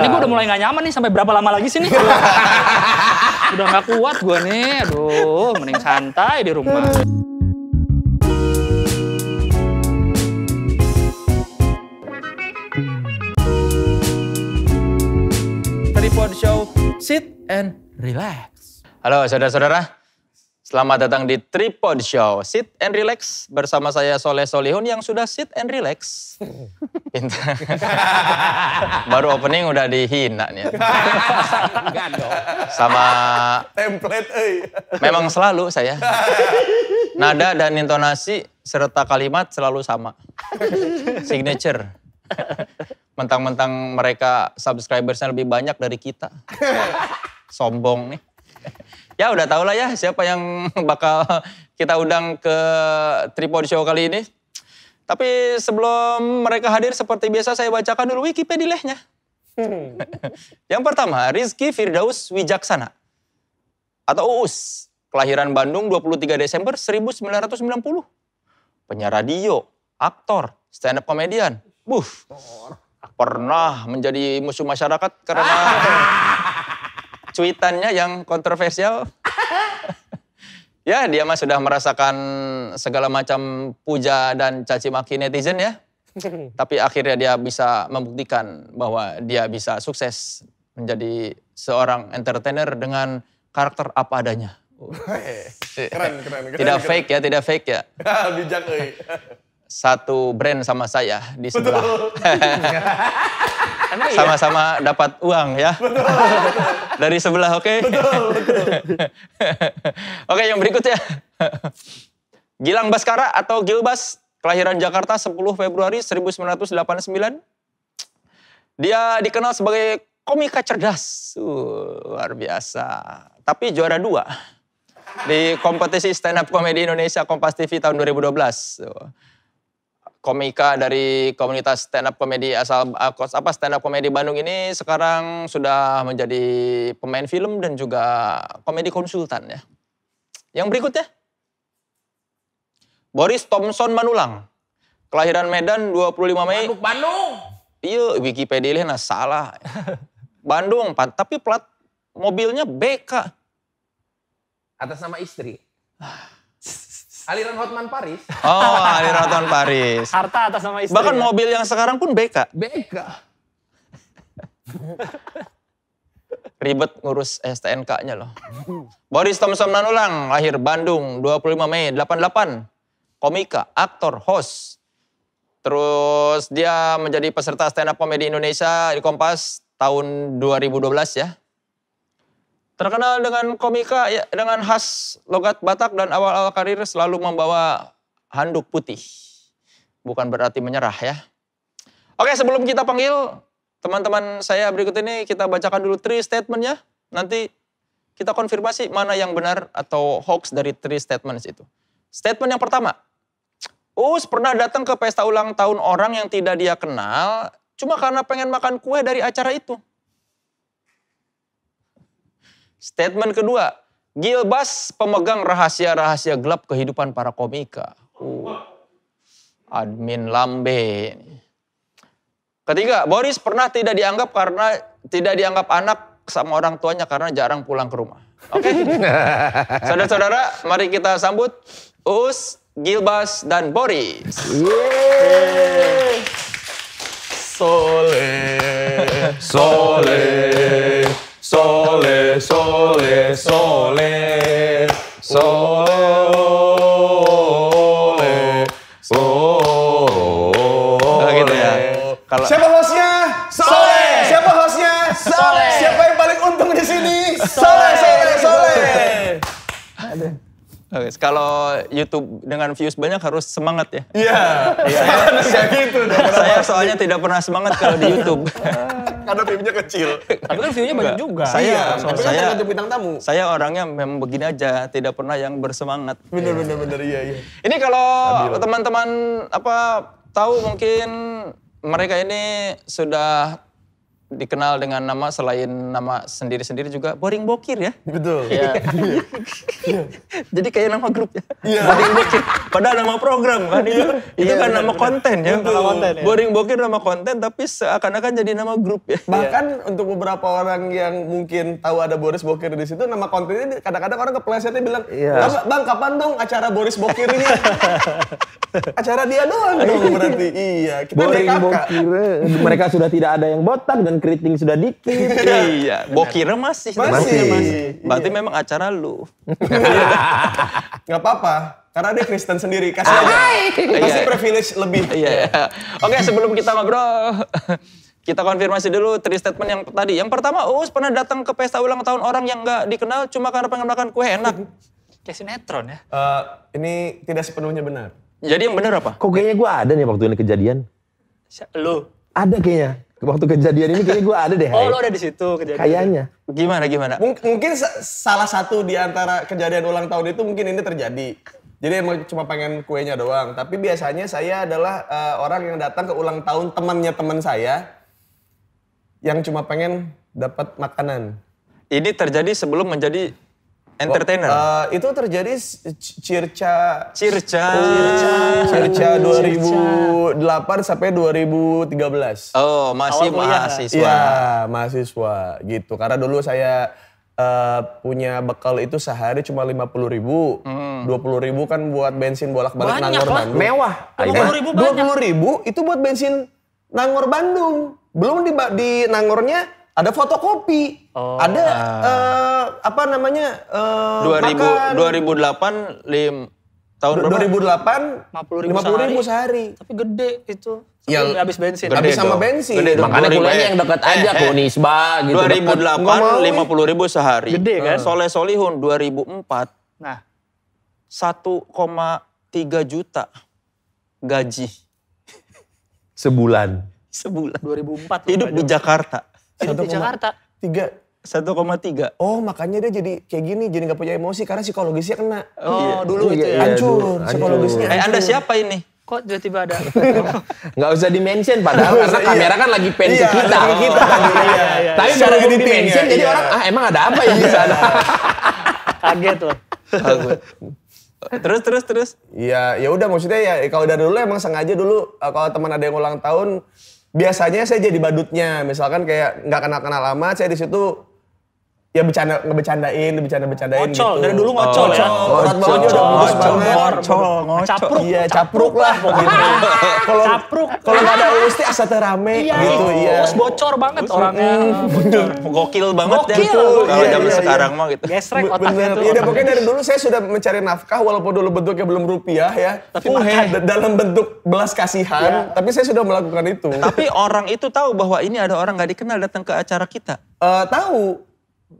Ini gue udah mulai gak nyaman nih sampai berapa lama lagi sih nih? udah gak kuat gue nih. Aduh, mending santai di rumah. Tripod Show, sit and relax. Halo saudara-saudara, Selamat datang di Tripod Show. Sit and relax bersama saya Soleh Solihun yang sudah sit and relax. Baru opening udah dihina nih. Sama template eh. Memang selalu saya. Nada dan intonasi serta kalimat selalu sama. Signature. Mentang-mentang mereka subscribersnya lebih banyak dari kita. Sombong nih. Ya udah tau lah ya siapa yang bakal kita undang ke Tripod Show kali ini. Tapi sebelum mereka hadir seperti biasa saya bacakan dulu Wikipedia-nya. Hmm. yang pertama, Rizky Firdaus Wijaksana atau Uus, kelahiran Bandung 23 Desember 1990. Penyiar radio, aktor, stand up komedian. Buh. Pernah menjadi musuh masyarakat karena cuitannya yang kontroversial. ya, dia mah sudah merasakan segala macam puja dan caci maki netizen ya. Tapi akhirnya dia bisa membuktikan bahwa dia bisa sukses menjadi seorang entertainer dengan karakter apa adanya. keren, keren, keren. Tidak keren. fake ya, tidak fake ya. Bijak, satu brand sama saya di sebelah. Iya? Sama-sama iya? dapat uang ya. Dari sebelah, oke? Okay? betul. oke, okay, yang berikutnya. Gilang Baskara atau Gilbas, kelahiran Jakarta 10 Februari 1989. Dia dikenal sebagai komika cerdas. Uh, luar biasa. Tapi juara dua di kompetisi stand up comedy Indonesia Kompas TV tahun 2012. Uh komika dari komunitas stand up komedi asal eh, apa stand up komedi Bandung ini sekarang sudah menjadi pemain film dan juga komedi konsultan ya. Yang berikutnya Boris Thompson Manulang. Kelahiran Medan 25 Mei. Bandung, Bandung. Iya, Wikipedia ini nah salah. Bandung, tapi plat mobilnya BK. Atas nama istri. Ah. Aliran Hotman Paris. Oh, aliran Hotman Paris. Harta atas nama istri. Bahkan ya? mobil yang sekarang pun BK. BK. Ribet ngurus STNK-nya loh. Boris Thompson Manulang, lahir Bandung 25 Mei 88. Komika, aktor, host. Terus dia menjadi peserta stand up comedy Indonesia di Kompas tahun 2012 ya. Terkenal dengan komika ya, dengan khas logat Batak dan awal-awal karir selalu membawa handuk putih. Bukan berarti menyerah ya. Oke sebelum kita panggil teman-teman saya berikut ini kita bacakan dulu three statementnya. Nanti kita konfirmasi mana yang benar atau hoax dari three statements itu. Statement yang pertama. us pernah datang ke pesta ulang tahun orang yang tidak dia kenal cuma karena pengen makan kue dari acara itu. Statement kedua, Gilbas pemegang rahasia-rahasia gelap kehidupan para komika. Uh, admin lambe. Ketiga, Boris pernah tidak dianggap karena tidak dianggap anak sama orang tuanya karena jarang pulang ke rumah. Oke. Okay? Saudara-saudara, mari kita sambut Us, Gilbas, dan Boris. Yeay. Sole. sole. Sole, sole, sole, sole, Sole, sole. Kalau gitu ya. Siapa hostnya? Sole. Siapa hostnya? Sole. Siapa yang paling untung di sini? Sole, sole, sole. sole. Oke, kalau YouTube dengan views banyak harus semangat ya. Iya. Yeah. Iya. saya, saya, gitu. saya soalnya tidak pernah semangat kalau di YouTube. karena view-nya kecil. Tapi kan view-nya banyak juga. Saya, iya, kan saya, tergantung bintang tamu. Saya orangnya memang begini aja, tidak pernah yang bersemangat. Bener, iya. bener, bener, iya, iya. Ini kalau teman-teman apa tahu mungkin mereka ini sudah dikenal dengan nama selain nama sendiri-sendiri juga Boring Bokir ya. Betul. Iya. Iya. Jadi kayak nama grup ya. Yeah. Boring Bokir. Padahal nama program kan iya. itu. itu kan bener, nama konten ya. Betul. ya. Boring Bokir nama konten tapi seakan-akan jadi nama grup ya. Bahkan yeah. untuk beberapa orang yang mungkin tahu ada Boris Bokir di situ nama kontennya kadang-kadang orang keplesetnya bilang, yeah. "Bang, kapan dong acara Boris Bokir ini?" acara dia doang dong berarti. Iya, kita Boring Bokir. Mereka sudah tidak ada yang botak dan keriting sudah dikit. iya, iya. bokirnya masih. Masih. masih. Iya, masih. Iya. Berarti iya. memang acara lu. Gak apa-apa. Karena dia Kristen sendiri, kasih ah. aja. Kasih privilege lebih. Iya. iya. Oke, sebelum kita ngobrol, kita konfirmasi dulu tri statement yang tadi. Yang pertama, Uus pernah datang ke pesta ulang tahun orang yang nggak dikenal cuma karena pengen makan kue enak. Kayak sinetron ya. Uh, ini tidak sepenuhnya benar. Jadi yang benar apa? Kok kayaknya gue ada nih waktu ini kejadian? Lu? Ada kayaknya waktu kejadian ini kayaknya gue ada deh. Oh, lo ada di situ kejadian. Kayaknya. Gimana gimana? Mung mungkin salah satu di antara kejadian ulang tahun itu mungkin ini terjadi. Jadi emang cuma pengen kuenya doang. Tapi biasanya saya adalah uh, orang yang datang ke ulang tahun temannya teman saya yang cuma pengen dapat makanan. Ini terjadi sebelum menjadi Entertainer. Uh, itu terjadi oh, Circa Circa Circa 2008 sampai 2013. Oh, masih Awal mahasiswa. Iya, mahasiswa gitu. Karena dulu saya Uh, punya bekal itu sehari cuma lima puluh ribu, hmm. dua hmm. puluh ribu kan buat bensin bolak-balik Nangor lah. Bandung. Mewah. Iya. Dua puluh ribu, ribu itu buat bensin Nangor Bandung. Belum di, di Nangornya ada fotokopi, oh. ada uh, uh, apa namanya? Uh, eh, 2000, makan. 2008 lim, tahun 2008 50 ribu, 50 ribu sehari. Tapi gede itu. Sampai yang habis bensin. Habis sama dong. bensin. Gede dong. Makanya kuliahnya eh, yang dekat eh, aja eh, Kunisba gitu. 2008 50 ribu sehari. Gede kan? Uh. Soleh Solihun 2004. Nah. 1,3 juta gaji. Sebulan. Sebulan. 2004. Hidup di Jakarta tiga. di Jakarta. Tiga. 1,3. Oh makanya dia jadi kayak gini, jadi gak punya emosi karena psikologisnya kena. Oh, iya. dulu iya, itu ya. Hancur, iya, psikologisnya Eh anda siapa ini? Kok tiba-tiba ada? Nggak usah di-mention padahal karena iya. kamera kan lagi pen iya, kita. Oh, kita. Iya, iya, iya. iya, iya. Tapi baru di dimention iya, jadi orang, ah emang ada apa ya di sana? Kaget loh. terus terus terus. Iya, ya udah maksudnya ya kalau dari dulu emang sengaja dulu eh, kalau teman ada yang ulang tahun biasanya saya jadi badutnya misalkan kayak nggak kenal kenal lama saya di situ ya bercanda ngebecandain, bercanda-bercandain gitu. dari dulu ngocol oh, ya. Ngocol, ngocol, ngocol, ngocol, ngocol, ngocol, capruk, iya, capruk, capruk lah gitu. Kalau capruk, kalau ada Usti asa terame iya, gitu, iya. Us bocor banget orangnya, gokil banget gokil. ya Gokil. Kalau iya, zaman iya, iya. sekarang mah gitu. Gesrek otaknya tuh. Iya, pokoknya dari dulu saya sudah mencari nafkah walaupun dulu bentuknya belum rupiah ya. Tapi dalam bentuk belas kasihan, tapi saya sudah melakukan itu. Tapi orang itu tahu bahwa ini ada orang gak dikenal datang ke acara kita. Uh, tahu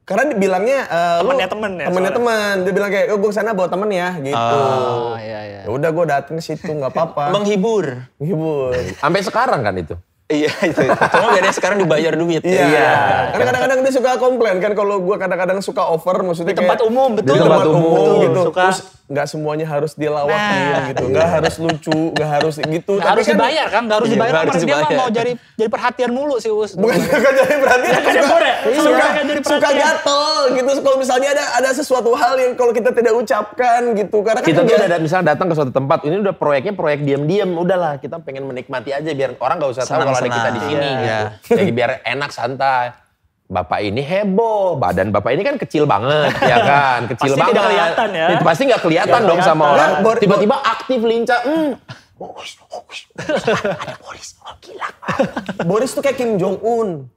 karena dibilangnya uh, eh, temennya lu, temen ya. Temennya temen. Dia bilang kayak, oh, gue kesana bawa temen ya gitu. Oh, iya, iya. Ya udah gue dateng ke situ nggak apa-apa. Menghibur. Menghibur. Sampai sekarang kan itu? Iya itu. Cuma bedanya sekarang dibayar duit. Iya. iya. Karena kadang-kadang dia suka komplain kan kalau gue kadang-kadang suka over maksudnya di tempat kayak, umum betul. Di tempat, tempat umum, umum betul, gitu. gitu. Suka. Terus nggak semuanya harus dilawakin nah. gitu. Nggak iya. harus lucu, nggak harus gitu. Gak harus kan, dibayar kan, nggak harus iya, dibayar. Harus dibayar. dia mah mau jadi jadi perhatian mulu sih Us. Bukan iya. bukan jadi perhatian. Iya, suka, ya, suka, jadi suka gatel gitu. Kalau misalnya ada ada sesuatu hal yang kalau kita tidak ucapkan gitu. Karena kan kita tuh ada misalnya datang ke suatu tempat, ini udah proyeknya proyek diam-diam. Udahlah kita pengen menikmati aja biar orang nggak usah tahu ada kita di sini ya, gitu. Jadi biar enak santai. Bapak ini heboh, badan bapak ini kan kecil banget, ya iya. kan, kecil pasti banget. Tidak kelihatan ya. Itu pasti nggak kelihatan gak dong sama orang. Tiba-tiba aktif lincah. Hmm. Boris, Boris, ada Boris, oh gila. Boris tuh kayak Kim Jong Un.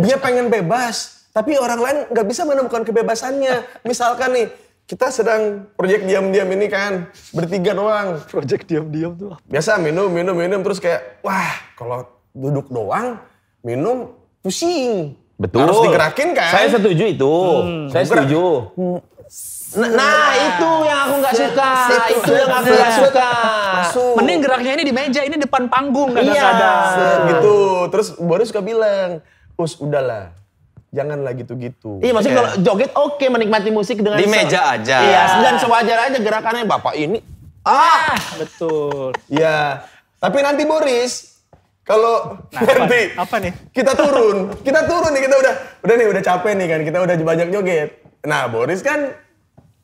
Dia pengen bebas, tapi orang lain nggak bisa menemukan kebebasannya. Misalkan nih, kita sedang proyek diam-diam ini kan, bertiga doang. Proyek diam-diam tuh Biasa minum, minum, minum, terus kayak, wah kalau duduk doang, minum, pusing. Betul. Harus digerakin kan? Saya setuju itu. Hmm. Saya setuju. Nah, nah itu yang aku nggak suka. Itu, itu yang aku nggak suka. Masuk. Mending geraknya ini di meja, ini depan panggung kadang Iya, kadang. gitu. Terus baru suka bilang, us udahlah. Janganlah gitu-gitu. Iya, maksudnya yeah. kalau joget oke okay, menikmati musik dengan di meja aja. Iya, dan sewajar aja gerakannya bapak ini. Ah, ah. betul. Iya. Tapi nanti Boris kalau nah, nanti apa, apa nih? Kita turun, kita turun nih kita udah udah nih udah capek nih kan kita udah banyak joget. Nah Boris kan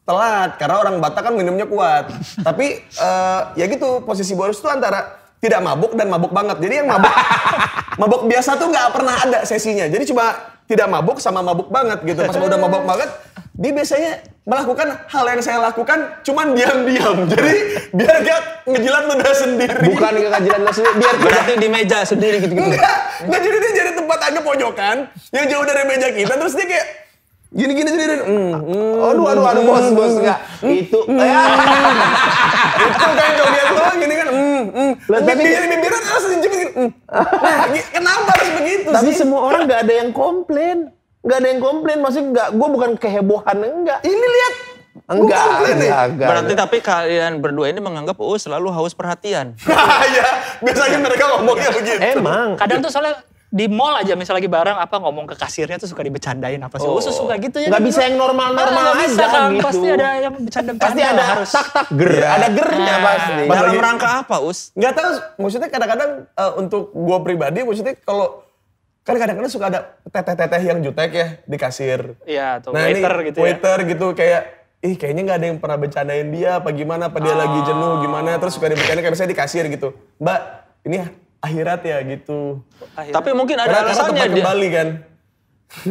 telat karena orang Batak kan minumnya kuat. Tapi uh, ya gitu posisi Boris tuh antara tidak mabuk dan mabuk banget. Jadi yang mabuk mabuk biasa tuh nggak pernah ada sesinya. Jadi cuma tidak mabuk sama mabuk banget gitu. Pas udah mabuk banget dia biasanya melakukan hal yang saya lakukan cuman diam-diam. Jadi biar gak ngejilat ludah sendiri. Bukan gak ngejilat ludah sendiri, biar berarti di meja sendiri gitu-gitu. Enggak, enggak jadi dia jadi tempat agak pojokan yang jauh dari meja kita terus dia kayak gini-gini sendiri. Mm, mm, aduh, aduh, aduh, hmm, bos, bos, hmm. enggak. Itu, hmm. ya. itu kan kalau dia tuh gini kan, mm, mm. Bibir, bibirnya kan harus dijemput. mm. Nah, kenapa harus begitu sih? Tapi semua orang gak ada yang komplain nggak ada yang komplain masih nggak gue bukan kehebohan enggak ini lihat Enggak, enggak, enggak, enggak, Berarti tapi kalian berdua ini menganggap oh selalu haus perhatian. ya, biasanya mereka ngomongnya iya. begitu. Emang. Kadang tuh soalnya di mall aja misal lagi barang apa ngomong ke kasirnya tuh suka dibecandain apa sih. Oh, Usus oh. suka gitu ya. Gak bisa yang normal-normal aja bisa, kan, kan, gitu. Pasti ada yang bercanda Pasti ada harus. tak tak ger, ya. ada gernya nah, pasti. Dalam rangka apa Us? Gak tahu, maksudnya kadang-kadang uh, untuk gua pribadi maksudnya kalau Kan kadang-kadang suka ada teteh-teteh yang jutek ya di kasir. Iya, atau nah, waiter ini, gitu ya. waiter gitu kayak ih kayaknya nggak ada yang pernah bercandain dia apa gimana apa dia oh. lagi jenuh gimana terus suka dibercandain kayak misalnya di kasir gitu. Mbak, ini akhirat ya gitu. Akhirat. Tapi mungkin ada Karena alasannya dia. kembali kan.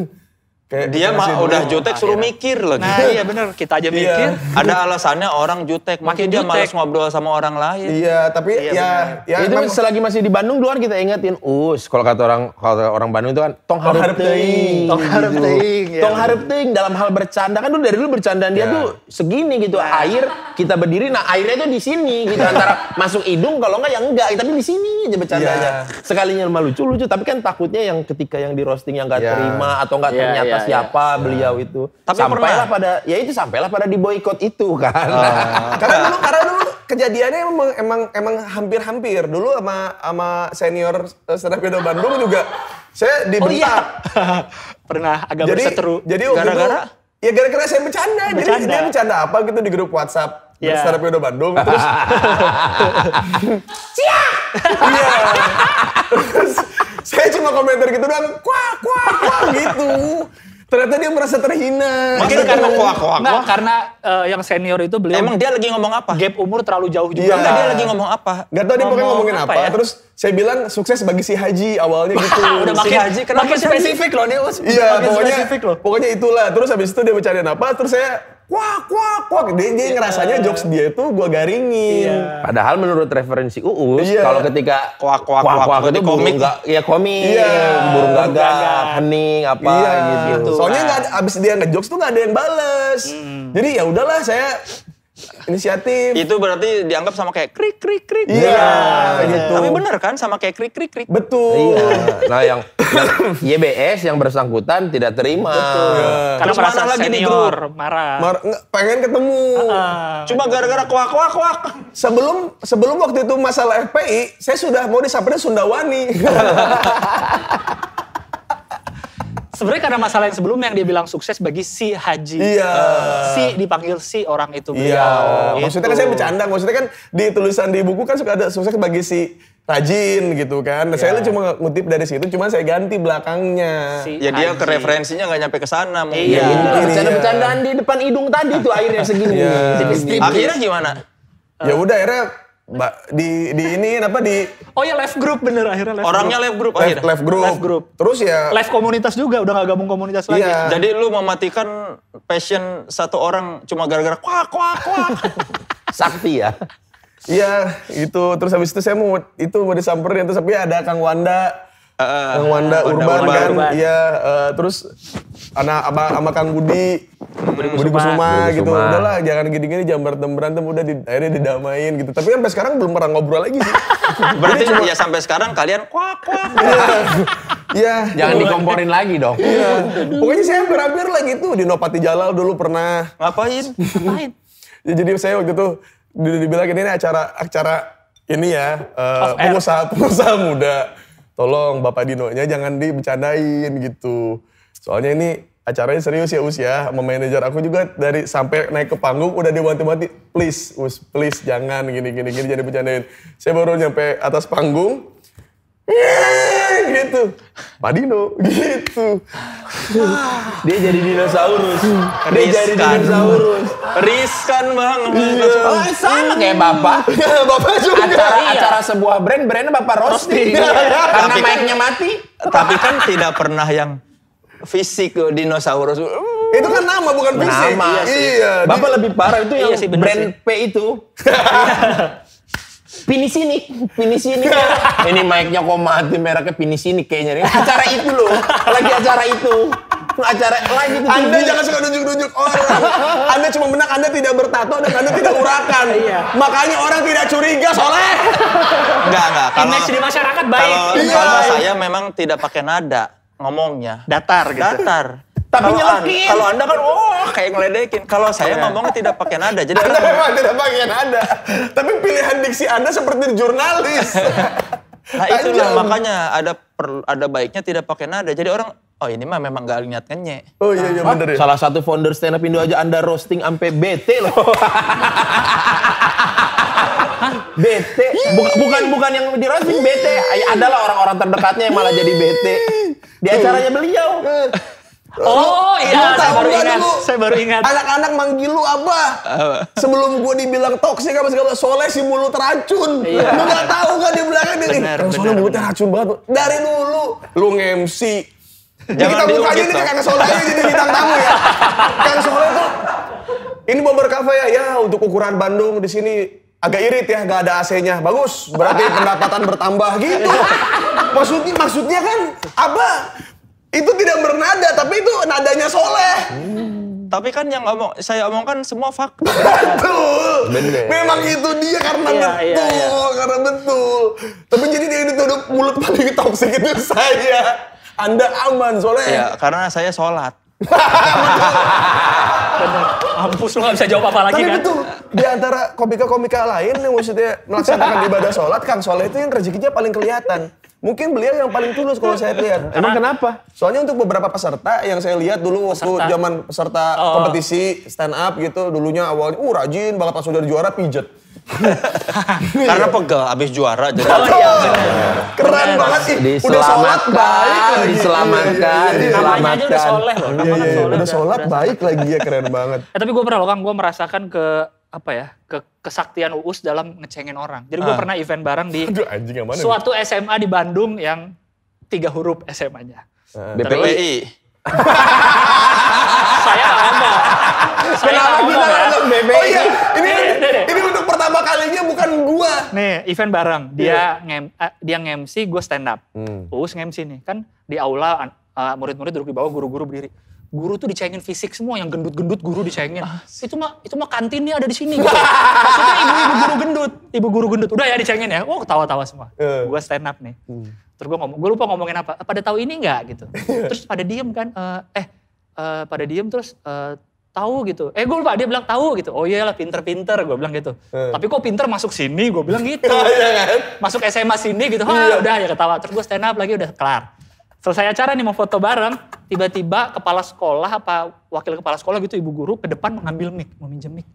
Kayak dia mah udah jutek akhirnya. mikir lagi. Nah iya benar kita aja iya. mikir. Iya. Ada alasannya orang jutek, makin, dia dia malas ngobrol sama orang lain. Iya, tapi iya, ya, ya, itu memang... selagi masih di Bandung luar kita ingetin, us kalau kata orang kalau orang Bandung itu kan tong harap teuing." Tong harap gitu. teuing Gitu. Tong harap teing dalam hal bercanda kan dulu dari dulu bercandaan dia tuh segini gitu, air kita berdiri nah airnya tuh di sini gitu antara masuk hidung kalau enggak ya enggak, tapi di sini aja bercandanya. aja. Sekalinya lucu lucu, tapi kan takutnya yang ketika yang di roasting yang enggak terima atau enggak ternyata Iya, iya. siapa beliau itu. Tapi sampailah pernah. pada ya itu sampailah pada di boykot itu kan. Oh. karena dulu karena dulu kejadiannya emang emang emang hampir-hampir dulu sama sama senior eh, serapido Bandung juga saya oh, dibentak. Oh, iya. pernah agak jadi, berseteru. Jadi gara-gara Ya gara-gara saya bercanda. bercanda. Jadi dia bercanda apa gitu di grup WhatsApp. Yeah. Serapido Bandung terus. Cia! Iya saya cuma komentar gitu doang, kuah, kuah, kuah gitu. Ternyata dia merasa terhina. Mungkin gitu. karena kuah kuah Nah, karena uh, yang senior itu beliau. Emang dia lagi ngomong apa? Gap umur terlalu jauh juga. Iya. Enggak, dia iya. lagi ngomong apa? Gak tau dia pokoknya ngomongin apa, apa ya? Terus saya bilang sukses bagi si Haji awalnya gitu. Udah makin, si Haji, kenapa makin spesifik loh dia? Oh, iya, pokoknya, spesifik loh. pokoknya itulah. Terus habis itu dia bercanda apa, terus saya kuak kuak kuak, Dia, dia iya. ngerasanya jokes dia itu gue garingin. Iya. Padahal menurut referensi Uus, iya. kalau ketika kuak kuak kuak, kuak itu komik gak, ya komik, iya. burung gagak, hening apa iya. gitu. Soalnya nggak nah. abis dia ngejokes tuh nggak ada yang bales. hmm. Jadi ya udahlah saya inisiatif. Itu berarti dianggap sama kayak krik krik krik. Iya, yeah, gitu. Tapi benar kan sama kayak krik krik krik. Betul. Iya. Nah, yang, yang YBS yang bersangkutan tidak terima. Betul. Yeah. Karena merasa lagi senior, nih, marah. Mar pengen ketemu. Uh -uh. Cuma gara-gara kuak kuak kuak. Sebelum sebelum waktu itu masalah FPI, saya sudah mau disapa Sundawani. sebenarnya karena masalah yang sebelumnya yang dia bilang sukses bagi si Haji. Iya. Eh, si dipanggil si orang itu beliau. Iya. Gitu. Maksudnya kan saya bercanda, maksudnya kan di tulisan di buku kan suka ada sukses bagi si rajin gitu kan. Yeah. Saya iya. cuma ngutip dari situ, cuma saya ganti belakangnya. Si ya dia ke referensinya nggak nyampe ke sana. Iya. Ya, Bercanda-bercandaan di depan hidung tadi tuh airnya segini. Yeah. Akhirnya gimana? Ya udah akhirnya Mbak di di ini apa di Oh ya live group bener akhirnya live Orangnya live group akhirnya. Live group. Live group. Terus ya live komunitas juga udah gak gabung komunitas lagi. Iya. Jadi lu mematikan passion satu orang cuma gara-gara kuak kuak kuak. Sakti ya. Iya, itu terus habis itu saya mau itu mau disamperin terus tapi ada Kang Wanda Uh, yang Wanda, Wanda Urban, Urban kan, iya. Uh, terus anak apa sama Kang Budi, Budi Budi Kusuma gitu. Kusuma. Udahlah, jangan gini-gini, jangan berantem berantem, udah di, akhirnya didamain gitu. Tapi sampai sekarang belum pernah ngobrol lagi sih. Berarti cuma, ya sampai sekarang kalian kuak kuak. Iya. iya. Jangan dikomporin lagi dong. Iya. Pokoknya saya hampir-hampir lah gitu. Di Nopati Jalal dulu pernah. Ngapain? Ngapain? ya, jadi saya waktu itu dibilang ini acara acara ini ya uh, pengusaha pengusaha muda tolong Bapak Dino nya jangan dibecandain gitu. Soalnya ini acaranya serius ya Us ya, sama manajer aku juga dari sampai naik ke panggung udah diwanti-wanti, please Us, please jangan gini gini gini jadi bercandain. Saya baru nyampe atas panggung, gitu. Padino gitu. Dia jadi dinosaurus. Riskan. Dia jadi dinosaurus. Riskan banget, Iya. Oh, sama kayak bapak. Iya, bapak juga. Acara, iya. acara sebuah brand, brandnya bapak Rosti. Iya. iya. Karena kan- mic-nya mati. Tapi kan tidak pernah yang fisik dinosaurus. Itu kan nama bukan fisik. Nama iya, sih. Iya. Bapak lebih parah itu yang iya sih, brand sih. P itu. Pini sini, pini sini. ini mic-nya kok mati mereknya pini sini kayaknya. Ini Acara itu loh, lagi acara itu. Acara lagi. itu. Anda jangan suka nunjuk-nunjuk orang. Anda cuma menang, Anda tidak bertato dan Anda tidak urakan. iya. Makanya orang tidak curiga soalnya. Enggak, enggak. Kalau, Image di masyarakat baik. Iya. Kalau, saya memang tidak pakai nada ngomongnya. Datar gitu. Datar. Tapi kalau nyelekin. An, kalau Anda kan oh kayak ngeledekin. Kalau saya ngomongnya tidak pakai nada. Jadi Anda memang tidak pakai nada. Tapi pilihan diksi Anda seperti jurnalis. nah itu lah makanya ada per, ada baiknya tidak pakai nada. Jadi orang Oh ini mah memang gak niat kenye. Oh iya iya ah. bener ya. Salah satu founder stand up Indo aja Anda roasting sampai bete loh. bete bukan bukan yang di roasting bete adalah orang-orang terdekatnya yang malah jadi bete di acaranya beliau Oh iya, lu saya baru ingat. Lu, saya baru ingat. Anak-anak manggil lu apa? Sebelum gua dibilang toksik apa segala soleh si mulut racun. Iya. Lu gak tahu kan di belakang ini. Benar, soleh mulutnya racun banget. Dari dulu lu nge-MC. Jadi kita buka aja ini karena Kang Soleh aja jadi bintang tamu ya. Kang Soleh tuh ini bomber cafe ya, ya untuk ukuran Bandung di sini agak irit ya, gak ada AC-nya. Bagus, berarti pendapatan bertambah gitu. Maksudnya maksudnya kan apa itu tidak bernada, tapi itu nadanya soleh. Hmm. Tapi kan yang omong, saya omongkan semua fakta. betul. Bener. Memang itu dia karena iya, betul, iya, iya. karena betul. Tapi jadi dia dituduh mulut paling toksik itu saya. Anda aman soleh. Iya, karena saya sholat. Ampus lu gak bisa jawab apa lagi Tapi kan? betul, di antara komika-komika lain yang maksudnya melaksanakan ibadah sholat, Kang Soleh itu yang rezekinya paling kelihatan. Mungkin beliau yang paling tulus kalau saya lihat. Emang kenapa? Soalnya untuk beberapa peserta yang saya lihat dulu waktu peserta. zaman peserta oh. kompetisi stand up gitu dulunya awalnya uh rajin banget pas udah juara pijet. Karena pegel abis juara jadi. Oh, iya. Keren Bener. banget sih. Diselamatkan, baik diselamatkan, iya, iya, iya. diselamatkan. Namanya aja udah soleh iya, Udah kan. sholat baik lagi ya keren banget. Eh, tapi gue pernah loh Kang, gue merasakan ke apa ya ke kesaktian uus dalam ngecengin orang. Jadi gue ah. pernah event bareng di Aduh, anjing yang mana suatu nih? SMA di Bandung yang tiga huruf SMA-nya. Uh, ah. BPI. saya ngomong. Saya Kenapa ngomong BPI? Oh iya, ini, ini, nih. ini untuk pertama kalinya bukan gue Nih, event bareng. Dia yeah. ngem uh, dia ngemsi, gue stand up. Hmm. Uus ngemsi nih. Kan di aula eh, murid-murid duduk di bawah, guru-guru berdiri guru tuh dicengin fisik semua yang gendut-gendut guru dicengin. Ah. Itu mah itu mah kantinnya ada di sini gitu. Maksudnya ibu-ibu guru gendut, ibu guru gendut. Udah ya dicengin ya. Oh ketawa-tawa semua. Uh. Gua stand up nih. Hmm. Terus gue ngomong, gue lupa ngomongin apa. Pada tahu ini enggak gitu. Terus pada diem kan, uh, eh uh, pada diem terus uh, tahu gitu. Eh gue lupa dia bilang tahu gitu. Oh iyalah pinter-pinter gue bilang gitu. Hmm. Tapi kok pinter masuk sini gue bilang gitu. Iya kan? masuk SMA sini gitu. Wah iya. udah ya ketawa. Terus gue stand up lagi udah kelar. Selesai acara nih mau foto bareng, tiba-tiba kepala sekolah apa wakil kepala sekolah gitu ibu guru ke depan mengambil mic, mau minjem mic.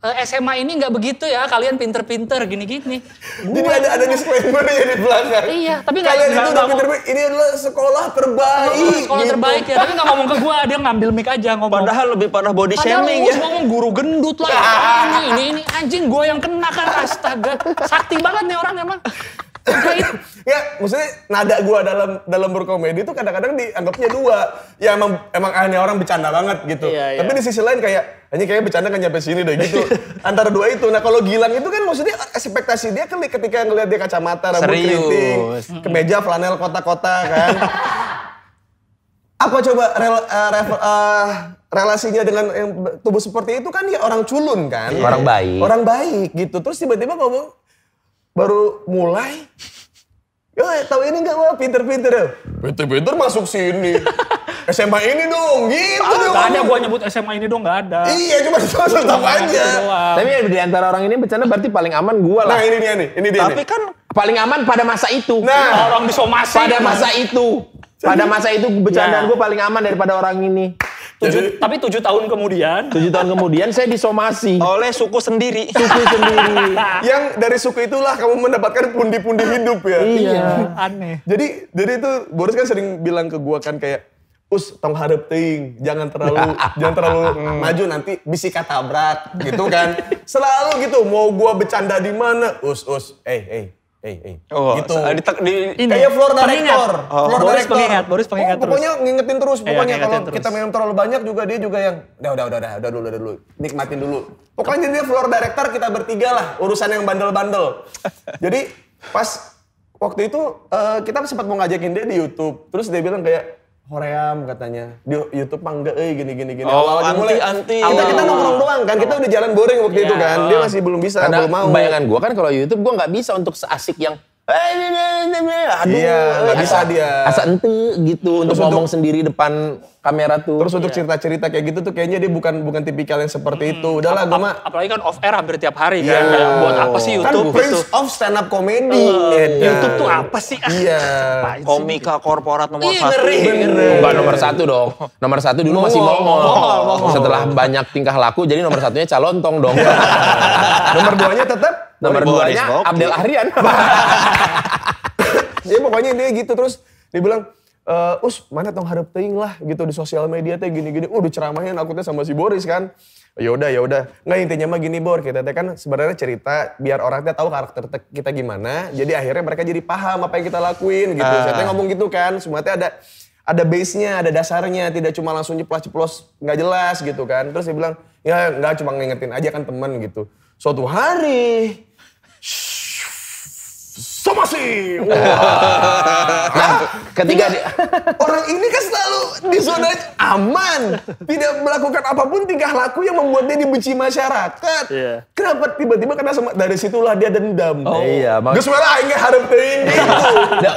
Eh, SMA ini nggak begitu ya, kalian pinter-pinter gini-gini. Jadi ada ada disclaimer ya di belakang. Iya, tapi nggak kalian gak, itu udah pinter ini adalah sekolah terbaik. Sekolah gitu. terbaik ya, tapi nggak ngomong ke gue, dia ngambil mic aja ngomong. Padahal lebih parah body Padahal shaming ya. ngomong guru gendut lah, ini, ini, ini, anjing gue yang kena kan, astaga. Sakti banget nih orang emang ya maksudnya nada gua dalam dalam berkomedi itu kadang-kadang dianggapnya dua ya emang emang aneh orang bercanda banget gitu iya, iya, tapi di sisi lain kayak hanya kayak bercanda kan nyampe sini deh gitu antara dua itu nah kalau Gilang itu kan maksudnya ekspektasi dia kan ketika ngelihat dia kacamata rambut Serius. keriting kemeja flanel kota-kota kan apa coba rel, uh, ref, uh, relasinya dengan yang tubuh seperti itu kan ya orang culun kan iya. orang baik orang baik gitu terus tiba-tiba ngomong baru mulai Yo, tahu ini nggak mau pinter-pinter Pinter-pinter masuk sini. SMA ini dong, gitu ah, dong. ada gua nyebut SMA ini dong, gak ada. Iya, cuma itu tetap aja. Tapi di antara orang ini bercanda berarti paling aman gua lah. Nah, ini dia nih, ini dia. Tapi nih. kan paling aman pada masa itu. Nah, orang disomasi. Pada kan. masa itu. Pada masa itu bercandaan ya. gue paling aman daripada orang ini. Tujuh, tapi tujuh tahun kemudian. Tujuh tahun kemudian saya disomasi. Oleh suku sendiri. Suku sendiri. Yang dari suku itulah kamu mendapatkan pundi-pundi iya. hidup ya. Iya. iya. Aneh. Jadi jadi itu Boris kan sering bilang ke gua kan kayak us tong harap ting jangan terlalu jangan terlalu hmm. maju nanti bisi kata berat gitu kan selalu gitu mau gua bercanda di mana us us eh eh eh, eh. Oh, gitu. Di, di, Ini, kayak floor director. Pengingat. Oh. Floor Boris pengingat, Boris oh, pengingat oh, terus. Pokoknya ngingetin terus, iya, pokoknya kalau kita minum terlalu banyak juga dia juga yang, udah, udah, udah, udah, udah dulu, udah dulu, nikmatin dulu. Pokoknya dia floor director kita bertiga lah, urusan yang bandel-bandel. Jadi pas waktu itu uh, kita sempat mau ngajakin dia di YouTube, terus dia bilang kayak, Hoream katanya di YouTube mangga eh gini gini gini oh, awal anti, mulai anti kita kita nongkrong doang kan kita oh. udah jalan boring waktu yeah. itu iya. kan dia masih belum bisa Karena belum mau bayangan gue kan kalau YouTube gue nggak bisa untuk seasik yang eh, aduh iya, gak eh, bisa dia asa ente gitu Terus untuk ngomong sendiri depan kamera tuh. Terus untuk iya. cerita-cerita kayak gitu tuh kayaknya dia bukan bukan tipikal yang seperti hmm. itu. Udahlah gue mah. Apalagi kan off air hampir tiap hari kan. Iya. buat apa sih kan YouTube kan Prince off gitu. of stand up comedy. Eh, iya. YouTube tuh apa sih? Ah, iya. Komika korporat nomor satu. Bukan nomor satu dong. Nomor satu dulu masih mongol. Setelah banyak tingkah laku jadi nomor satunya calontong dong. nomor duanya tetap. Nomor duanya Abdel Arian. Jadi pokoknya dia gitu terus dibilang Uh, us mana tong harap ting lah gitu di sosial media teh gini-gini. Udah ceramahin aku teh sama si Boris kan. Ya udah ya udah. Nggak intinya mah gini Bor, kita teh kan sebenarnya cerita biar orang teh tahu karakter kita gimana. Jadi akhirnya mereka jadi paham apa yang kita lakuin gitu. Uh. Saya ngomong gitu kan. Semua teh ada ada base-nya, ada dasarnya, tidak cuma langsung ceplos-ceplos nggak jelas gitu kan. Terus dia bilang, ya nggak cuma ngingetin aja kan teman gitu. Suatu hari somasi. Wah. Nah, ketika di... orang ini kan selalu di zona aman, tidak melakukan apapun tingkah laku yang membuat dia dibenci masyarakat. Yeah. Kenapa tiba-tiba karena sama, dari situlah dia dendam. Oh, iya, mak... Gus ingin harap tinggi.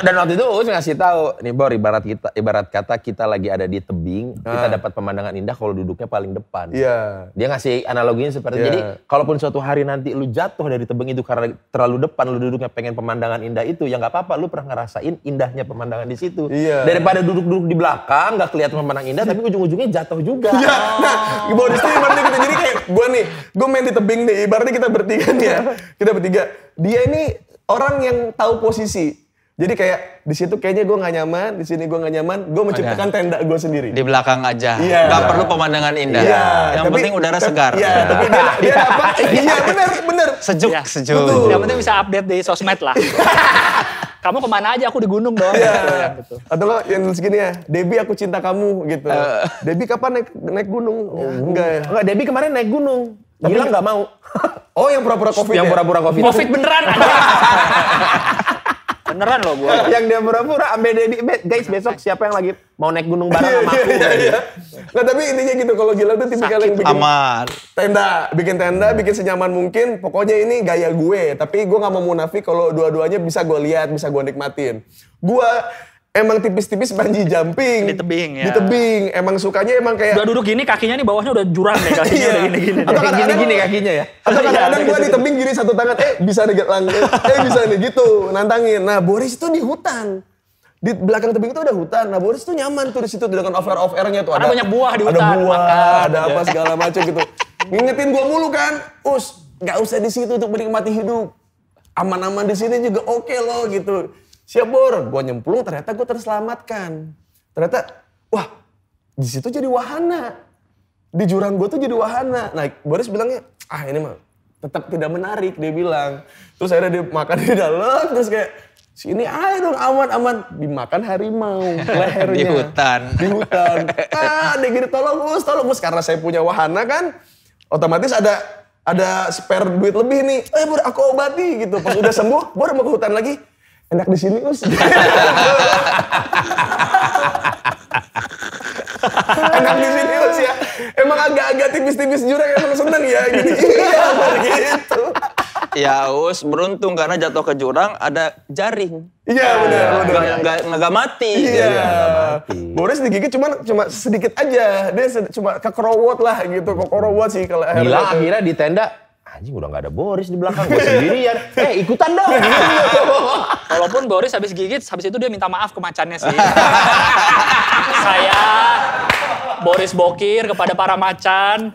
Dan waktu itu Uus ngasih tahu, nih Bor ibarat kita ibarat kata kita lagi ada di tebing, ah. kita dapat pemandangan indah kalau duduknya paling depan. Iya. Dia ngasih analoginya seperti yeah. jadi kalaupun suatu hari nanti lu jatuh dari tebing itu karena terlalu depan lu duduknya pengen pemandangan pemandangan indah itu, ya nggak apa-apa. Lu pernah ngerasain indahnya pemandangan di situ. Iya. Daripada duduk-duduk di belakang nggak kelihatan pemandangan indah, iya. tapi ujung-ujungnya jatuh juga. Iya. Nah, body steam ibaratnya kita jadi kayak gue nih, gue main di tebing nih. Ibaratnya kita bertiga nih ya, kita bertiga. Dia ini orang yang tahu posisi jadi kayak di situ kayaknya gue nggak nyaman, di sini gue nggak nyaman, gue menciptakan Ada. tenda gue sendiri. Di belakang aja. Iya. Yeah. Gak perlu pemandangan indah. Yeah. Yang tapi, penting udara segar. Iya. Yeah. Tapi dia, dia Iya bener, bener. Sejuk yeah. sejuk. Betul. Yang penting bisa update di sosmed lah. kamu kemana aja aku di gunung dong. Iya. Yeah. Gitu. Atau lo yang segini ya, Debi aku cinta kamu gitu. Uh. Eh. Debi kapan naik naik gunung? Oh. enggak ya. Enggak, Debi kemarin naik gunung. Tapi Gila. nggak mau. oh yang pura-pura covid Yang ya? pura-pura ya? covid. Covid beneran beneran loh gue. yang dia pura-pura ambil Dedi, guys besok siapa yang lagi mau naik gunung bareng sama aku. Iya, iya. Nah tapi intinya gitu, kalau gila tuh tipikal yang bikin aman. tenda. Bikin tenda, bikin senyaman mungkin. Pokoknya ini gaya gue. Tapi gue gak mau munafik kalau dua-duanya bisa gue lihat, bisa gue nikmatin. Gue emang tipis-tipis banji jumping. Di tebing ya. Di tebing. Emang sukanya emang kayak. Udah duduk gini kakinya nih bawahnya udah jurang deh kakinya iya. udah gini-gini. Atau kadang gini, gini kakinya ya. Atau iya, kadang-kadang gue di gitu. tebing gini satu tangan, eh bisa nih langit, eh, eh bisa nih gitu nantangin. Nah Boris itu di hutan. Di belakang tebing itu ada hutan. Nah Boris tuh nyaman tuh di situ dengan off air off airnya tuh. ada, ada banyak buah di hutan. Ada buah, makan, ada gitu. apa segala macam gitu. Ngingetin gua mulu kan, us nggak usah di situ untuk menikmati hidup. Aman-aman di sini juga oke okay loh gitu Siap bor, gue nyemplung ternyata gue terselamatkan. Ternyata, wah di situ jadi wahana. Di jurang gue tuh jadi wahana. Nah Boris bilangnya, ah ini mah tetap tidak menarik dia bilang. Terus akhirnya dia makan di dalam, terus kayak sini ayo dong aman-aman dimakan harimau lehernya di hutan di hutan ah dia gini tolong us tolong us karena saya punya wahana kan otomatis ada ada spare duit lebih nih eh bor aku obati gitu pas udah sembuh bor mau ke hutan lagi enak di sini us enak di sini us ya emang agak-agak tipis-tipis jurang ya, emang seneng ya iya, gitu iya begitu Ya us beruntung karena jatuh ke jurang ada jaring. Iya benar benar. Gak, gak, mati. Iya. iya mati. Boris digigit cuma cuma sedikit aja. Dia cuma kekerowot lah gitu. Kekerowot sih kalau akhirnya. Gila akhirnya di tenda anjing udah nggak ada Boris di belakang gue sendirian eh ikutan dong walaupun Boris habis gigit habis itu dia minta maaf ke macannya sih saya Boris Bokir kepada para macan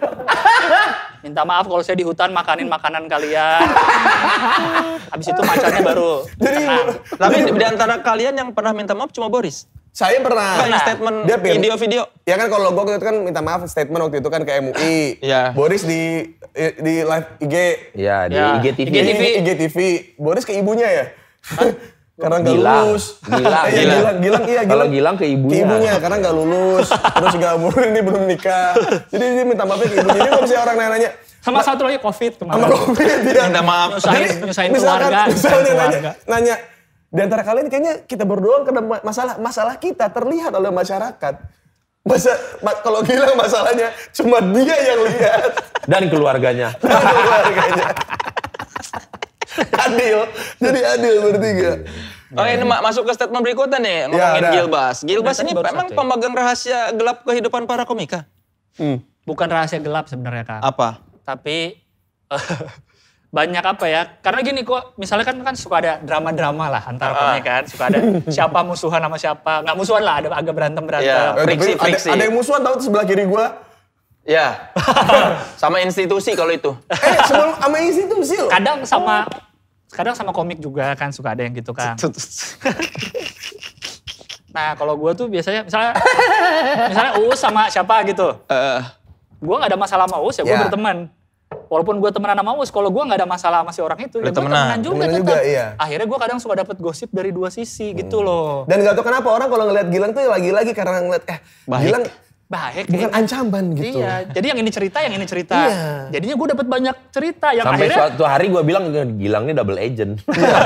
minta maaf kalau saya di hutan makanin makanan kalian. Habis itu macannya baru. Jadi, tapi di antara kalian yang pernah minta maaf cuma Boris. Saya pernah. pernah. statement dia video-video. Ya kan kalau gue kan minta maaf statement waktu itu kan ke MUI. Iya. Boris di eh, di live IG. Iya, di ya. TV. IGTV. IGTV. Boris ke ibunya ya? karena nggak lulus. Gilang, gilang, iya, gilang. gilang, gilang, iya, gilang. Kalau gilang ke ibunya. Ke ibunya, karena nggak lulus. Terus juga umurnya ini belum nikah. Jadi dia minta maaf ya ke ibunya. Jadi kalau misalnya orang nanya, sama nah, satu lagi covid kemarin. Sama covid, iya. Minta maaf, nyusahin, nyusahin keluarga. Misalnya nanya, di antara kalian kayaknya kita berdoa karena masalah masalah kita terlihat oleh masyarakat. Masa kalau bilang masalahnya cuma dia yang lihat dan keluarganya. Dan keluarganya. adil, jadi adil bertiga. Iya, iya. Oke, ini masuk ke statement berikutnya nih ya, ngomongin ya, Gilbas. Gilbas iya, ini memang pemegang rahasia gelap kehidupan para komika. Hmm. Bukan rahasia gelap sebenarnya kak. Apa? Tapi banyak apa ya karena gini kok misalnya kan kan suka ada drama-drama lah antara uh. kan suka ada siapa musuhan sama siapa nggak musuhan lah ada agak berantem berantem yeah. friksi friksi ada, yang musuhan tahu sebelah kiri gua ya sama institusi kalau itu eh sebelum sama institusi loh kadang sama kadang sama komik juga kan suka ada yang gitu kan nah kalau gua tuh biasanya misalnya misalnya uus sama siapa gitu uh. gua nggak ada masalah sama uus ya gua yeah. berteman Walaupun gue temenan sama Uus, kalau gue nggak ada masalah sama si orang itu, Lu ya temenan. temenan juga temenan Juga, iya. Akhirnya gue kadang suka dapet gosip dari dua sisi gitu hmm. gitu loh. Dan gak tau kenapa orang kalau ngeliat Gilang tuh lagi-lagi karena ngeliat eh Baik. Gilang bahaya bukan ancaman gitu. Iya. Jadi yang ini cerita, yang ini cerita. Iya. Jadinya gue dapat banyak cerita yang Sampai akhirnya... suatu hari gue bilang Gilang ini double agent. Iya.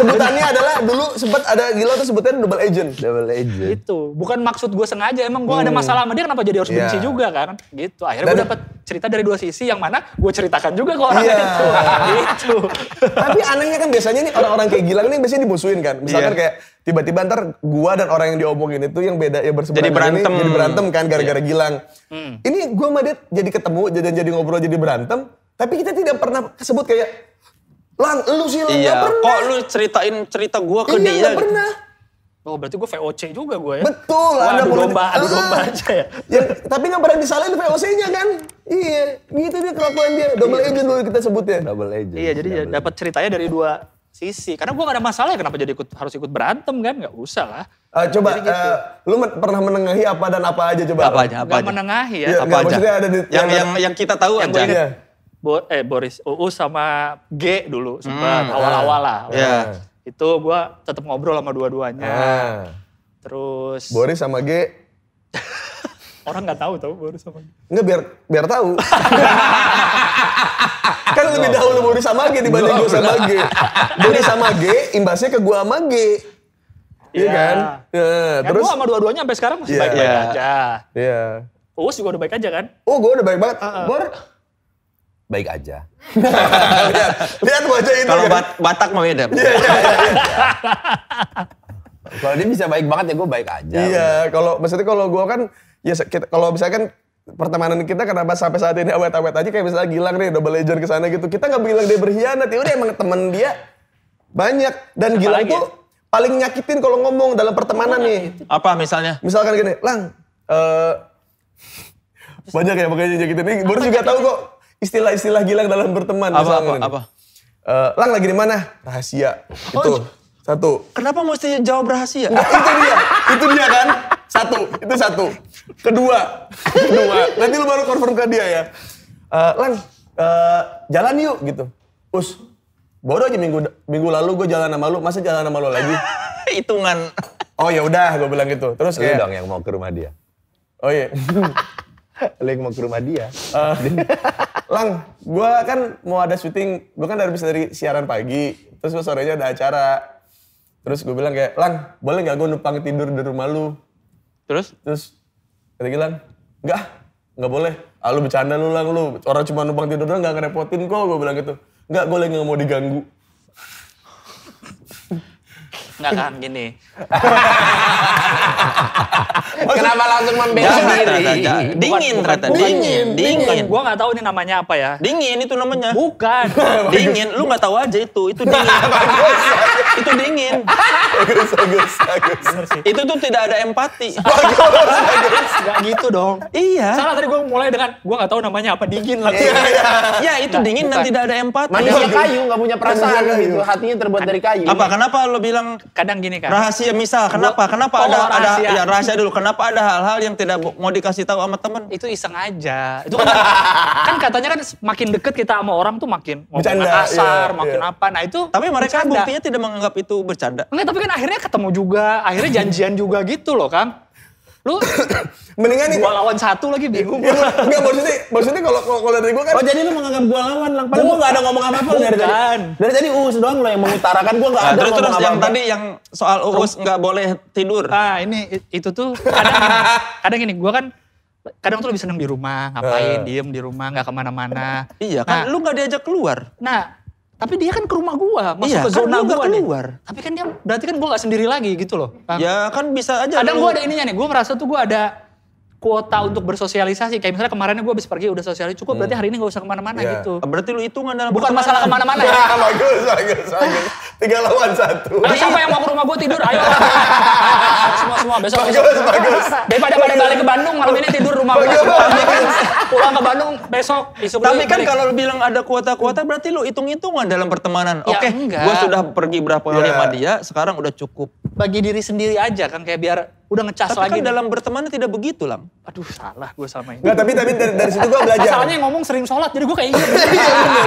Sebutannya adalah dulu sempat ada Gilang tuh sebutannya double agent. Double agent. Itu bukan maksud gue sengaja. Emang gue hmm. ada masalah sama dia kenapa jadi harus yeah. benci iya. juga kan? Gitu. Akhirnya gue dapat cerita dari dua sisi yang mana gue ceritakan juga ke orang yeah. itu. gitu. Tapi anehnya kan biasanya nih orang-orang kayak Gilang kan ini biasanya dimusuhin kan. misalnya yeah. kayak tiba-tiba ntar gua dan orang yang diomongin itu yang beda ya berseberangan jadi berantem ini, jadi berantem kan iya. gara-gara yeah. Gilang hmm. ini gua sama dia jadi ketemu jadi jadi ngobrol jadi berantem tapi kita tidak pernah sebut kayak lang lu sih lang iya, pernah kok lu ceritain cerita gua ke iya, dia iya pernah Oh berarti gue VOC juga gue ya? Betul. Wah, ada domba, ada ah. domba aja ya. ya tapi nggak pernah disalahin VOC-nya kan? Iya, gitu dia kelakuan dia. Double agent dulu kita sebutnya. Double agent. Iya, jadi ya dapat ceritanya dari dua sisi. Karena gue gak ada masalah ya kenapa jadi ikut, harus ikut berantem kan, gak usah lah. Uh, coba, gitu. uh, lu pernah menengahi apa dan apa aja coba? Apa aja, apa gak aja. menengahi ya. ya apa aja. Ada di, yang, yang, yang, yang kita tahu yang aja. ya. Bo, eh Boris UU sama G dulu sempat hmm, awal-awal lah. Yeah. Iya. Itu gue tetap ngobrol sama dua-duanya. Yeah. Terus Boris sama G orang nggak tahu tau Boris sama G. Enggak biar biar tahu. kan lebih dahulu Budi sama G dibanding gue sama G. Budi sama G, imbasnya ke gue sama G. Iya yeah. kan? Yeah. Ya, terus, gue sama dua-duanya sampai sekarang masih iya. baik-baik yeah. aja. Iya. Yeah. Uus juga udah baik aja kan? Oh gue udah baik banget. Uh -uh. Bor? Baik aja. lihat, lihat wajah itu. Kalau kan? bat Batak mau beda. Iya, iya, iya. Kalau dia bisa baik banget ya gue baik aja. Iya, kalau maksudnya kalau gue kan ya kita, kalau misalkan pertemanan kita kenapa sampai saat ini awet-awet aja kayak misalnya Gilang nih double legend ke sana gitu. Kita nggak bilang dia berkhianat, ya udah emang temen dia banyak dan Apa Gilang lagi? tuh paling nyakitin kalau ngomong dalam pertemanan nih. Gitu? Apa misalnya? Misalkan gini, Lang, uh, banyak ya makanya nyakitin. Ini baru juga tahu kok istilah-istilah Gilang dalam berteman. Apa, apa, ini. apa? Uh, Lang lagi di mana? Rahasia. Oh, itu. Iya. Satu. Kenapa mesti jawab rahasia? Nggak, itu dia, itu dia kan. Satu, itu satu. Kedua, kedua. Nanti lu baru konfirm ke dia ya. Uh, Lan, uh, jalan yuk gitu. Us, baru aja minggu minggu lalu gue jalan sama lu, masa jalan sama lu lagi? Hitungan. Oh ya udah, gue bilang gitu. Terus kayak, eh. dong yang mau ke rumah dia. Oh iya. lu mau ke rumah dia. Uh, Lang, gue kan mau ada syuting, gue kan dari bisa dari siaran pagi, terus gue sorenya ada acara. Terus gue bilang kayak, Lang, boleh nggak gue numpang tidur di rumah lu? Terus? Terus kata Gilang, enggak, enggak boleh. Ah, lu bercanda lu lah lu, orang cuma numpang tidur doang gak ngerepotin kok, gue bilang gitu. Enggak, gue lagi gak mau diganggu. Enggak kan gini. Kenapa langsung membela diri? Dingin ternyata. Dingin. Dingin. Gua nggak tahu ini namanya apa ya. Dingin itu namanya. Bukan. dingin. Lu nggak tahu aja itu. Itu dingin. itu dingin. Itu tuh tidak ada empati. Bagus, Gak gitu dong. Iya. Salah tadi gue mulai dengan gue nggak tahu namanya apa dingin lah. Iya, iya. Ya itu dingin dan tidak ada empati. Manusia iya. kayu nggak punya perasaan gitu. Hatinya terbuat dari kayu. Apa? Kenapa lo bilang kadang gini kan. Rahasia misal, kenapa? Kenapa oh, ada rahasia. ada ya rahasia dulu. Kenapa ada hal-hal yang tidak mau dikasih tahu sama teman? Itu iseng aja. Itu kan, kan katanya kan makin deket kita sama orang tuh makin ngomong kasar, iya, iya, makin apa. Nah, itu Tapi mereka bercanda. buktinya tidak menganggap itu bercanda. Enggak, tapi kan akhirnya ketemu juga, akhirnya janjian juga gitu loh, Kang. Lu mendingan nih gua lawan satu lagi bingung. Iya, enggak maksudnya maksudnya kalau kalau dari gua kan Oh jadi lu menganggap gua lawan lang. Padahal gua enggak ada ngomong apa-apa dari tadi. Dari tadi Uus doang lo yang mengutarakan gua enggak ada nah, terus, ngomong yang tadi yang soal Uus enggak boleh tidur. Ah ini itu tuh kadang kadang gini gua kan kadang tuh lebih seneng di rumah, ngapain, eh. diem di rumah, nggak kemana-mana. Iya kan, nah. lu nggak diajak keluar. Nah, tapi dia kan ke rumah gua, masuk iya, ke zona gua, keluar. Tapi kan dia berarti kan gua gak sendiri lagi gitu loh. Ya kan bisa aja. Kadang gua ada ininya nih, gua merasa tuh gua ada kuota untuk bersosialisasi. Kayak misalnya kemarin gua habis pergi udah sosialisasi cukup, hmm. berarti hari ini gak usah kemana-mana yeah. gitu. Ah, berarti lu hitungan dalam Bukan masalah kemana-mana ya. Iya, bagus, bagus, bagus. Tiga lawan satu. Ayo siapa yang mau ke rumah gua tidur, ayo. semua-semua, besok. Bagus, besok. bagus. Daripada pada balik ke Bandung, malam ini tidur rumah gue pulang ke Bandung besok. Tapi kan kalau lu bilang ada kuota-kuota hmm. berarti lu hitung-hitungan dalam pertemanan. Ya, Oke, okay, gue sudah pergi berapa kali iya. yeah. sama dia, sekarang udah cukup. Bagi diri sendiri aja kan kayak biar udah ngecas tapi kan lagi. Tapi kan dalam berteman tidak begitu, Lam. Aduh, salah gue sama ini. Enggak, tapi tapi dari, dari situ gue belajar. Masalahnya ngomong sering sholat, jadi gue kayak iya bener.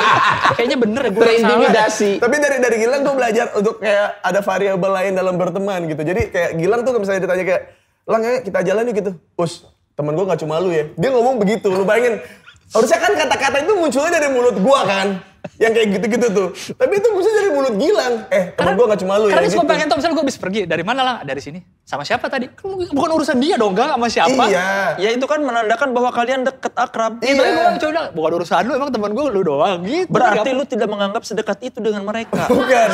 Kayaknya bener ya gue Terintimidasi. Tapi dari dari Gilang gue belajar untuk kayak ada variabel lain dalam berteman gitu. Jadi kayak Gilang tuh misalnya ditanya kayak, Lang ya kita jalan yuk gitu. Us, teman gue nggak cuma lu ya dia ngomong begitu lu bayangin harusnya kan kata-kata itu munculnya dari mulut gue kan yang kayak gitu-gitu tuh. Tapi itu bisa jadi mulut Gilang. Eh, temen gue gak cuma lu ya. Karena suka gitu. pengen tau, misalnya gue bisa pergi, dari mana lah? Dari sini. Sama siapa tadi? Kan bukan urusan dia dong, gak sama siapa. Iya. Ya itu kan menandakan bahwa kalian deket akrab. Iya. Tapi iya. gue coba, bukan urusan lu, emang temen gue lu doang gitu. Berarti lu tidak menganggap sedekat itu dengan mereka. Bukan.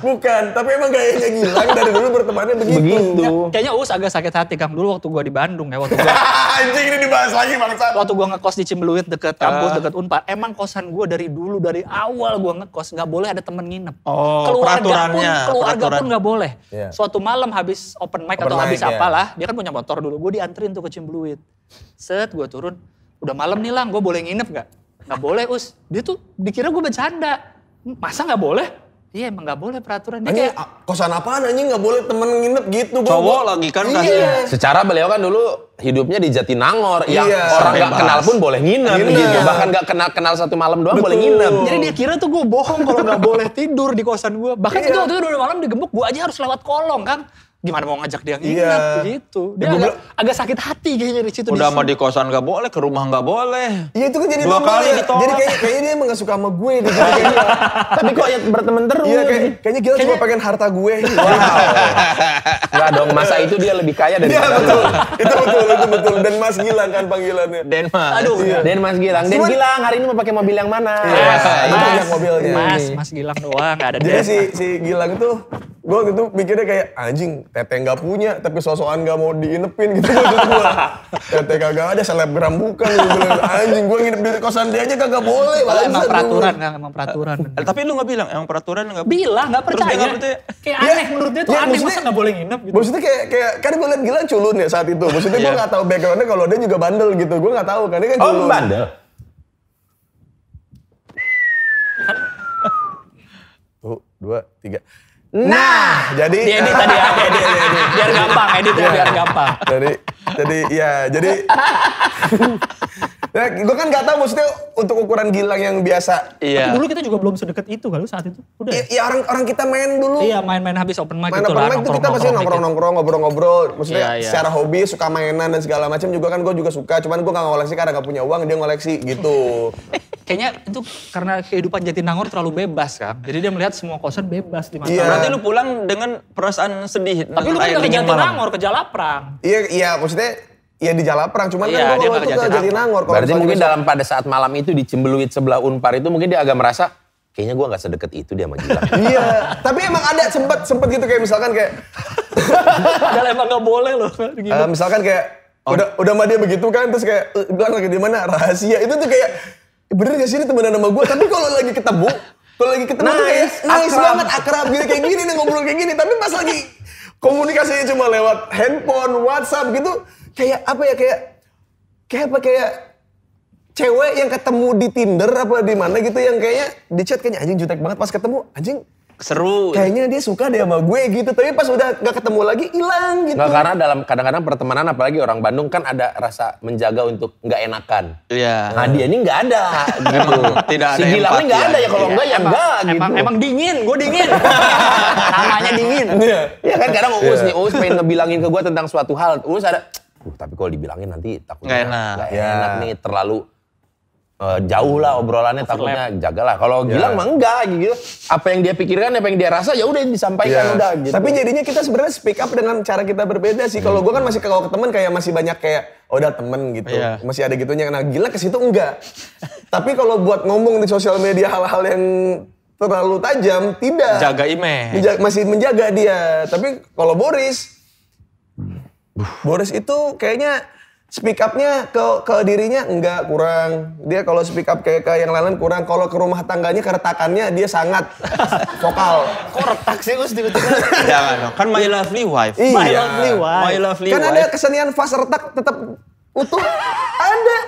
Bukan, tapi emang kayaknya Gilang dari dulu bertemannya begitu. Begitu. kayaknya us agak sakit hati, kan Dulu waktu gue di Bandung ya, waktu gue. Anjing ini dibahas lagi, bangsa. Waktu gue ngekos di Cimbeluit deket iya. kampus, deket Unpar. Emang kosan gue dari dulu, dari awal gue ngekos nggak boleh ada temen nginep. Oh, keluarga pun keluarga peraturan. pun nggak boleh. Yeah. Suatu malam habis open mic open atau mic, habis yeah. apalah, dia kan punya motor dulu. Gue diantrin tuh ke cimbluit. Set gue turun, udah malam nih lang, gue boleh nginep nggak? Nggak boleh us. Dia tuh dikira gue bercanda. Masa nggak boleh? Iya emang gak boleh peraturan. Dia kayak... kosan apaan anjing gak boleh temen nginep gitu. Cowok lagi kan Iya. Iya. Secara beliau kan dulu hidupnya di Jatinangor. Yang iya. orang Sampai gak kenal pun boleh nginep, Iya. gitu. Bahkan gak kenal kenal satu malam doang Betul. boleh nginep. Jadi dia kira tuh gue bohong kalau gak boleh tidur di kosan gue. Bahkan iya. itu waktu itu malam digembuk gue aja harus lewat kolong kan gimana mau ngajak dia nginep iya. gitu. Dia ya, agak, agak sakit hati kayaknya di situ. Udah sama di kosan gak boleh, ke rumah gak boleh. Iya itu kan jadi Dua kali ya. Jadi kayaknya kayaknya dia emang gak suka sama gue. Gitu, kayaknya. Tapi kok ya berteman terus. Iya kayak, kayaknya kita cuma pengen harta gue. Wow. Iya. gak dong, masa itu dia lebih kaya dari ya, betul, itu betul, itu betul. Dan Mas Gilang kan panggilannya. Dan Mas. Aduh, iya. Dan Mas Gilang. Dan Gilang hari ini mau pakai mobil yang mana? Iya, mas, mas, mobilnya. Iya. Mas, Mas Gilang doang, gak ada Jadi si, si Gilang tuh Gue waktu itu pikirnya kayak anjing, tete nggak punya tapi sosokan nggak mau diinepin gitu maksud gue. tete kagak ada, selebgram bukan. Gue bilang anjing gue nginep di kosan dia aja kagak boleh. malah emang peraturan, kan, emang peraturan. Eh, tapi lu nggak bilang, emang peraturan nggak? Bilang, nggak percaya. Gak percaya. Kayak aneh ya, menurut dia tuh ya, aneh, masa nggak boleh nginep gitu. Maksudnya kayak, kayak kan gue liat gila culun ya saat itu. Maksudnya gue iya. nggak tahu backgroundnya kalau dia juga bandel gitu. Gue nggak tahu kan dia kan oh, culun. Oh bandel? Satu, dua, tiga. Nah, nah, jadi di edit tadi ya, di edit, di edit. biar gampang, edit ya. biar iya. gampang. Jadi, jadi ya, jadi Ya, gue kan nggak tahu maksudnya untuk ukuran Gilang yang biasa. Iya. Tapi dulu kita juga belum sedekat itu kalau saat itu. Udah. Iya, iya orang orang kita main dulu. Iya main-main habis open mic main itu open mic itu kita pasti nongkrong-nongkrong, ngobrol-ngobrol. Maksudnya iya, iya. secara hobi suka mainan dan segala macam juga kan gue juga suka. Cuman gue gak ngoleksi karena nggak punya uang dia ngoleksi gitu. Eh, kayaknya itu karena kehidupan Jatinangor terlalu bebas kan. Jadi dia melihat semua kosan bebas di mana. Iya. Berarti lu pulang dengan perasaan sedih. Tapi lu kan ke Jatinangor, ke Jalaprang. Iya, iya maksudnya Iya di jalan perang, cuman iya, kan gue waktu ke Jatinangor. Berarti mungkin dalam pada saat malam itu di Cembeluit sebelah Unpar itu mungkin dia agak merasa kayaknya gue gak sedekat itu dia sama Gilang. iya, tapi emang ada sempet sempet gitu kayak misalkan kayak. Dan emang nggak boleh loh. Uh, misalkan kayak oh. udah udah sama dia begitu kan terus kayak eh, gue lagi di mana rahasia itu tuh kayak eh, bener gak sih ini temenan sama gue tapi kalau lagi ketemu kalau lagi ketemu nice, tuh kayak nice akrab. banget akrab gitu kayak gini nih ngobrol kayak gini tapi pas lagi komunikasinya cuma lewat handphone, WhatsApp gitu. Kayak apa ya kayak kayak apa kayak cewek yang ketemu di Tinder apa di mana gitu yang kayaknya di chat kayaknya anjing jutek banget pas ketemu anjing seru. Gitu. Kayaknya dia suka deh sama gue gitu, tapi pas udah gak ketemu lagi hilang gitu. Nggak, karena dalam kadang-kadang pertemanan apalagi orang Bandung kan ada rasa menjaga untuk nggak enakan. Iya. Nah dia ini nggak ada gitu. gitu. Tidak ada si Gilang ini nggak ada ya, kalau iya. enggak ya emang, enggak gitu. Emang, emang dingin, gue dingin. Namanya dingin. Iya. Ya kan kadang Uus iya. nih, Uus pengen ngebilangin ke gue tentang suatu hal. Uus ada, uh tapi kalau dibilangin nanti takutnya gak enak, gak enak yeah. nih terlalu Eh, jauh lah hmm. obrolannya takutnya jagalah. Kalau yeah. Gilang mah enggak gitu. Apa yang dia pikirkan, apa yang dia rasa ya udah disampaikan yeah. udah gitu. Tapi jadinya kita sebenarnya speak up dengan cara kita berbeda sih. Kalau gue kan masih kalau ke teman kayak masih banyak kayak oh udah temen gitu. Yeah. Masih ada gitunya. Nah gila ke situ enggak. Tapi kalau buat ngomong di sosial media hal-hal yang terlalu tajam, tidak. Jaga image. masih menjaga dia. Tapi kalau Boris, hmm. Boris itu kayaknya speak upnya ke ke dirinya enggak kurang dia kalau speak up kayak ke yang lain kurang kalau ke rumah tangganya keretakannya dia sangat vokal kok retak sih us tiba-tiba iya, jangan dong kan my lovely wife iya. my lovely wife my lovely kan wife. ada kesenian fast retak tetap utuh ada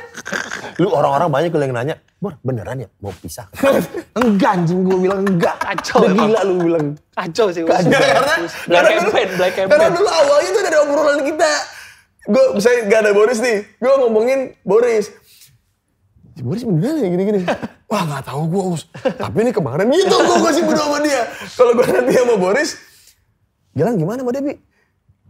lu orang-orang banyak yang nanya Bor, beneran ya mau pisah? enggak anjing gue bilang enggak. Kacau Udah gila lu bilang. Kacau sih. Kacau, karena, karena, karena, black karena, dulu, karena dulu awalnya itu dari obrolan kita gue misalnya gak ada Boris nih, gue ngomongin Boris. Boris beneran ya gini-gini. Wah gak tau gue us. Tapi ini kemarin gitu gue kasih berdua sama dia. Kalau gue nanti sama Boris, Gilang gimana sama Debi?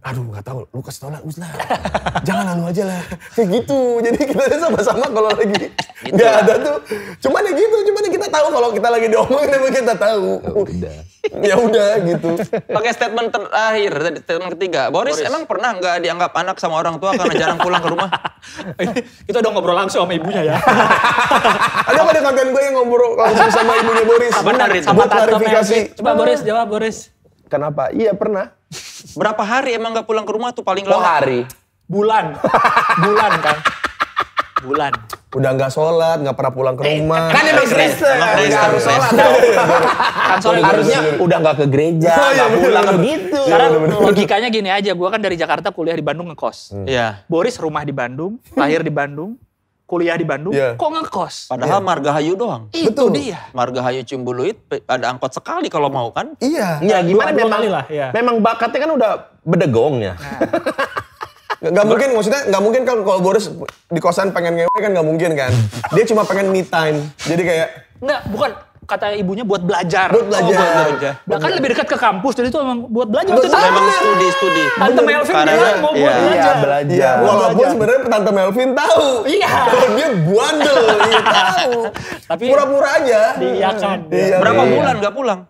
aduh nggak tahu lu kasih tau lah us lah jangan lalu aja lah kayak gitu jadi kita sama-sama kalau lagi gitu nggak gitu ada tuh cuman ya gitu cuman ya kita tahu kalau kita lagi diomongin emang kita tahu ya udah ya udah gitu pakai statement terakhir statement ketiga Boris, Boris. emang pernah nggak dianggap anak sama orang tua karena jarang pulang ke rumah kita udah ngobrol langsung sama ibunya ya ada pada konten gue yang ngobrol langsung sama ibunya Boris benar itu sama klarifikasi coba Boris jawab Boris kenapa iya pernah Berapa hari emang gak pulang ke rumah tuh paling lama? Oh hari. Bulan. Bulan kan. Bulan. Udah gak sholat, gak pernah pulang ke eh, rumah. Eh, kan emang Kristen. harus sholat. Kan, kan, kan sholat harusnya udah gak ke gereja, oh, nggak gak iya, pulang gitu. Iya, Karena logikanya gini aja, gue kan dari Jakarta kuliah di Bandung ngekos. Hmm. Iya. Boris rumah di Bandung, lahir di Bandung, kuliah di Bandung, yeah. kok ngekos? Padahal yeah. Hayu doang. Itu Betul. dia. Hayu Cimbuluit ada angkot sekali kalau mau kan? Iya. Ya gimana dua, memang, lah. Ya. Memang bakatnya kan udah bedegong ya. Nah. Gak mungkin, maksudnya gak mungkin kan kalau Boris di kosan pengen ngewe kan gak mungkin kan. Dia cuma pengen me time. Jadi kayak... Enggak, bukan kata ibunya buat belajar. Buat belajar. Oh, belajar. Bahkan lebih dekat ke kampus, jadi itu emang buat belajar. Buat itu memang studi studi. Tante Melvin bilang mau iya, buat belajar. Iya, belajar. Iya, walaupun sebenarnya Tante Melvin tahu. Iya. Kalau dia buandel, dia tahu. Tapi pura-pura aja. Diiakan. Iya, Berapa iya. bulan gak pulang?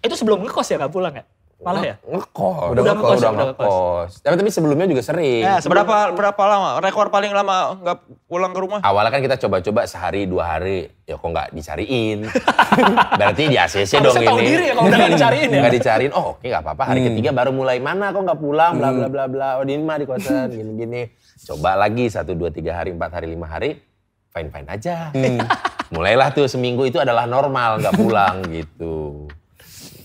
Itu sebelum ngekos ya gak pulang ya? Gitu. Malah ya? Ngekos. Udah, udah ngekos, udah ngekos. Tapi, tapi sebelumnya juga sering. Ya, seberapa, berapa lama? Rekor paling lama nggak pulang ke rumah? Awalnya kan kita coba-coba sehari dua hari. Ya kok nggak dicariin. Berarti di ACC kan dong ini. tahu diri ya kalau nggak dicariin ya. Nggak dicariin. Oh oke nggak apa-apa. Hari hmm. ketiga baru mulai. Mana kok nggak pulang? Bla bla hmm. bla bla. Oh di rumah di kosan gini-gini. Coba lagi satu dua tiga hari empat hari lima hari. Fine fine aja. Hmm. Mulailah tuh seminggu itu adalah normal nggak pulang gitu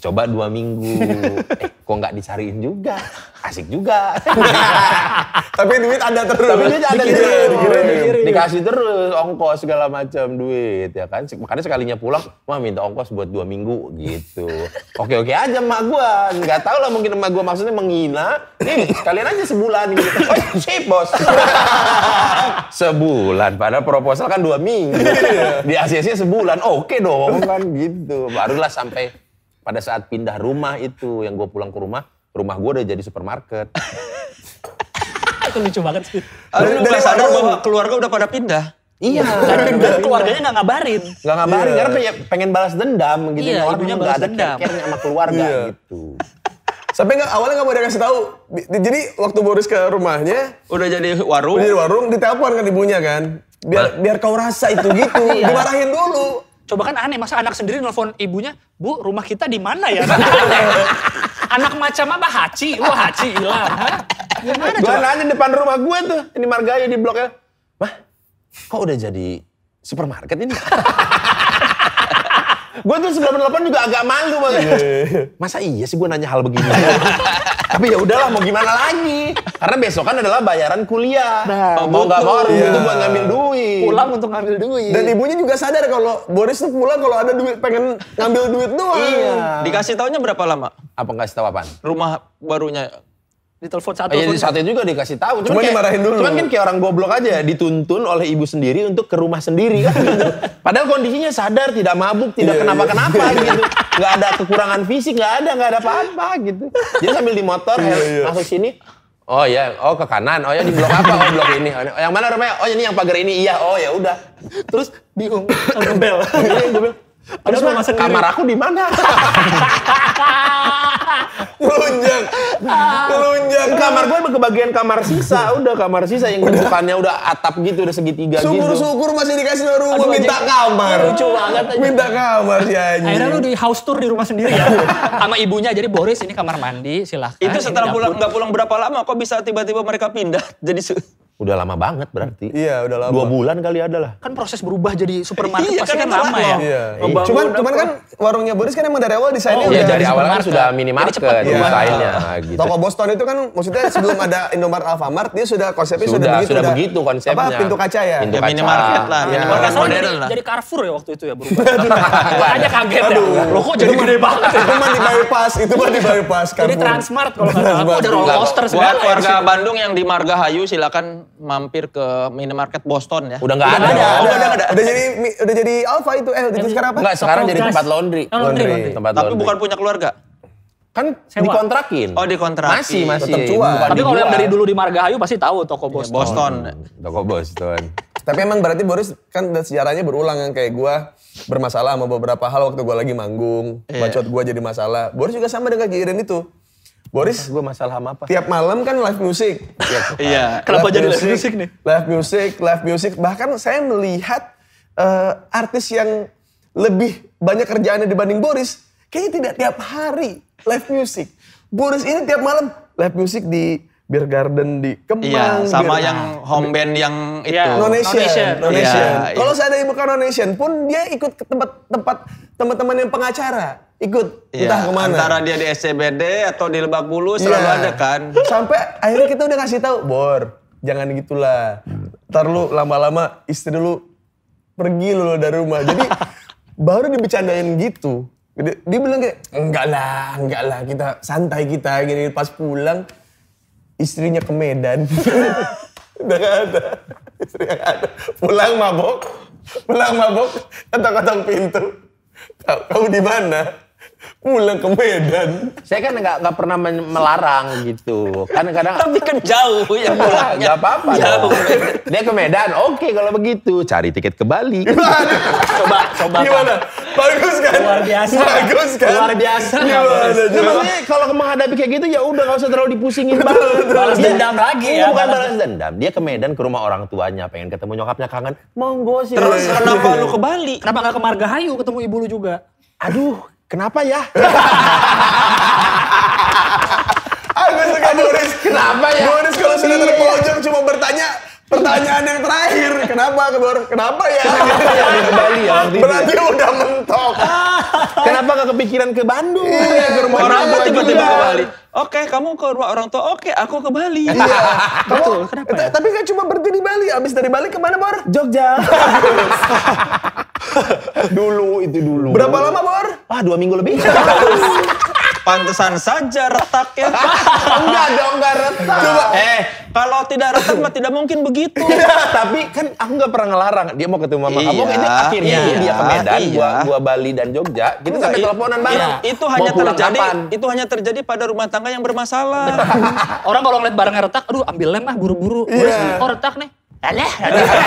coba dua minggu. Eh, kok nggak dicariin juga? Asik juga. Tapi duit ada terus. Tapi duit ada dikirin, terus. Dikirin, dikirin. Dikasih terus ongkos segala macam duit ya kan. Makanya sekalinya pulang, mah minta ongkos buat dua minggu gitu. Oke oke aja mak gua. Nggak tahu lah mungkin emak gua maksudnya menghina. Nih kalian aja sebulan gitu. Oh sip bos. sebulan. Padahal proposal kan dua minggu. Iya. Di ACC sebulan. Oke dong kan gitu. Barulah sampai pada saat pindah rumah itu yang gue pulang ke rumah rumah gue udah jadi supermarket itu lucu banget sih Aduh, dari sadar bahwa keluarga udah pada pindah Iya, karena keluarganya nggak ngabarin. Nggak ngabarin, yeah. karena pengen balas dendam gitu. Iya, ibunya balas dendam. Ada sama keluarga yeah. gitu. Sampai nggak awalnya nggak mau dikasih tahu. Jadi waktu Boris ke rumahnya, udah jadi warung. Udah jadi warung, ditelepon kan ibunya kan. Biar biar kau rasa itu gitu, iya. dimarahin dulu. Coba kan aneh, masa anak sendiri nelfon ibunya, Bu rumah kita di mana ya? anak macam apa? Haci, wah Haci hilang. Gue nanya depan rumah gue tuh, ini Margaya di bloknya. ya. Mah, kok udah jadi supermarket ini? gue tuh sebelah juga agak malu banget. Iya. Masa iya sih gue nanya hal begini? Tapi ya udahlah mau gimana lagi. Karena besok kan adalah bayaran kuliah. Nah, mau nggak mau harus itu iya. buat ngambil duit. Pulang untuk ngambil duit. Dan ibunya juga sadar kalau Boris tuh pulang kalau ada duit pengen ngambil duit doang. Iya. Dikasih taunya berapa lama? Apa nggak tahu apa Rumah barunya Ditelepon satu. Iya, itu juga dikasih tahu. cuma kayak, dimarahin dulu. Cuman kan kayak orang goblok aja dituntun oleh ibu sendiri untuk ke rumah sendiri kan Padahal kondisinya sadar, tidak mabuk, tidak iya, iya. kenapa-kenapa gitu. Gak ada kekurangan fisik, gak ada, gak ada apa-apa gitu. Jadi sambil di motor masuk iya, eh, sini, Oh ya, oh ke kanan. Oh ya di blok apa? Oh blok oh, ini. Oh, yang mana rumahnya? Oh ini yang pagar ini. Iya. Oh ya udah. Terus bingung. Ngebel. Ngebel. Terus kamar aku di mana? Melunjak. Melunjak. Kamar gue bagian kamar sisa, udah kamar sisa yang depannya udah atap gitu, udah segitiga syukur, gitu. Syukur-syukur masih dikasih rumah, Aduh, minta aja, kamar. Lucu banget aja. Minta kamar sih anjing. Akhirnya lu di house tour di rumah sendiri ya. Sama ibunya, jadi Boris ini kamar mandi, silahkan. Itu setelah pulang, nggak pulang berapa lama kok bisa tiba-tiba mereka pindah jadi Udah lama banget berarti. Iya, udah lama. Dua bulan kali ada lah. Kan proses berubah jadi supermarket iya, kan pasti kan, lama ya. Iya. Membangun iya. cuman, cuman kan warungnya Boris kan emang dari awal desainnya oh, iya, udah. Iya, dari awal kan sudah minimarket cepat gitu. iya. desainnya. Gitu. Toko Boston itu kan maksudnya sebelum ada Indomaret Alfamart dia sudah konsepnya sudah, sudah begitu. Sudah begitu konsepnya. Apa, pintu kaca ya? Pintu ya, kaca. minimarket lah. Ya. Minimarket ya. modern lah. Jadi Carrefour ya waktu itu ya berubah. Makanya kaget ya. Aduh. ya. Loh kok jadi gede banget ya? Itu mah di bypass, itu mah di bypass. Jadi Transmart kalau nggak Aku udah roller coaster segala. Buat ya? Warga Bandung yang di Margahayu silakan mampir ke minimarket Boston ya. Udah nggak ada. Udah, ada. udah, ada. udah jadi udah jadi Alpha itu eh udah jadi sekarang apa? Enggak, sekarang jadi tempat laundry. Laundry, laundry. tempat Tapi laundry. bukan punya keluarga. Kan Sewa. dikontrakin. Oh, dikontrakin. Masih, masih. Tetap jual. Tapi kalau yang dari dulu di Margahayu pasti tahu toko iya, Boston. Ya, Boston. Toko Boston. Tapi emang berarti Boris kan sejarahnya berulang kan kayak gua bermasalah sama beberapa hal waktu gua lagi manggung. Yeah. Bacot gue jadi masalah. Boris juga sama dengan Giren itu. Boris, gue masalah apa? Tiap malam kan live music. iya. iya. Kenapa jadi live music nih? Live music, live music. Bahkan saya melihat uh, artis yang lebih banyak kerjaannya dibanding Boris, kayaknya tidak tiap hari live music. Boris ini tiap malam live music di Beer Garden di Kemang. Iya, sama Beer, yang home band yang iya. itu. Yeah. Nonation. Nonation. Nonation. Yeah, Kalau bukan Nonation pun dia ikut ke tempat-tempat teman-teman yang pengacara ikut ya, entah kemana. Antara dia di SCBD atau di Lebak Bulus ya. selalu iya. ada kan. Sampai akhirnya kita udah ngasih tahu, Bor, jangan gitulah. Ntar lu lama-lama istri lu pergi lu dari rumah. Jadi baru dibicarain gitu. Dia, dia bilang kayak, enggak lah, enggak lah, kita santai kita. Gini, pas pulang, istrinya ke Medan. udah gak ada. Istri gak ada. Pulang mabok, pulang mabok, ketok-ketok pintu. Kau, kau di mana? pulang ke Medan. Saya kan nggak nggak pernah melarang gitu. Kan kadang tapi kan jauh ya pulangnya. Gak apa-apa. Jauh. Dia ke Medan. Oke kalau begitu cari tiket ke Bali. coba coba. Gimana? Bagus kan? Luar biasa. Bagus kan? Luar biasa. Gimana? Maksudnya kalau menghadapi kayak gitu ya udah nggak usah terlalu dipusingin banget. balas dendam lagi iya, ya. Bukan balas dendam. Dia ke Medan ke rumah orang tuanya pengen ketemu nyokapnya kangen. Monggo sih. Terus iya. kenapa lu ke Bali? Kenapa nggak ke Margahayu ketemu ibu lu juga? Aduh, kenapa ya? Aku gue suka Boris. Kenapa ya? Boris kalau sudah iya. terpojok cuma bertanya pertanyaan yang terakhir. Kenapa kebor? Kenapa ya? Kenapa iya, iya, ya? Kembali ya. Berarti udah mentok. kenapa gak kepikiran ke Bandung? ya, ke rumah orang tiba-tiba ke Bali? Oke, okay, kamu ke rumah orang tua. Oke, okay, aku ke Bali. Iya. Kamu, Betul. Kenapa? Ya? Tapi kan cuma berhenti di Bali. Abis dari Bali kemana, Bor? Jogja. dulu itu dulu. Berapa lama, Bor? Wah, dua minggu lebih. Pantesan saja retak ya, enggak dong, enggak retak. Coba. Eh, kalau tidak retak mah tidak mungkin begitu. Tapi kan aku nggak pernah ngelarang. Dia mau ketemu mama iya, kamu, ini iya, akhirnya iya, dia ke Medan, iya. gua, gua Bali dan Jogja. Kita sampai iya. teleponan bareng. Iya. Itu hanya terjadi itu hanya terjadi pada rumah tangga yang bermasalah. Orang kalau ngeliat barangnya retak, aduh ambil lem ah buru-buru. Yeah. Oh retak nih Aleh,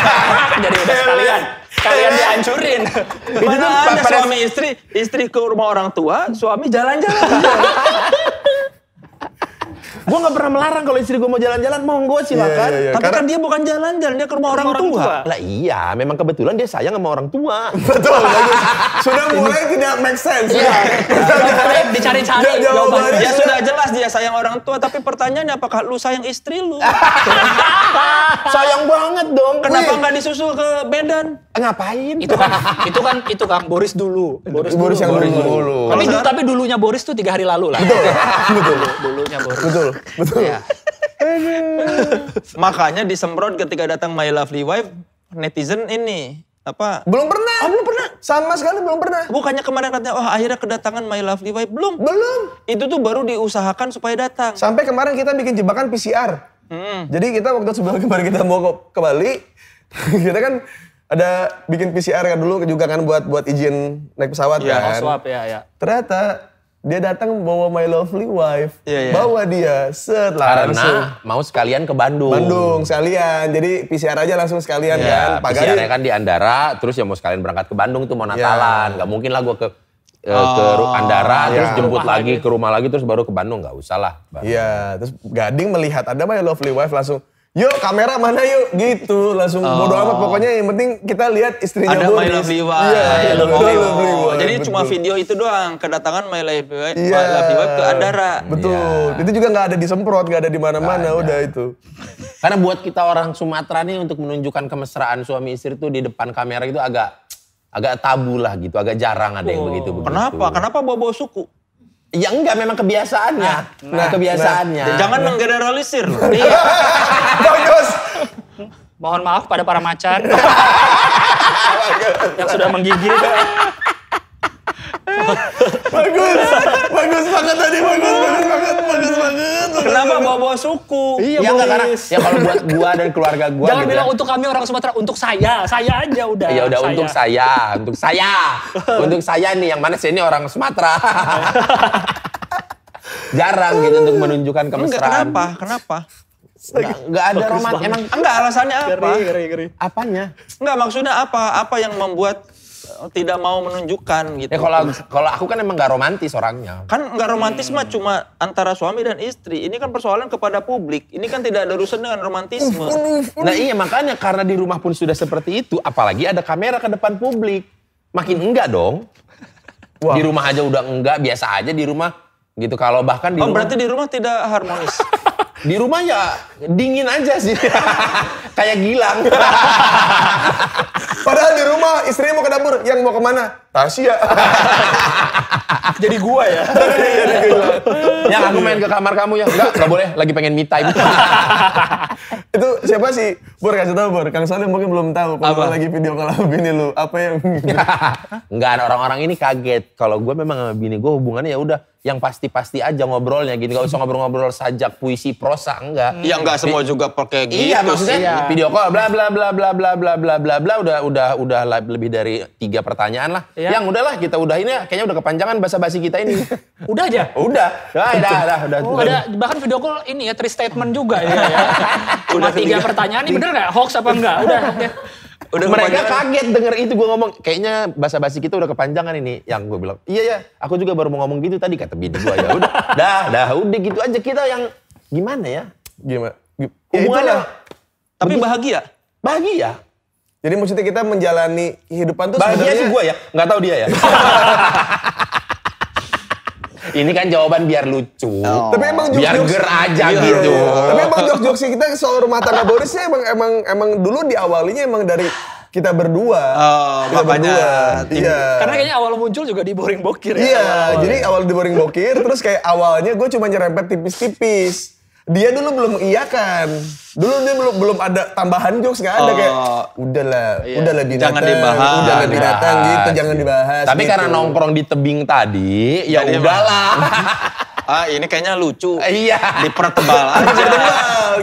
dari udah sekalian. Kalian dihancurin. Mana ada ada suami istri, istri ke rumah orang tua, suami jalan-jalan. gue nggak pernah melarang kalau istri gue mau jalan-jalan monggo iya, iya, silakan. Yeah, yeah, yeah. Tapi Karena, kan dia bukan jalan-jalan, dia ke rumah orang, orang tua. tua. Lah iya, memang kebetulan dia sayang sama orang tua. Betul. sudah mulai tidak make sense. ya Dicari-cari. Jawabannya ya sudah jelas dia sayang orang tua, tapi pertanyaannya apakah lu sayang istri lu? sayang banget dong. Kenapa nggak disusul ke Medan? ngapain? Itu kan, itu kan, itu kan Boris dulu. Boris, Boris dulu. yang Boris dulu. dulu. Tapi, tapi dulunya Boris tuh tiga hari lalu lah. Betul, iya. betul. dulunya Boris. Betul, betul. Ya. Makanya disemprot ketika datang My Lovely Wife, netizen ini apa belum pernah oh, belum pernah sama sekali belum pernah bukannya kemarin katanya oh akhirnya kedatangan my lovely wife belum belum itu tuh baru diusahakan supaya datang sampai kemarin kita bikin jebakan PCR hmm. jadi kita waktu sebelum kemarin kita mau ke Bali kita kan ada bikin PCR kan dulu juga kan buat buat izin naik pesawat yeah, kan. Swap, ya, ya. Ternyata dia datang bawa my lovely wife, yeah, yeah. bawa dia setelah Karena mau sekalian ke Bandung. Bandung sekalian, jadi PCR aja langsung sekalian yeah, kan. Pagari, PCR kan di Andara, terus ya mau sekalian berangkat ke Bandung tuh mau iya. Natalan, yeah. Gak mungkin lah gue ke eh, ke oh, Andara, ya. terus jemput rumah lagi, lagi ke rumah lagi, terus baru ke Bandung, nggak usah lah. Iya, terus Gading melihat ada My Lovely Wife langsung, yuk kamera mana yuk gitu langsung oh. bodo amat pokoknya yang penting kita lihat istrinya ada Boris. My Lovely Wife. Iya, Jadi betul. cuma video itu doang kedatangan My Lovely Wife, yeah. Iya. ke Adara. Betul. Yeah. Itu juga nggak ada disemprot, nggak ada di mana-mana udah itu. Karena buat kita orang Sumatera nih untuk menunjukkan kemesraan suami istri itu di depan kamera itu agak agak tabu lah gitu, agak jarang ada yang oh. begitu begitu. Kenapa? Kenapa bawa-bawa suku? Ya enggak, memang kebiasaannya. Nah, nah kebiasaannya. Nah. Jangan nah. menggeneralisir iya. Bagus. Mohon maaf pada para macan yang sudah menggigil bagus, bagus banget tadi, bagus, bagus banget, bagus banget. Kenapa bawa-bawa suku? Iya, ya, karena ya kalau buat gua dan keluarga gua. Jangan gitu ya. bilang ya. untuk kami orang Sumatera, untuk saya, saya aja udah. Iya udah saya. untuk saya, untuk saya, untuk saya nih yang mana sih ini orang Sumatera. Jarang gitu untuk menunjukkan kemesraan. Enggak, kenapa? Kenapa? Enggak, ada romantis. emang enggak alasannya apa? Geri, geri, geri. Apanya? Enggak maksudnya apa? Apa yang membuat tidak mau menunjukkan gitu. Ya kalau kalau aku kan emang nggak romantis orangnya. Kan nggak romantis hmm. mah cuma antara suami dan istri. Ini kan persoalan kepada publik. Ini kan tidak ada urusan dengan romantisme. nah iya makanya karena di rumah pun sudah seperti itu, apalagi ada kamera ke depan publik. Makin enggak dong. Wow. Di rumah aja udah enggak, biasa aja di rumah gitu. Kalau bahkan di Oh, rumah... berarti di rumah tidak harmonis. Di rumah ya dingin aja sih. Kayak gilang. Padahal di rumah istrinya mau ke dapur, yang mau kemana? Tasya. Jadi gua ya. yang aku main ke kamar kamu ya. Enggak, enggak boleh. Lagi pengen me time itu siapa sih? Bor kasih tahu Bor, Kang Soleh mungkin belum tahu kalau lagi video call sama bini lu, apa yang enggak Enggak, orang-orang ini kaget kalau gue memang sama bini gue hubungannya ya udah yang pasti-pasti aja ngobrolnya gitu. Gak usah ngobrol-ngobrol sajak puisi prosa enggak. yang enggak semua juga pakai iya, gitu. Iya maksudnya iya. video call bla bla bla bla bla bla bla bla bla udah udah udah lebih dari tiga pertanyaan lah. Iya. Yang udahlah kita udah ini ya. kayaknya udah kepanjangan bahasa basi kita ini. udah aja. Udah. Nah, udah udah udah. Oh, udah. Bahkan video call ini ya three statement juga ya. ya. udah tiga pertanyaan ini bener gak? Hoax apa enggak? Udah. Udah Mereka kaget denger itu gue ngomong, kayaknya bahasa basi kita udah kepanjangan ini. Yang gue bilang, iya ya, aku juga baru mau ngomong gitu tadi kata bini gue ya. Udah, dah, dah, udah gitu aja kita yang gimana ya? Gimana? Ya Hubungannya. Ya, Tapi bahagia. Bahagia. Jadi maksudnya kita menjalani kehidupan tuh Bahagia sih gue ya, gak tahu dia ya. Ini kan jawaban biar lucu. Oh. Tapi emang jokes biar ger aja iya, gitu. Iya, Tapi emang jokes jokes kita soal rumah tangga Boris sih emang emang emang dulu diawalinya emang dari kita berdua. Oh, kita makanya. Berdua. Iya. iya. Karena kayaknya awal muncul juga di Boring Bokir ya. Iya, awal. jadi awal di Boring Bokir terus kayak awalnya gue cuma nyerempet tipis-tipis dia dulu belum iya kan dulu dia belum belum ada tambahan jokes nggak ada oh, kayak udahlah iya. udahlah binatang jangan dibahas udahlah binatang dibahas. gitu jangan dibahas tapi gitu. karena nongkrong di tebing tadi ya Jadi udahlah ah ini kayaknya lucu iya dipertebal aja gitu.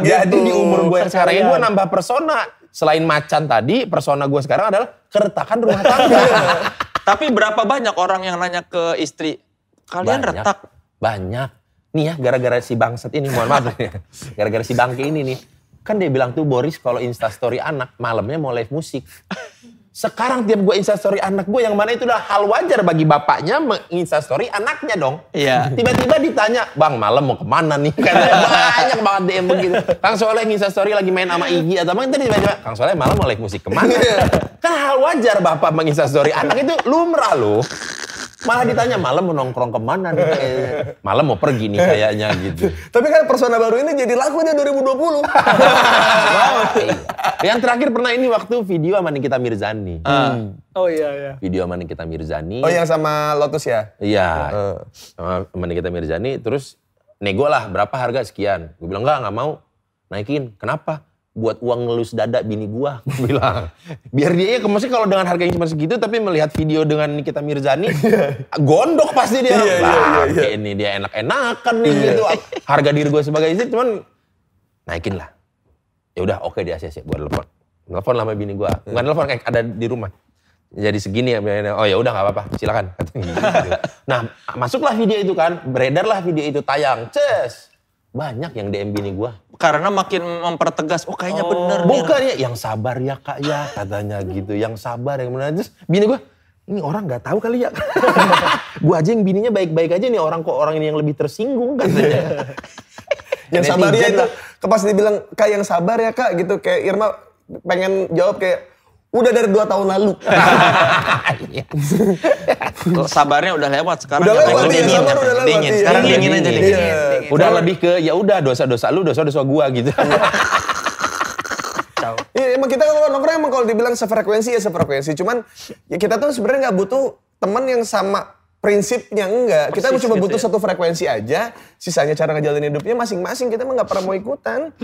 jadi di umur gue sekarang ini gue nambah persona selain macan tadi persona gue sekarang adalah keretakan rumah tangga tapi berapa banyak orang yang nanya ke istri kalian banyak, retak banyak nih ya gara-gara si bangsat ini mohon maaf gara-gara si bangke ini nih kan dia bilang tuh Boris kalau instastory anak malamnya mau live musik sekarang tiap gue instastory anak gue yang mana itu udah hal wajar bagi bapaknya menginstastory anaknya dong. Iya. Tiba-tiba ditanya, bang malam mau kemana nih? Kan banyak banget DM begitu. Kang Soleh instastory lagi main sama Igi atau bang tadi tiba-tiba, Kang Soleh malam mau live musik kemana? Iya. kan hal wajar bapak menginstastory anak itu lumrah loh. Malah ditanya malam mau nongkrong kemana nih kayaknya. Malam mau pergi nih kayaknya gitu. Tapi kan persona baru ini jadi laku dia 2020. wow. Iya. Yang terakhir pernah ini waktu video sama kita Mirzani. Ah. Hmm. Oh iya iya. Video sama kita Mirzani. Oh yang sama Lotus ya? Iya. Uh. Sama Nikita Mirzani terus nego lah berapa harga sekian. Gue bilang enggak enggak mau naikin. Kenapa? buat uang ngelus dada bini gua. Bilang. Biar dia ya maksudnya kalau dengan harga yang cuma segitu tapi melihat video dengan Nikita Mirzani gondok pasti dia. Iya, iya, iya, iya. ini dia enak-enakan nih iya. gitu. Harga diri gua sebagai istri cuman naikin lah. Ya udah oke okay, di ACC gua telepon. Telepon lama bini gua. Bukan telepon kayak ada di rumah. Jadi segini ya, oh ya udah nggak apa-apa, silakan. Gitu. nah masuklah video itu kan, beredarlah video itu tayang, ces banyak yang DM bini gue. Karena makin mempertegas, oh kayaknya oh. bener. Bukan ya, yang sabar ya kak ya, katanya gitu. Yang sabar, yang bener. Terus bini gue, ini orang nggak tahu kali ya. gue aja yang bininya baik-baik aja nih orang kok orang ini yang lebih tersinggung katanya. yang sabar ya itu. Kepas dibilang, kak yang sabar ya kak gitu. Kayak Irma pengen jawab kayak, Udah dari dua tahun lalu. Iya. Sabarnya udah lewat sekarang. Udah lewat, dingin, ya, sabar udah lewat. Dingin, iya. sekarang dingin, iya, dingin aja dingin. dingin. dingin. Udah lebih ke ya udah dosa-dosa lu, dosa-dosa gua gitu. Iya, emang kita kalau nongkrong emang kalau dibilang sefrekuensi ya sefrekuensi. Cuman ya kita tuh sebenarnya nggak butuh teman yang sama prinsipnya enggak. Persis, kita cuma gitu butuh ya. satu frekuensi aja, sisanya cara ngejalanin hidupnya masing-masing. Kita emang nggak pernah mau ikutan.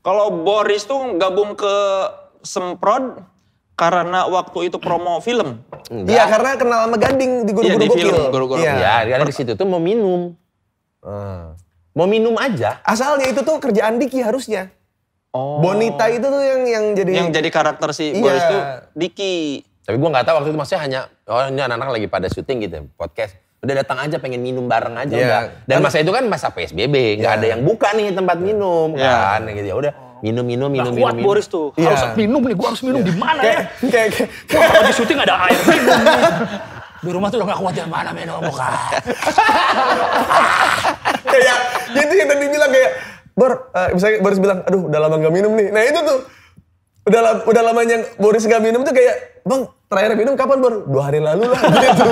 Kalau Boris tuh gabung ke semprot karena waktu itu promo film. Iya, karena kenal sama Ganding di iya, guru-guru ya, guru film, guru-guru. Iya, ya, karena di situ tuh mau minum. Hmm. Mau minum aja. Asalnya itu tuh kerjaan Diki harusnya. Oh. Bonita itu tuh yang yang jadi yang jadi karakter si iya. Boris tuh Diki. Tapi gue nggak tahu waktu itu masih hanya oh ini anak-anak lagi pada syuting gitu ya, podcast. Udah datang aja pengen minum bareng aja yeah. Iya. Dan kan- masa itu kan masa PSBB, nggak yeah. ada yang buka nih tempat iya. minum yeah. kan gitu ya udah minum minum minum minum. minum. Boris tuh yeah. harus minum nih, gua harus minum yeah. di mana ya? Kayak kayak gua di syuting ada air minum. di rumah tuh udah gak kuat yang mana minum buka. kayak jadi yang tadi bilang kayak Bor, uh, eh, misalnya Boris bilang, aduh udah lama gak minum nih. Nah itu tuh udah udah lama, yang Boris gak minum tuh kayak, bang terakhir minum kapan Bor? Dua hari lalu lah gitu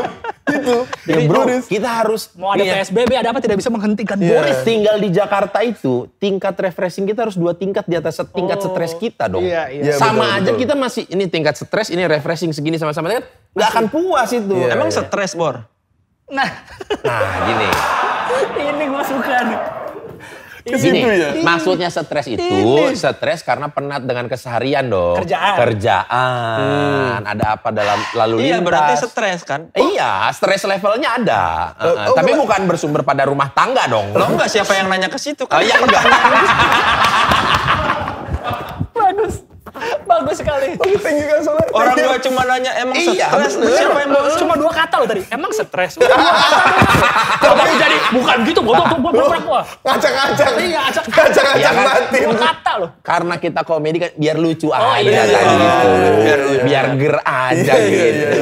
itu. Jadi ya bro, kita harus mau ada iya. PSBB ada apa tidak bisa menghentikan yeah. Boris. Tinggal di Jakarta itu tingkat refreshing kita harus dua tingkat di atas tingkat oh. stres kita dong. Iya, iya. Sama betul, aja betul. kita masih ini tingkat stres ini refreshing segini sama-sama kan nggak akan puas itu. Yeah, Emang yeah. stres bor. Nah. Nah gini. ini gue suka nih. Gini, ya? maksudnya stres itu stres karena penat dengan keseharian dong. Kerjaan. Kerjaan. Hmm. Ada apa dalam lalu iya, lintas. Iya berarti stres kan? Iya, stres levelnya ada. Oh, oh, tapi oh. bukan bersumber pada rumah tangga dong. Lo enggak siapa yang nanya ke situ kan? Oh, iya enggak. bagus sekali. Oh, thank you much. Orang gua cuma nanya emang iya, stres. Siapa yang bagus? Cuma dua kata lo tadi. Emang stres. Tapi jadi bukan gitu. Gua gua gua gua. Ngacak-ngacak. Iya, ngacak-ngacak mati. Iya, kan? Dua kata lo. Karena kita komedi kan biar lucu oh, aja. Oh iya. Biar biar ger aja gitu.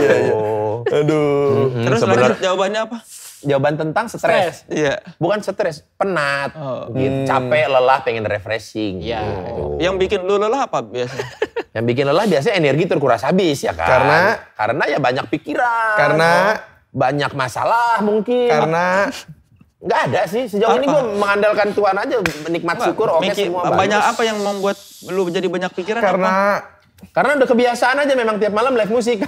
Aduh. Terus lanjut jawabannya apa? jawaban tentang stres. Iya. Bukan stres, penat, oh. gitu. Hmm. capek, lelah, pengen refreshing. Iya. Gitu. Yang bikin lu lelah apa biasanya? Yang bikin lelah biasanya energi terkuras habis ya kan. Karena karena ya banyak pikiran. Karena banyak masalah mungkin. Karena nggak ada sih sejauh apa? ini gue mengandalkan Tuhan aja menikmati syukur oke okay, semua banyak apa yang membuat lu jadi banyak pikiran karena apa? Karena udah kebiasaan aja memang tiap malam live musik.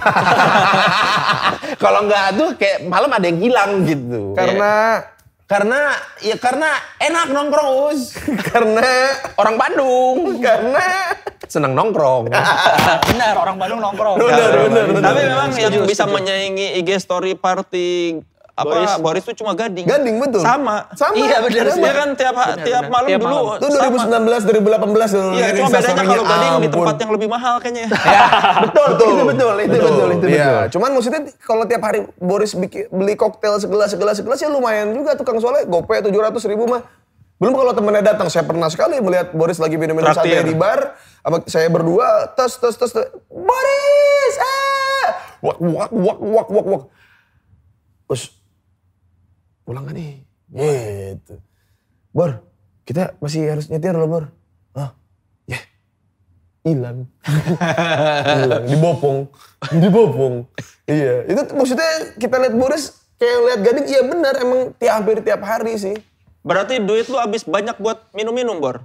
Kalau nggak tuh kayak malam ada yang hilang gitu. Karena iya. karena ya karena enak nongkrong us. karena orang Bandung. karena senang nongkrong. benar, orang Bandung nongkrong. benar, Tapi memang yang bisa menyaingi IG story party apa Boris, Boris tuh cuma gading. Gading betul. Sama. Sama. Iya benar. Dia kan tiap bener, tiap bener. malam tiap dulu. Itu 2019 2018 dulu. Iya, cuma bedanya kalau gading ampun. di tempat yang lebih mahal kayaknya. ya, betul, betul. Itu betul, itu betul, betul itu ya. betul. Cuman maksudnya kalau tiap hari Boris bikin, beli koktail segelas segelas segelas ya lumayan juga tukang soalnya gope 700 ribu mah. Belum kalau temennya datang, saya pernah sekali melihat Boris lagi minum-minum santai di bar, Apa saya berdua, tes, tes, tes, tes. Boris, eh, wak, wak, wak, wak, wak, wak. Terus pulang kan nih. Gitu. Bor, kita masih harus nyetir loh Bor. Hah? Ya. Hilang. Hilang, dibopong. Dibopong. iya, itu maksudnya kita lihat Boris kayak lihat gading, iya benar emang tiap hampir tiap hari sih. Berarti duit lu habis banyak buat minum-minum, Bor.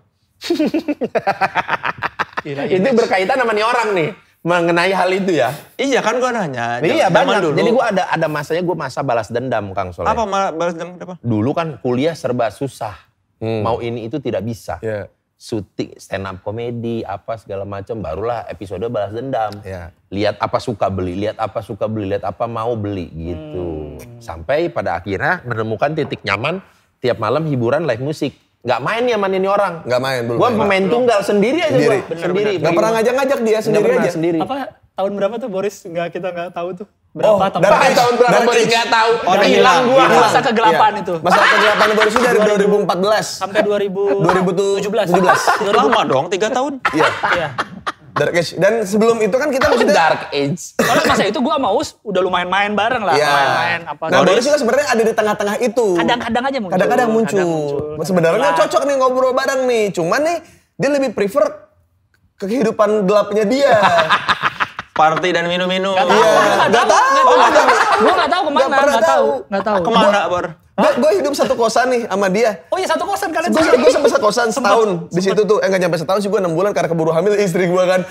itu berkaitan sama nih orang nih mengenai hal itu ya? Iya kan gue nanya. Iya banyak. Dulu. Jadi gue ada ada masanya gue masa balas dendam Kang Soleh. Apa balas dendam apa? Dulu kan kuliah serba susah. Hmm. Mau ini itu tidak bisa. Yeah. Suti stand up komedi apa segala macam barulah episode balas dendam. Yeah. Lihat apa suka beli, lihat apa suka beli, lihat apa mau beli gitu. Hmm. Sampai pada akhirnya menemukan titik nyaman tiap malam hiburan live musik nggak main ya mainin orang. Nggak main belum. Gua pemain tunggal sendiri aja sendiri. sendiri. Nggak pernah ngajak-ngajak dia sendiri aja. Sendiri. Apa tahun berapa tuh Boris? Nggak kita nggak tahu tuh. Oh, berapa oh, tahun? Dari tahun berapa dari, Boris nggak tahu. Orang hilang gua hilang. masa kegelapan iya. itu. Masa kegelapan Boris itu dari 2014 sampai 2017. 2017. Lama dong, 3 tahun. Iya. iya. Dark Age. Dan sebelum itu kan kita maksudnya... Dark Age. Karena masa itu gue sama udah lumayan main bareng lah. Yeah. Main-main apa. Nah Boris juga sebenarnya ada di tengah-tengah itu. Kadang-kadang aja muncul. Kadang-kadang muncul. Kadang muncul. Nah, sebenarnya cocok nih ngobrol bareng nih. Cuman nih dia lebih prefer kehidupan gelapnya dia. Party dan minum-minum. Gak tau, yeah. gak tau. Gue gak tau kemana, gak tau. Gak tau. Kemana, Bor? Gue hidup satu kosan nih sama dia. Oh iya satu kosan kalian. Gue gue sampai satu kosan setahun di situ tuh. Eh nggak nyampe setahun sih gue enam bulan karena keburu hamil istri gue kan.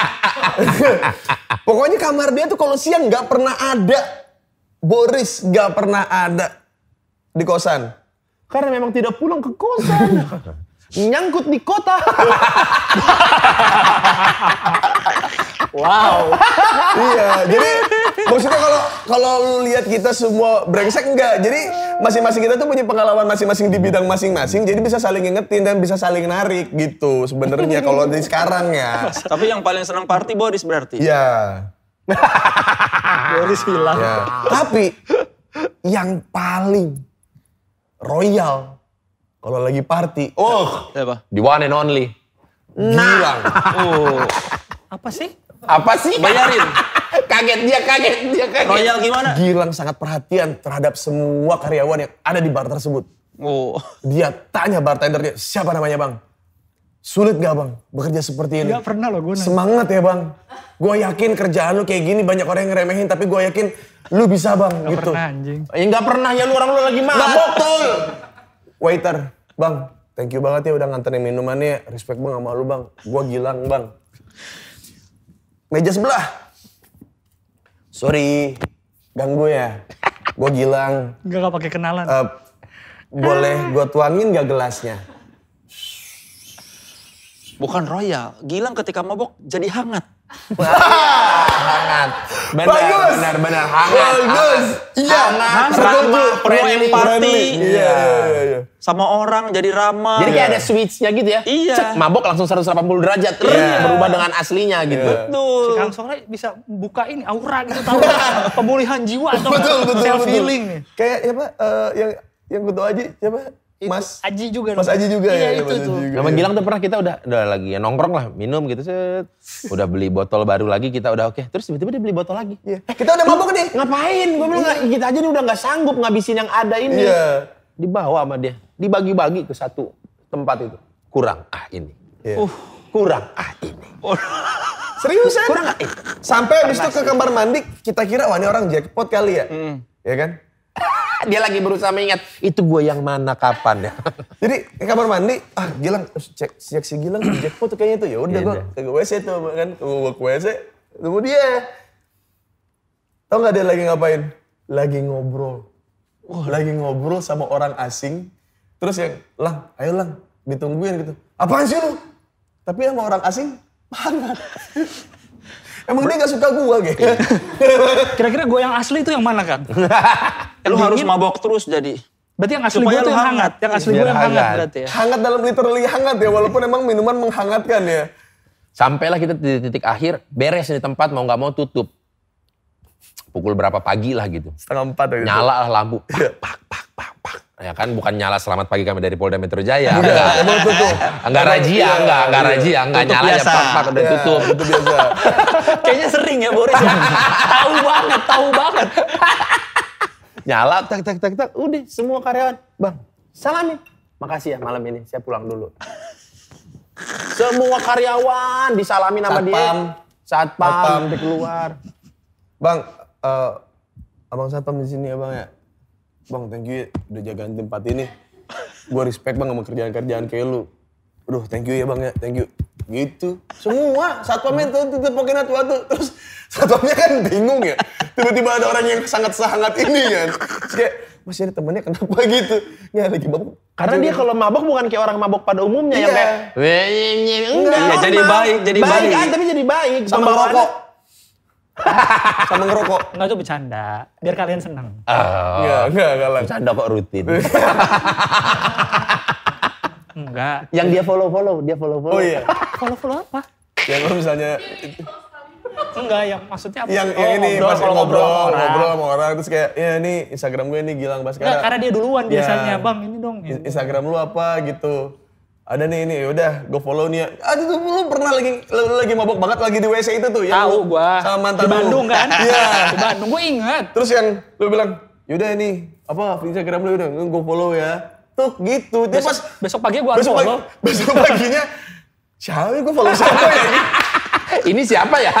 Pokoknya kamar dia tuh kalau siang nggak pernah ada. Boris nggak pernah ada di kosan. Karena memang tidak pulang ke kosan. Nyangkut di kota. Wow. iya, jadi maksudnya kalau kalau lu lihat kita semua brengsek enggak. Jadi masing-masing kita tuh punya pengalaman masing-masing di bidang masing-masing. Jadi bisa saling ngingetin dan bisa saling narik gitu sebenarnya kalau di sekarang ya. Tapi yang paling senang party Boris berarti. Iya. Boris hilang. Ya. Tapi yang paling royal kalau lagi party. Oh, siapa? The one and only. Nah. Gilang. Oh. Apa sih? Apa sih? Bayarin. kaget dia, kaget dia, kaget. Royal gimana? Gilang sangat perhatian terhadap semua karyawan yang ada di bar tersebut. Oh. Dia tanya bartendernya, siapa namanya bang? Sulit gak bang bekerja seperti ini? Gak pernah loh gue. Semangat ya bang. Gue yakin kerjaan lu kayak gini banyak orang yang ngeremehin tapi gue yakin lu bisa bang gak gitu. pernah anjing. Ya eh, gak pernah ya lu orang lu lagi mah. Gak botol. Waiter, bang thank you banget ya udah nganterin minumannya. Respect bang sama lu bang. Gue Gilang bang meja sebelah. Sorry, ganggu ya. Gue Gilang. Gak, gak pakai kenalan. Uh, boleh gue tuangin gak gelasnya? Bukan royal, Gilang ketika mabok jadi hangat hangat. Benar, Bagus. benar, benar. Hangat. Bagus. Iya. Hangat. Ramah, friendly party. Iya. Sama orang jadi ramah. Jadi kayak ada iya. switchnya gitu ya. Iya. mabok langsung 180 derajat. Iya. iya. Berubah dengan aslinya gitu. Iya. Betul. Kang sore bisa buka ini aura gitu tahu pemulihan jiwa atau betul, betul, self healing. Betul. Kayak apa eh, yang yang gue tau aja siapa Mas Aji juga Mas Aji juga ya, iya, ya. itu tuh. Juga, Nama ya. Gilang tuh pernah kita udah udah lagi ya nongkrong lah, minum gitu set. Udah beli botol baru lagi kita udah oke. Okay. Terus tiba-tiba dia beli botol lagi. Iya. Eh, kita udah mabuk nih. Ngapain? Gue bilang iya. kita aja nih udah nggak sanggup ngabisin yang ada ini. Iya. Dibawa sama dia. Dibagi-bagi ke satu tempat itu. Kurang ah ini. Iya. Uh, kurang ah ini. Seriusan? Kurang ah ini. Sampai habis itu ke kamar mandi kita kira wah ini orang jackpot kali ya. Mm. Ya kan? dia lagi berusaha mengingat itu gue yang mana kapan ya. Jadi ke kamar mandi, ah Gilang cek siak si Gilang cek tuh kayaknya tuh ya udah iya, gue iya. ke WC tuh kan gue ke WC tunggu dia. Tau nggak dia lagi ngapain? Lagi ngobrol. Wah, lagi ngobrol sama orang asing. Terus yang, Lang, ayo Lang, ditungguin gitu. Apaan sih lu? Tapi sama orang asing, banget. Emang Ber dia gak suka gue gitu. Iya. Kira-kira gue yang asli itu yang mana kan? Lu dingin, harus mabok terus jadi. Berarti yang asli gue tuh yang hangat. Yang asli gue iya, yang hangat. hangat berarti ya. Hangat dalam literally hangat ya walaupun emang minuman menghangatkan ya. Sampailah kita di titik akhir, beres di tempat mau nggak mau tutup. Pukul berapa pagi lah gitu. Setengah empat ya gitu. Nyala lah lampu, pak, pak, pak, pak, pak. Ya kan bukan nyala selamat pagi kami dari Polda Metro Jaya. Iya. Enggak, emang tutup. Enggak rajia, iya. enggak, enggak rajia, enggak nyala ya pak, pak, udah tutup. Tutup biasa. Kayaknya sering ya Boris. tahu banget, tahu banget nyala tak tak tak tak udah semua karyawan bang salam nih makasih ya malam ini saya pulang dulu semua karyawan disalami nama dia saat pam di keluar bang uh, abang satpam di sini ya bang ya bang thank you ya, udah jagain tempat ini gue respect bang sama kerjaan kerjaan kayak lu Aduh, thank you ya bang ya, thank you gitu semua satpamnya tuh tutup pakai tua terus satpamnya kan bingung ya tiba-tiba ada orang yang sangat sangat ini ya terus kayak masih ada temennya kenapa gitu ya lagi mabuk karena dia kalau mabuk bukan kayak orang mabuk pada umumnya ya yang kayak enggak ya, jadi baik jadi baik, baik. Kan, tapi jadi baik sama rokok sama ngerokok enggak tuh bercanda biar kalian senang oh. enggak enggak enggak bercanda kok rutin Enggak. Yang dia follow-follow, dia follow-follow. Oh iya. Follow-follow apa? Yang kalau misalnya Enggak, yang maksudnya apa? Yang, oh, yang ini ngobrol, ngobrol, ngobrol, sama orang. ngobrol sama orang terus kayak ya ini Instagram gue ini Gilang Baskara. Enggak, karena dia duluan ya, biasanya, Bang, ini dong. Ini. Instagram lu apa gitu. Ada nih ini, udah gue follow nih. Aduh tuh lu pernah lagi lu, lagi mabok banget lagi di WC itu tuh ya. Tahu gua. Sama mantan di Bandung kan? Iya. di Bandung gue ingat. Terus yang lu bilang, "Yaudah ini apa Instagram lu udah gue follow ya." tuk gitu. Dia besok, pas, besok pagi gua harus follow. besok paginya, siapa gua follow siapa ya? Ini siapa ya?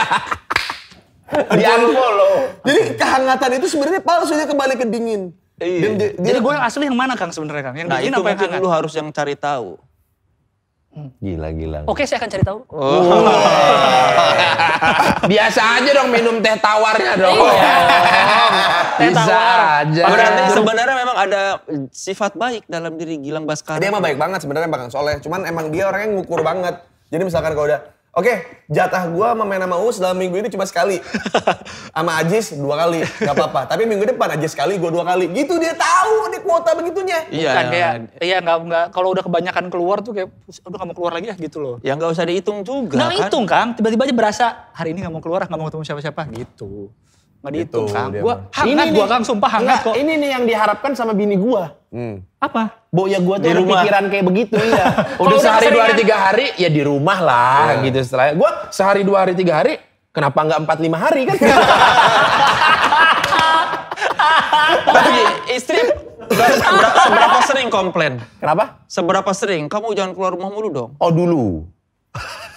Di unfollow. Jadi kehangatan itu sebenarnya palsu, dia kembali ke dingin. Iya. Dan dia, Jadi gue asli yang mana Kang sebenarnya Kang? Yang nah, dingin apa yang hangat? Lu harus yang cari tahu. Hmm. Gila, gila. Oke, saya akan cari tahu. Oh. Wow. Biasa aja dong minum teh tawarnya dong. Iya. teh tawar. aja. Berarti sebenarnya memang ada sifat baik dalam diri Gilang Baskara. Dia emang baik banget sebenarnya Bang Soleh. Cuman emang dia orangnya ngukur banget. Jadi misalkan kalau udah Oke, jatah gue sama main sama Uus dalam minggu ini cuma sekali. sama Ajis dua kali, gak apa-apa. Tapi minggu depan Ajis sekali, gue dua kali. Gitu dia tahu di kuota begitunya. Iya, Bukan, iya. kayak, iya nggak nggak. Kalau udah kebanyakan keluar tuh kayak, udah gak mau keluar lagi ya gitu loh. Ya gak usah dihitung juga. Nggak kan? hitung kang, tiba-tiba aja berasa hari ini nggak mau keluar, nggak mau ketemu siapa-siapa gitu. Nggak gitu dihitung gitu, kan. Gue hangat gue kang, sumpah hangat kok. Ini nih yang diharapkan sama bini gue. Hmm. Apa? Bu ya gue tuh di rumah. pikiran kayak begitu ya. udah sehari dua hari tiga hari ya di rumah lah yeah. gitu setelah. Gue sehari dua hari tiga hari kenapa nggak empat lima hari kan? Tapi istri seberapa, seberapa sering komplain? Kenapa? Seberapa sering? Kamu jangan keluar rumah mulu dong. Oh dulu.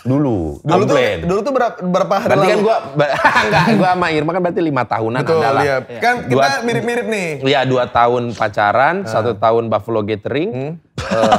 Dulu, dulu ah, Tuh, dulu tuh berapa, berapa hari berarti kan lalu? kan gue enggak, gue sama Irma kan berarti lima tahunan Betul, adalah. Iya. iya. Kan dua, kita mirip-mirip nih. Iya, dua tahun pacaran, uh. satu tahun Buffalo Gathering. Hmm. Uh,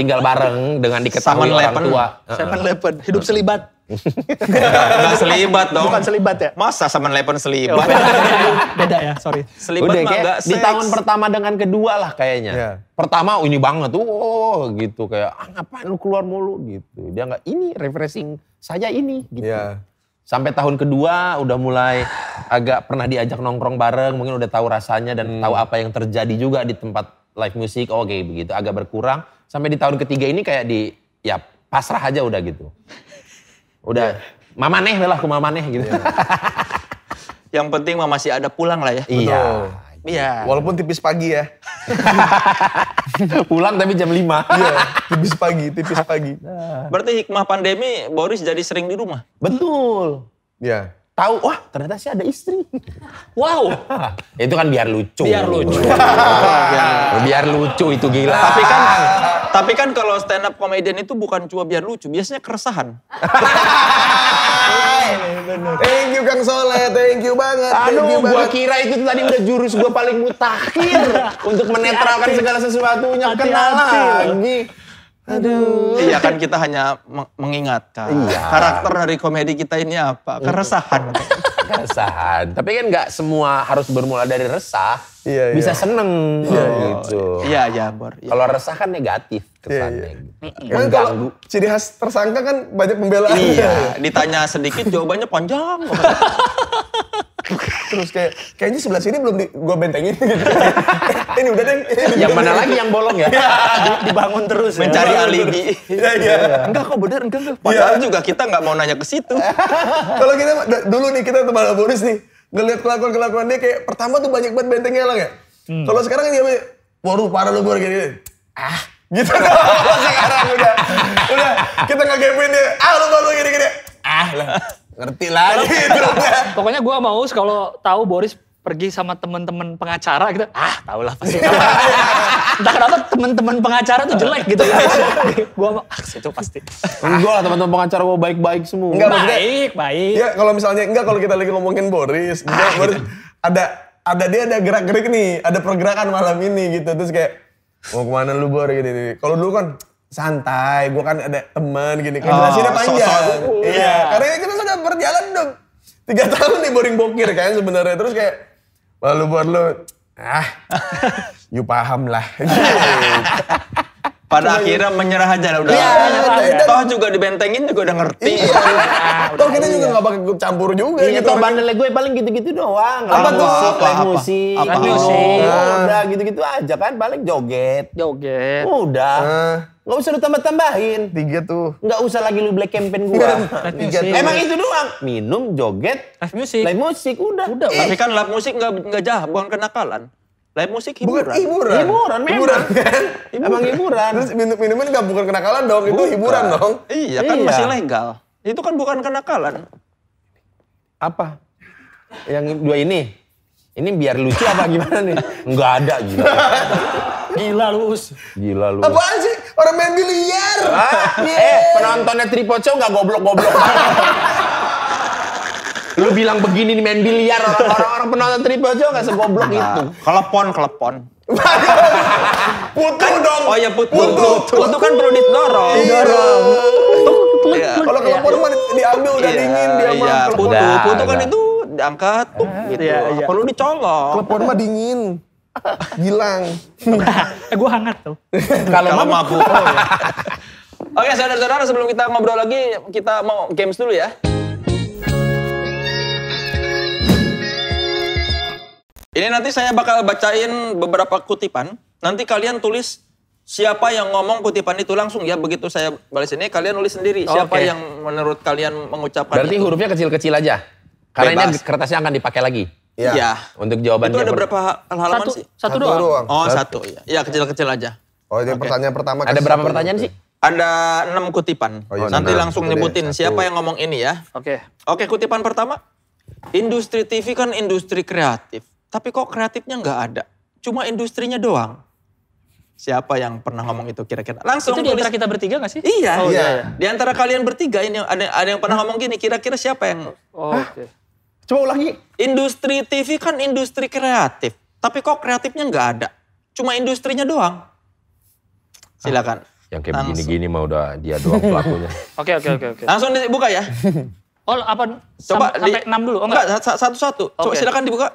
tinggal bareng dengan diketahui Seven orang tua. Seven Eleven, hidup selibat. Gak selibat dong. Bukan selibat ya? Masa sama Lepon selibat? Oh, beda ya, sorry. Selibat Udah, kayak gak Di tahun pertama dengan kedua lah kayaknya. Yeah. Pertama oh, ini banget, oh, oh gitu. Kayak, ah, ngapain lu keluar mulu gitu. Dia nggak ini refreshing saja ini gitu. Yeah. Sampai tahun kedua udah mulai agak pernah diajak nongkrong bareng. Mungkin udah tahu rasanya dan hmm. tahu apa yang terjadi juga di tempat live music. Oke okay, begitu, agak berkurang. Sampai di tahun ketiga ini kayak di, ya pasrah aja udah gitu. Udah. Yeah. Mamaneh lah, aku mamaneh gitu. ya. yang penting mah masih ada pulang lah ya. Iya. Iya. Walaupun tipis pagi ya. pulang tapi jam 5. iya, tipis pagi, tipis pagi. Nah. Berarti hikmah pandemi Boris jadi sering di rumah. Betul. Iya. Tahu, wah ternyata sih ada istri. Wow. itu kan biar lucu. Biar lucu. biar lucu itu gila. Tapi kan tapi kan kalau stand up comedian itu bukan cuma biar lucu, biasanya keresahan. Iya, thank you Kang Soleh, thank you banget. Thank Aduh, you gua banget. kira itu tadi udah jurus gua paling mutakhir untuk menetralkan segala sesuatunya. Kenal lagi. Aduh. Iya kan kita hanya mengingatkan. Iya. Karakter dari komedi kita ini apa? Keresahan keresahan. Kan Tapi kan nggak semua harus bermula dari resah. Iya, iya. Bisa iya. seneng. Iya, oh, gitu. Iya, iya, Bor. Iya. Kalau resah kan negatif kesannya. Yeah, yeah. Mengganggu. Kalau ciri khas tersangka kan banyak pembelaan. Iya, ditanya sedikit jawabannya panjang. Terus kayak kayaknya sebelah sini belum di, gua bentengin. ini udah deh. Yang mana lagi yang bolong ya? Iya. Dibangun terus. Ya? Mencari ya. alibi. Iya, iya, iya. Enggak kok bener, enggak enggak. Iya. Padahal juga kita nggak mau nanya ke situ. Kalau kita dulu nih kita teman Boris nih, ngelihat kelakuan-kelakuan dia kayak pertama tuh banyak banget bentengnya lah ya. Hmm. Kalau sekarang kan dia waduh parah lu gua gini. Ah, gitu dong sekarang udah udah kita ngegepin dia ah lu baru gini gini ah lah ngerti lah gitu pokoknya gue mau kalau tahu Boris pergi sama teman-teman pengacara gitu ah tau lah pasti entah kenapa teman-teman pengacara tuh jelek gitu gue mau ah itu pasti enggak lah teman-teman pengacara gue baik-baik semua enggak, baik baik ya kalau misalnya enggak kalau kita lagi ngomongin Boris ah, Boris gitu. ada ada dia ada gerak-gerik nih ada pergerakan malam ini gitu terus kayak mau kemana lu bor gini, Kalau dulu kan santai, gue kan ada teman gini. Kan oh, panjang. So -so iya, yeah. karena kita sudah berjalan dong. Tiga tahun nih boring bokir kan sebenarnya. Terus kayak, lalu buat lu, ah, you paham lah. Gitu pada Cuma akhirnya menyerah aja lah udah. Iya, ya, toh juga dibentengin juga udah ngerti. Iya. Ah, toh kita iya. juga gak pakai campur juga iya, gitu. Toh bandelnya gue paling gitu-gitu doang. Apa ah, tuh? Apa, apa, musik, apa, musik. Udah gitu-gitu aja kan paling joget. Joget. Udah. Ah. Gak usah lu tambah-tambahin. Tiga tuh. Gak usah lagi lu black campaign gua. Tiga tuh. Emang itu doang. Minum, joget, live music. Live music, udah. Udah. Tapi eh. kan live musik gak, gak jahat, bukan kenakalan. Live musik hiburan. Bukan hiburan. Hiburan memang. Hiburan kan? hiburan. Emang hiburan. Terus minum minuman nggak bukan kenakalan dong, bukan. itu hiburan dong. Iya kan iya. masih legal. Itu kan bukan kenakalan. Apa? Yang dua ini? Ini biar lucu apa gimana nih? Enggak ada juga Gila lu Gila lu. Apaan sih? Orang main biliar. Ah, yeah. Eh penontonnya Tripoco nggak goblok-goblok. Lu bilang begini nih main biliar orang-orang penonton Triple jo nggak segoblok itu. Kelepon kelepon. putu dong. Oh ya putu. Putu, putu. putu kan perlu didorong. Didorong. Iya. Iya. Iya. Kalau kelepon mah diambil udah dingin dia mah. Iya, putu. Putu kan itu diangkat tuh gitu. Perlu dicolok. Kelepon mah dingin. Gilang. eh gue hangat tuh. Kalau mabuk. Oh, Oke saudara-saudara sebelum kita ngobrol lagi kita mau games dulu ya. Ini nanti saya bakal bacain beberapa kutipan. Nanti kalian tulis siapa yang ngomong kutipan itu langsung ya. Begitu saya balas ini kalian nulis sendiri oh, siapa okay. yang menurut kalian mengucapkan Berarti itu. hurufnya kecil-kecil aja. Karena Bebas. ini kertasnya akan dipakai lagi. Iya. Ya. Untuk jawaban Itu ada berapa halaman satu, sih? Satu, satu doang. Oh, satu. Iya. iya kecil-kecil aja. Oh, itu okay. pertanyaan pertama. Ada berapa pertanyaan sih? Ada enam kutipan. Oh, iya, Nanti 6. langsung nyebutin siapa yang ngomong ini ya. Oke. Okay. Oke, okay, kutipan pertama. Industri TV kan industri kreatif. Tapi kok kreatifnya nggak ada? Cuma industrinya doang. Siapa yang pernah ngomong itu kira-kira? Langsung itu di antara kita bertiga gak sih? Iya. Oh, iya, iya. iya. Di antara kalian bertiga ini ada ada yang pernah ngomong gini, kira-kira siapa yang Oh, Okay. Coba ulangi. Industri TV kan industri kreatif. Tapi kok kreatifnya nggak ada? Cuma industrinya doang. Silakan. Ah. Yang kayak begini-gini mah udah dia doang pelakunya. Oke oke oke oke. Langsung dibuka ya. Oh apa? Coba sampai di, 6 dulu. Oh, enggak, satu-satu. Okay. Coba silakan dibuka.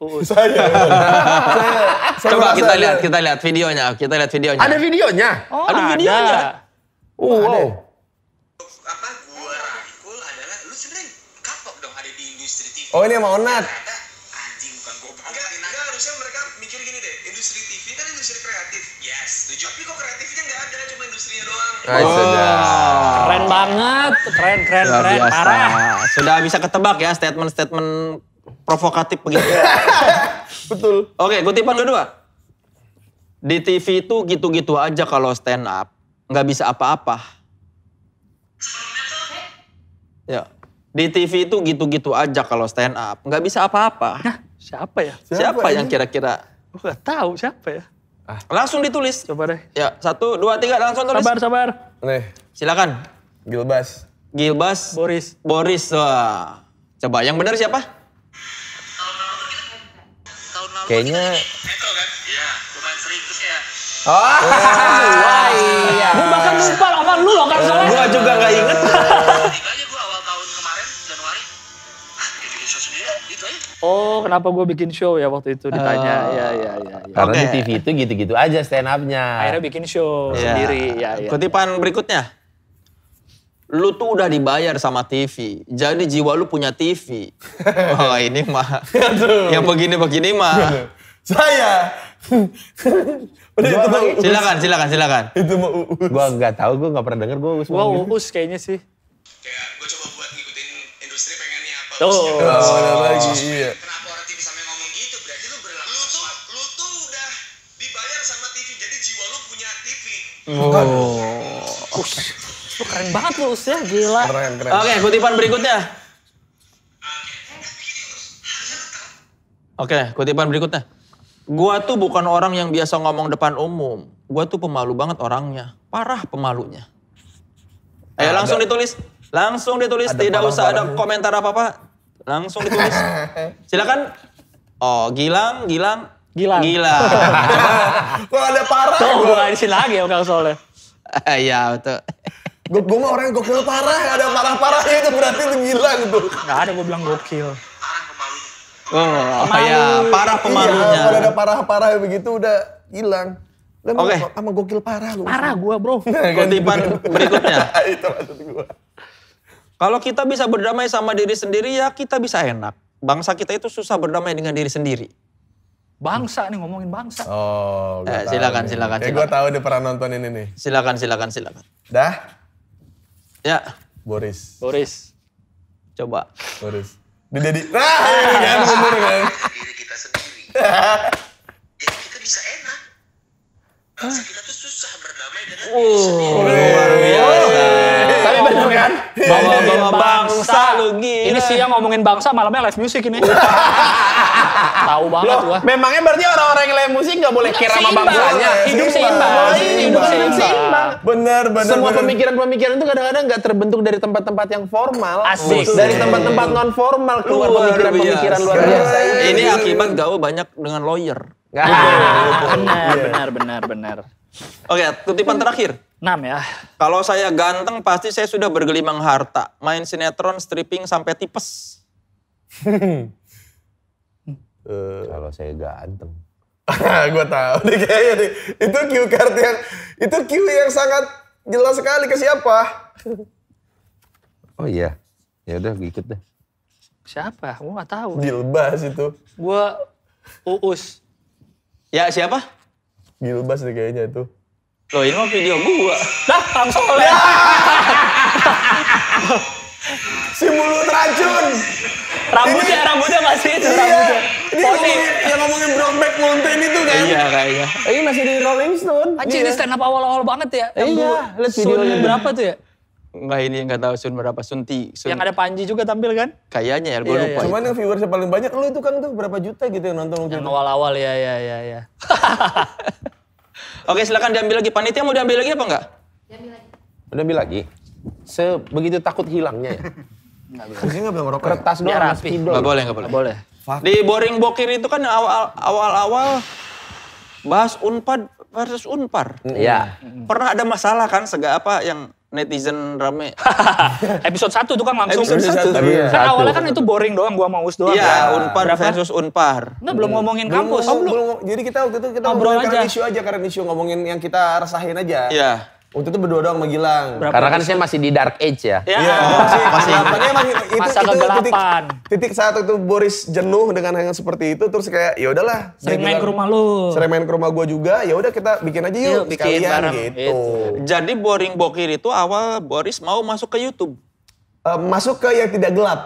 Oh, Uus. Oh. Saya. saya, saya Coba kita lihat, kita lihat videonya. Kita lihat videonya. Ada videonya? Oh, ada, videonya. Uh, oh, oh wow. Apa gua rangkul adalah lu sebenarnya kapok dong ada di industri TV. Oh, ini sama Onat. Anjing bukan gua banget. Enggak, enggak harusnya mereka mikir gini deh. Industri TV kan industri kreatif. Yes, setuju. Tapi kok kreatifnya enggak ada, cuma industrinya doang. Oh. Wow. Keren banget. Keren, keren, Luar keren. Biasa. Parah. Sudah bisa ketebak ya statement-statement provokatif begitu. Betul. Oke, kutipan kedua. Di TV itu gitu-gitu aja kalau stand up. Nggak bisa apa-apa. Ya. Di TV itu gitu-gitu aja kalau stand up. Nggak bisa apa-apa. siapa ya? Siapa, siapa yang kira-kira? Gue gak tahu siapa ya. Ah. Langsung ditulis. Coba deh. Ya, satu, dua, tiga, langsung tulis. Sabar, sabar. Nih. Silakan. Gilbas. Gilbas. Boris. Boris. Wah. Coba yang benar siapa? Kayaknya Metro kan? Iya, ya. Oh, wah, iya. Gue bahkan ah. lupa lama lu loh kan soalnya. Gue juga nggak inget. awal tahun kemarin Januari. Oh, kenapa gue bikin show ya waktu itu ditanya? Oh. Ya, ya, ya, ya. Karena okay. di TV itu gitu-gitu aja stand up-nya. Akhirnya bikin show iya. sendiri. Ya, ya. Kutipan berikutnya lu tuh udah dibayar sama TV. Jadi jiwa lu punya TV. Oh ini mah. yang begini-begini mah. Iya. Saya. Udah Silakan, silakan, silakan. Itu mau uus. Gua nggak tahu, gua nggak pernah denger. Gua uus. Gua gitu. uus kayaknya sih. Kayak gua coba buat ngikutin industri pengennya apa. Oh, oh, oh lagi. Iya. Kenapa orang TV sampai ngomong gitu? Berarti lu berlaku. Lu tuh, lu tuh udah dibayar sama TV. Jadi jiwa lu punya TV. Oh. Lu keren banget lu usia ya. gila. Keren, keren. Oke, kutipan berikutnya. Oke, kutipan berikutnya. Gua tuh bukan orang yang biasa ngomong depan umum. Gua tuh pemalu banget orangnya. Parah pemalunya. Ayo nah, langsung ada, ditulis. Langsung ditulis, ada tidak parang usah ada komentar apa-apa. Langsung ditulis. Silakan. Oh, Gilang, Gilang, Gilang. Gilang. Kok ada parah? Tuh, gue lagi ya Kang Soleh. Iya, betul. Gue gue mah orang yang gokil parah, ada parah-parahnya itu berarti lu gila gitu. Gak ada gue bilang gokil. Oh, Pemalu. ya, parah pemalunya. Iya, kalau ada parah-parah begitu udah hilang. Oke. Okay. Sama gokil parah lu. Parah gue bro. Nah, kan. Kutipan berikutnya. itu maksud gue. Kalau kita bisa berdamai sama diri sendiri ya kita bisa enak. Bangsa kita itu susah berdamai dengan diri sendiri. Bangsa nih ngomongin bangsa. Oh, gue eh, silakan, silakan, silakan. Eh, gue tahu dia pernah nonton ini nih. Silakan, silakan, silakan. Dah. Ya. Boris. Boris. Coba. Boris. Jadi, ah, ini kan, kan Diri kita sendiri. ya kita bisa enak. kita ah susah berdamai dengan diri oh. sendiri. Luar oh. biasa. Tapi benar kan? Bawa bawa bangsa lu gila. Ini siang ngomongin bangsa, malamnya live music ini. Tahu banget gua. Memangnya berarti orang-orang yang live musik nggak boleh kira sama bangsanya. Hidup seimbang. Hidup iya, seimbang. benar benar. Semua pemikiran-pemikiran itu kadang-kadang nggak terbentuk dari tempat-tempat yang formal. Asik. Dari tempat-tempat non formal keluar pemikiran-pemikiran luar biasa. Ini akibat gaul banyak dengan lawyer. Iya. Benar, benar, benar, benar. Oke, kutipan terakhir. Enam ya. Kalau saya ganteng pasti saya sudah bergelimang harta. Main sinetron, stripping sampai tipes. uh, kalau saya ganteng. Gue tahu nih kayaknya nih. Itu cue card yang itu cue yang sangat jelas sekali ke siapa? oh iya. Ya udah ikut deh. Siapa? Gue gak tahu. Dilbas itu. Gue Uus. Ya siapa? Gilbas deh kayaknya itu. Loh ini mah video gua. Nah, langsung Soleh. Ya. si mulut racun. Rambutnya, ini, rambutnya masih itu iya, rambutnya. Ini ngomongin, yang ngomongin Brokeback Mountain itu kan. Iya kayaknya. Ini masih di Rolling Stone. Anjir ini iya. stand up awal-awal banget ya. iya. Lihat videonya berapa tuh ya? Enggak ini enggak tahu Sun berapa Sunti. Sun. Yang ada Panji juga tampil kan? Kayaknya ya, gue iya, lupa. Iya. Cuman yang viewersnya paling banyak lu itu kan tuh berapa juta gitu yang nonton yang awal-awal ya ya ya ya. Oke silakan diambil lagi. Panitia mau diambil lagi apa enggak? Diambil lagi. Udah ambil lagi? Sebegitu takut hilangnya ya? Enggak boleh. Enggak boleh ya? Kertas doang ya, rapi. Enggak boleh, enggak boleh. boleh. Di boring bokir itu kan awal-awal bahas Unpad versus Unpar. Iya. Pernah ada masalah kan sega apa yang netizen rame. episode 1 tuh kan langsung. Episode 1. Tapi iya. kan awalnya kan itu boring doang, gua mau us doang. Iya, ya. Unpar Berapa? versus Unpar. Nah, belum hmm. ngomongin belum kampus. oh, belum. Jadi kita waktu itu kita ngobrol aja. karena isu aja, karena isu ngomongin yang kita resahin aja. Iya. Waktu itu berdua doang menghilang. Karena kan saya masih di dark age ya. Iya, yeah. masih. masih, masih itu, Masa itu, titik, titik saat itu Boris jenuh dengan hal seperti itu terus kayak ya udahlah. Saya main ke rumah lu. Sering main ke rumah gua juga. Ya udah kita bikin aja yuk, yuk bikin sekalian gitu. It. Gitu. Jadi Boring Bokir itu awal Boris mau masuk ke YouTube. Uh, masuk ke yang tidak gelap.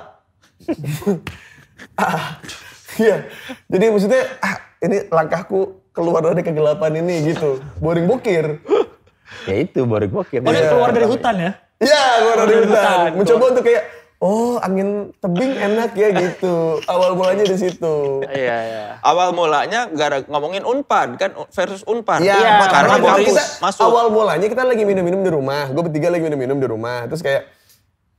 ah, iya. Jadi maksudnya ah, ini langkahku keluar dari kegelapan ini gitu. Boring Bokir ya itu baru bokep. Oh, ya. keluar dari hutan ya? Iya, keluar dari hutan. hutan. Mencoba untuk kayak Oh, angin tebing enak ya gitu. Awal mulanya di situ. Iya, iya. Awal mulanya gara ngomongin Unpad kan versus Unpad. Iya, ya, karena awal kita, masuk. Awal mulanya kita lagi minum-minum di rumah. Gue bertiga lagi minum-minum di rumah. Terus kayak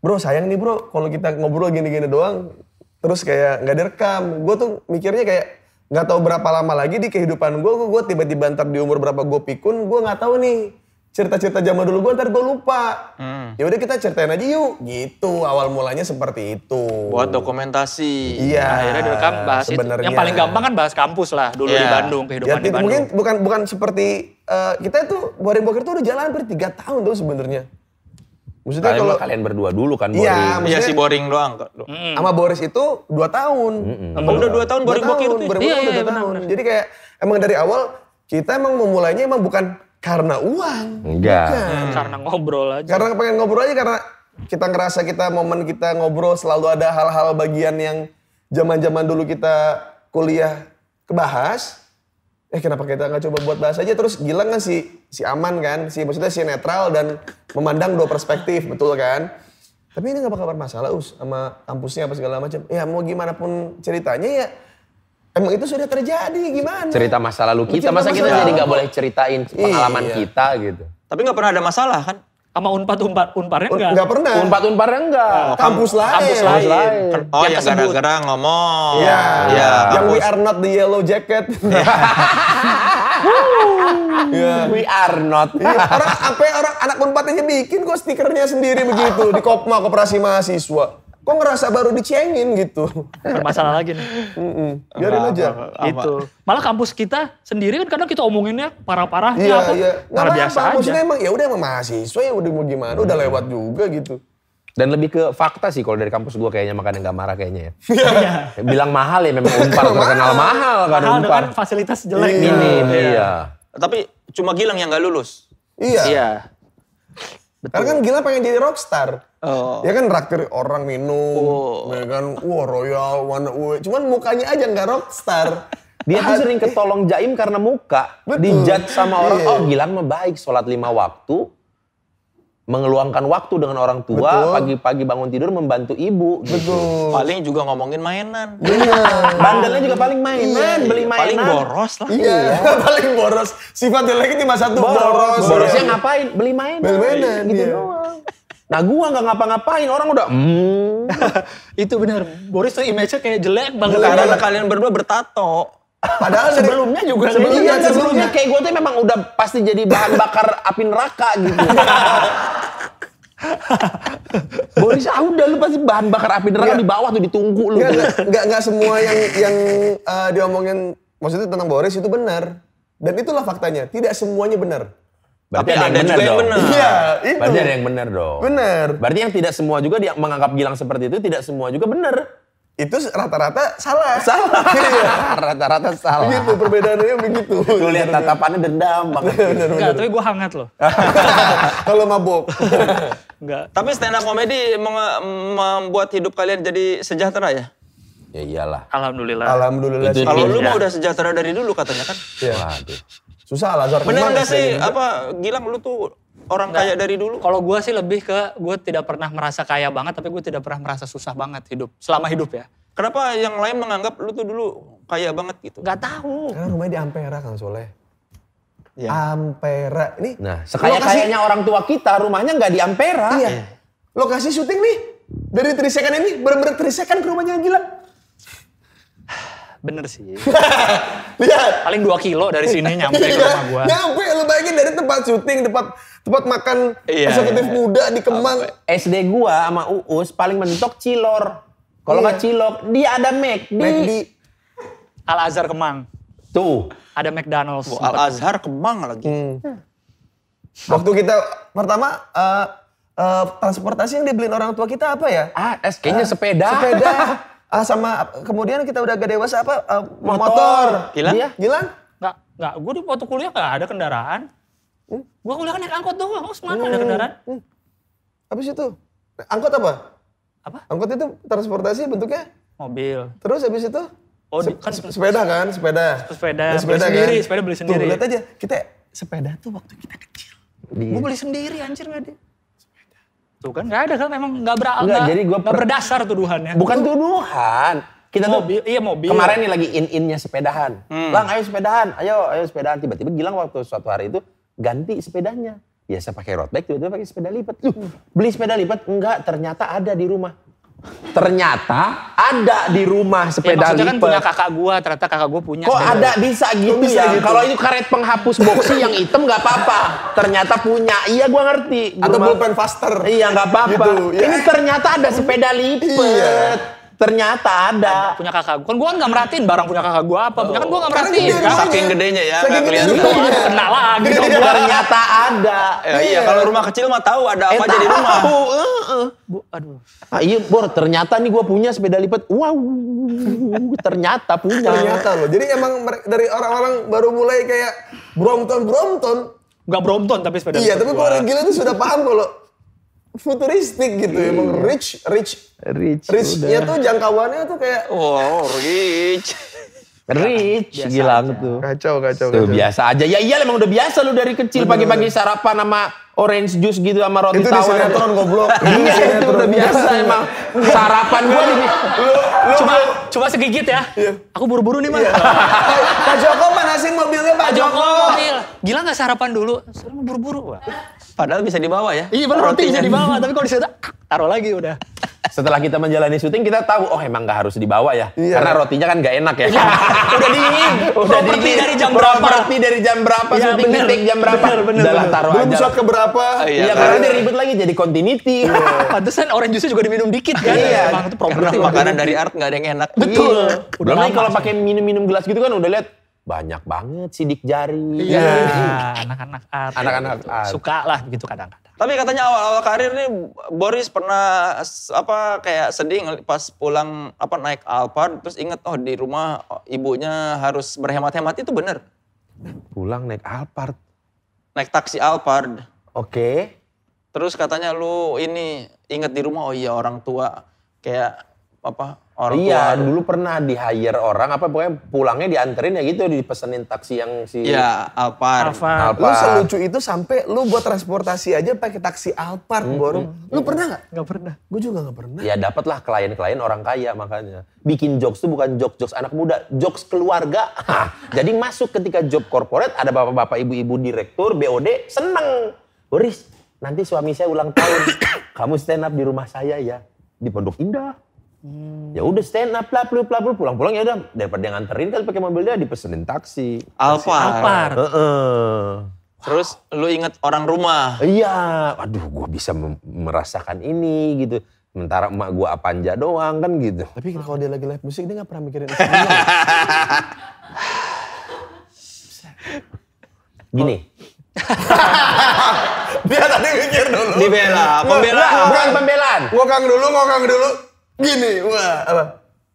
Bro, sayang nih bro, kalau kita ngobrol gini-gini doang, terus kayak nggak direkam. Gue tuh mikirnya kayak nggak tahu berapa lama lagi di kehidupan gue, gue tiba-tiba ntar di umur berapa gue pikun, gue nggak tahu nih cerita-cerita zaman dulu gue ntar gue lupa. Hmm. Ya udah kita ceritain aja yuk. Gitu awal mulanya seperti itu. Buat dokumentasi. Iya. Nah, akhirnya direkam bahas sebenernya. Yang paling gampang kan bahas kampus lah dulu yeah. di Bandung kehidupan ya, di Bandung. Mungkin bukan bukan seperti uh, kita itu Boring Boker tuh udah jalan hampir tiga tahun tuh sebenarnya. Maksudnya kalau kalian berdua dulu kan Iya, ya si boring doang. Mm. Sama Boris itu dua tahun. Mm -mm. Udah dua tahun boring bokir tuh. iya, iya, udah iya, dua tahun. Bener. Jadi kayak emang dari awal kita emang memulainya emang bukan karena uang. Enggak. Bukan. Hmm. Karena ngobrol aja. Karena pengen ngobrol aja karena kita ngerasa kita momen kita ngobrol selalu ada hal-hal bagian yang zaman-zaman dulu kita kuliah kebahas. Eh kenapa kita nggak coba buat bahas aja terus gila kan si si aman kan si maksudnya si netral dan memandang dua perspektif betul kan? Tapi ini nggak bakal bermasalah us sama kampusnya apa segala macam. Ya mau gimana pun ceritanya ya Emang itu sudah terjadi gimana? Cerita masa lalu kita, masa, masa kita lalu. jadi nggak boleh ceritain iya, pengalaman iya. kita gitu. Tapi nggak pernah ada masalah kan? Sama unpat unpat unparnya enggak? Enggak pernah. Unpar unparnya enggak. Oh, kampus, kampus lain. Kampus lain. Kampus lain. Kan- oh yang, ya gara-gara ngomong. Iya. Ya, Yang we are not the yellow jacket. yeah. Iya. We are not. Iya, orang apa ya, orang anak unpat aja bikin kok stikernya sendiri begitu di Kopma Koperasi Mahasiswa kok ngerasa baru dicengin gitu. Bermasalah lagi nih. Biarin nah, aja. Itu. Malah kampus kita sendiri kan kadang kita omonginnya parah-parahnya iya, apa. Iya. Gak apa, biasa apa. aja. Maksudnya emang ya udah emang mahasiswa ya udah mau gimana, udah lewat juga gitu. Dan lebih ke fakta sih kalau dari kampus gue kayaknya yang gak marah kayaknya ya. Iya. Bilang mahal ya memang umpar terkenal mahal kan mahal Dengan fasilitas jelek. Iya. Ini, iya. iya. Tapi cuma Gilang yang gak lulus. Iya. Iya. Betul. Karena kan Gilang pengen jadi rockstar. Oh. Ya kan raktir orang minum, oh. ya kan, wah royal, warna uwe. Cuman mukanya aja nggak rockstar. Dia tuh sering ketolong jaim karena muka. Betul. Dijat sama orang, yeah. oh Gilang mah baik, sholat lima waktu. Mengeluangkan waktu dengan orang tua, pagi-pagi bangun tidur membantu ibu. Betul. Gitu. Paling juga ngomongin mainan. Iya. Bandelnya juga paling mainan, iya. beli mainan. Paling boros lah. Iya, iya. paling boros. Sifatnya lagi cuma satu, boros. boros. Borosnya ngapain? Beli mainan. Beli mainan, gitu iya. doang. Nah gua nggak ngapa-ngapain, orang udah mm. itu benar. Boris tuh image-nya kayak jelek banget karena kalian, kalian berdua bertato. Padahal sebelumnya juga sebelumnya, iya, sebelumnya, gitu. sebelumnya kayak gue tuh memang udah pasti jadi bahan bakar api neraka gitu. Boris ah udah lu pasti bahan bakar api neraka iya. di bawah tuh ditunggu lu. Enggak iya, enggak semua yang yang uh, diomongin maksudnya tentang Boris itu benar. Dan itulah faktanya, tidak semuanya benar. Berarti Tapi ada, ada yang benar dong. benar. Iya, itu. Berarti ada yang benar dong. Benar. Berarti yang tidak semua juga dia menganggap Gilang seperti itu tidak semua juga benar. Itu rata-rata salah. Salah. Iya. rata-rata salah. Begitu perbedaannya begitu. Lu lihat tatapannya dendam banget. Enggak, tapi gue hangat loh. Kalau mabok. Enggak. Tapi stand up comedy membuat hidup kalian jadi sejahtera ya? Ya iyalah. Alhamdulillah. Alhamdulillah. Kalau lu mah udah sejahtera dari dulu katanya kan? Iya. Waduh. Susah Lazar. Bener nggak sih apa Gilang lu tuh orang enggak. kaya dari dulu? Kalau gue sih lebih ke gue tidak pernah merasa kaya banget, tapi gue tidak pernah merasa susah banget hidup selama hidup ya. Kenapa yang lain menganggap lu tuh dulu kaya banget gitu? Gak tahu. Karena rumahnya di Ampera kan Soleh. Ya. Ampera ini. Nah, sekaya kayaknya orang tua kita rumahnya nggak di Ampera. Iya. Lokasi syuting nih dari Trisekan ini bener-bener Trisekan ke rumahnya gila. Bener sih. Lihat. Paling 2 kilo dari sini nyampe ke iya. rumah gua. Nyampe lu bayangin dari tempat syuting, tempat tempat makan iya, eksekutif iya. iya. muda di Kemang. SD gua sama Uus paling mentok cilor. Kalau iya. nggak iya. cilok, dia ada Mac di, di Al Azhar Kemang. Tuh, ada McDonald's. Oh, Al Azhar Kemang lagi. Hmm. Waktu kita pertama uh, uh, transportasi yang dibeliin orang tua kita apa ya? Ah, es, kayaknya uh, sepeda. Sepeda. Ah sama kemudian kita udah gak dewasa apa uh, motor. motor. gila Dia? Gilang? Enggak, enggak. Gue di foto kuliah gak ada kendaraan. Hmm? Gue kuliah kan naik angkot doang, terus mana hmm. ada kendaraan. Hmm. Habis itu, angkot apa? Apa? Angkot itu transportasi bentuknya? Mobil. Terus habis itu? Oh, se kan sepeda kan, sepeda. Sepeda, ya, sepeda beli kan? sendiri, sepeda beli sendiri. Tuh, lihat aja, kita sepeda tuh waktu kita kecil. Gue iya. beli sendiri anjir enggak deh. Tuh kan gak ada kan emang gak, ber Enggak, gak, jadi gua gak per... berdasar tuduhannya. Bukan tuduhan. Kita mobil, tuh iya mobil. Kemarin nih lagi in-innya sepedahan. Hmm. Lang ayo sepedahan, ayo ayo sepedahan. Tiba-tiba Gilang waktu suatu hari itu ganti sepedanya. Biasa pakai road bike, tiba-tiba pakai sepeda lipat. Loh, beli sepeda lipat? Enggak, ternyata ada di rumah ternyata ada di rumah ya, sepeda ya, kan punya kakak gua, ternyata kakak gua punya. Kok ada lipat. bisa gitu bisa ya? Gitu. Kalau itu karet penghapus boxi yang hitam nggak apa-apa. Ternyata punya. Iya gua ngerti. Atau rumah. faster. Iya nggak apa-apa. Gitu, ya. Ini ternyata ada sepeda lipat. Iya. Ternyata ada. ada. Punya kakak gua, Kan gua kan gak merhatiin barang punya kakak gua apa. Oh. Punya kan gua gak merhatiin. Gede Saking gedenya ya. Saking gede gedenya. kenal lagi dong gue. Ternyata ada. Ya, iya, iya. Kalau rumah kecil mah tahu ada apa eh, jadi tahu. rumah. Heeh. Uh, eh. Bu, aduh. Ah, iya Bor, ternyata nih gua punya sepeda lipat. Wow. ternyata punya. Ternyata loh. Jadi emang dari orang-orang baru mulai kayak Brompton-Brompton. Gak Brompton tapi sepeda Iya tapi orang gila itu sudah paham kalau futuristik gitu iya. emang rich rich rich richnya tuh jangkauannya tuh kayak wow rich Rich, biasa gila aja. tuh. Kacau, kacau, tuh, biasa aja. Ya iya emang udah biasa lu dari kecil pagi-pagi sarapan sama orange juice gitu sama roti itu tawar. Itu iya, di goblok. iya, itu udah biasa emang. Sarapan gue di Coba coba segigit ya. Iya. Aku buru-buru nih, Mas. Iya. Pak Joko sih mobilnya, Pak Joko. Joko. Gila gak sarapan dulu? Sekarang buru-buru, Pak. Padahal bisa dibawa ya. Iya benar roti bisa dibawa, tapi kalau disita ah, taruh lagi udah. Setelah kita menjalani syuting kita tahu oh emang nggak harus dibawa ya. Iya. Karena rotinya kan nggak enak ya. Iya. udah dingin. udah dingin. dari jam berapa? Roti dari jam berapa Ya, syuting titik jam berapa? Bener, bener, taruh Belum aja. Belum ke berapa? iya, ya, karena dia ribet lagi jadi continuity. Iya. Pantesan orang justru juga diminum dikit kan. Iya. Emang itu properti makanan dari art nggak ada yang enak. Betul. Iya. Udah lagi kalau pakai minum-minum gelas gitu kan udah lihat banyak banget sidik jari. Iya, iya. anak-anak art. Anak-anak art. Suka lah begitu kadang-kadang. Tapi katanya awal-awal karir nih Boris pernah apa kayak sedih pas pulang apa naik Alphard terus inget oh di rumah oh, ibunya harus berhemat-hemat itu bener. Pulang naik Alphard. Naik taksi Alphard. Oke. Okay. Terus katanya lu ini inget di rumah oh iya orang tua kayak apa orang iya tua. dulu pernah di hire orang apa pokoknya pulangnya dianterin ya gitu dipesenin taksi yang si ya Alphard. Alphard. Alphard. lu selucu itu sampai lu buat transportasi aja pakai taksi Alphard hmm, borong hmm, lu hmm. pernah nggak nggak pernah gue juga nggak pernah ya dapat lah klien-klien orang kaya makanya bikin jokes tuh bukan jokes jokes anak muda jokes keluarga jadi masuk ketika job corporate ada bapak-bapak ibu-ibu direktur BOD seneng Boris nanti suami saya ulang tahun kamu stand up di rumah saya ya di Pondok Indah Ya udah stand up lah, pelu pelu pulang-pulang ya udah daripada dia nganterin kan pakai mobil dia dipesenin taksi. Alphard. Alphard. Uh -uh. Terus lu inget orang rumah. Iya, aduh gue bisa merasakan ini gitu. Sementara emak gue apanja doang kan gitu. Tapi kalau dia lagi live musik dia gak pernah mikirin itu. Gini. dia tadi mikir dulu. Dibela, pembela, Bukan pembelaan. Ngokang dulu, ngokang dulu. Gini, wah apa?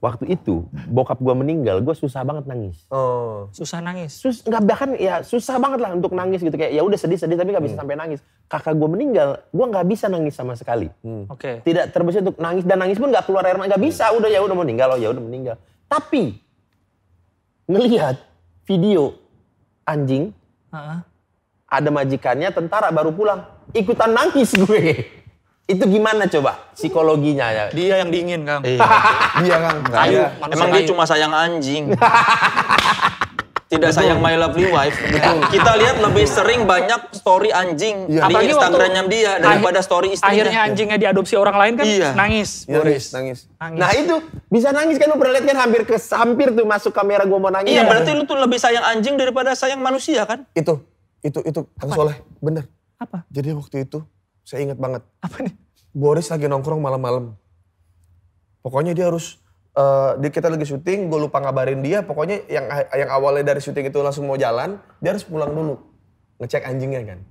Waktu itu bokap gue meninggal, gue susah banget nangis. Oh. Susah nangis. Sus, nggak bahkan ya susah banget lah untuk nangis gitu kayak ya udah sedih-sedih tapi nggak bisa hmm. sampai nangis. Kakak gue meninggal, gue nggak bisa nangis sama sekali. Hmm. Oke. Okay. Tidak terbesit untuk nangis dan nangis pun nggak keluar air mata, nggak bisa. Hmm. Udah ya udah meninggal, oh ya udah meninggal. Tapi ngelihat video anjing, uh -huh. ada majikannya tentara baru pulang, ikutan nangis gue itu gimana coba psikologinya ya? Dia yang dingin, Kang. Iya. dia Kang. Kayu, Emang dia cuma sayang anjing. Tidak sayang my lovely wife. Iya. Kita lihat lebih sering banyak story anjing ya. di Instagramnya dia daripada story istrinya. Akhirnya anjingnya diadopsi orang lain kan iya. iya. nangis. Boris. Nangis. nangis. Nah itu bisa nangis kan lu pernah lihat kan hampir ke hampir tuh masuk kamera gua mau nangis. Iya kan? berarti lu tuh lebih sayang anjing daripada sayang manusia kan? Itu itu itu Kang Soleh bener. Apa? Jadi waktu itu saya ingat banget. Apa nih? Boris lagi nongkrong malam-malam. Pokoknya dia harus Uh, kita lagi syuting, gue lupa ngabarin dia. Pokoknya yang yang awalnya dari syuting itu langsung mau jalan, dia harus pulang dulu ngecek anjingnya kan.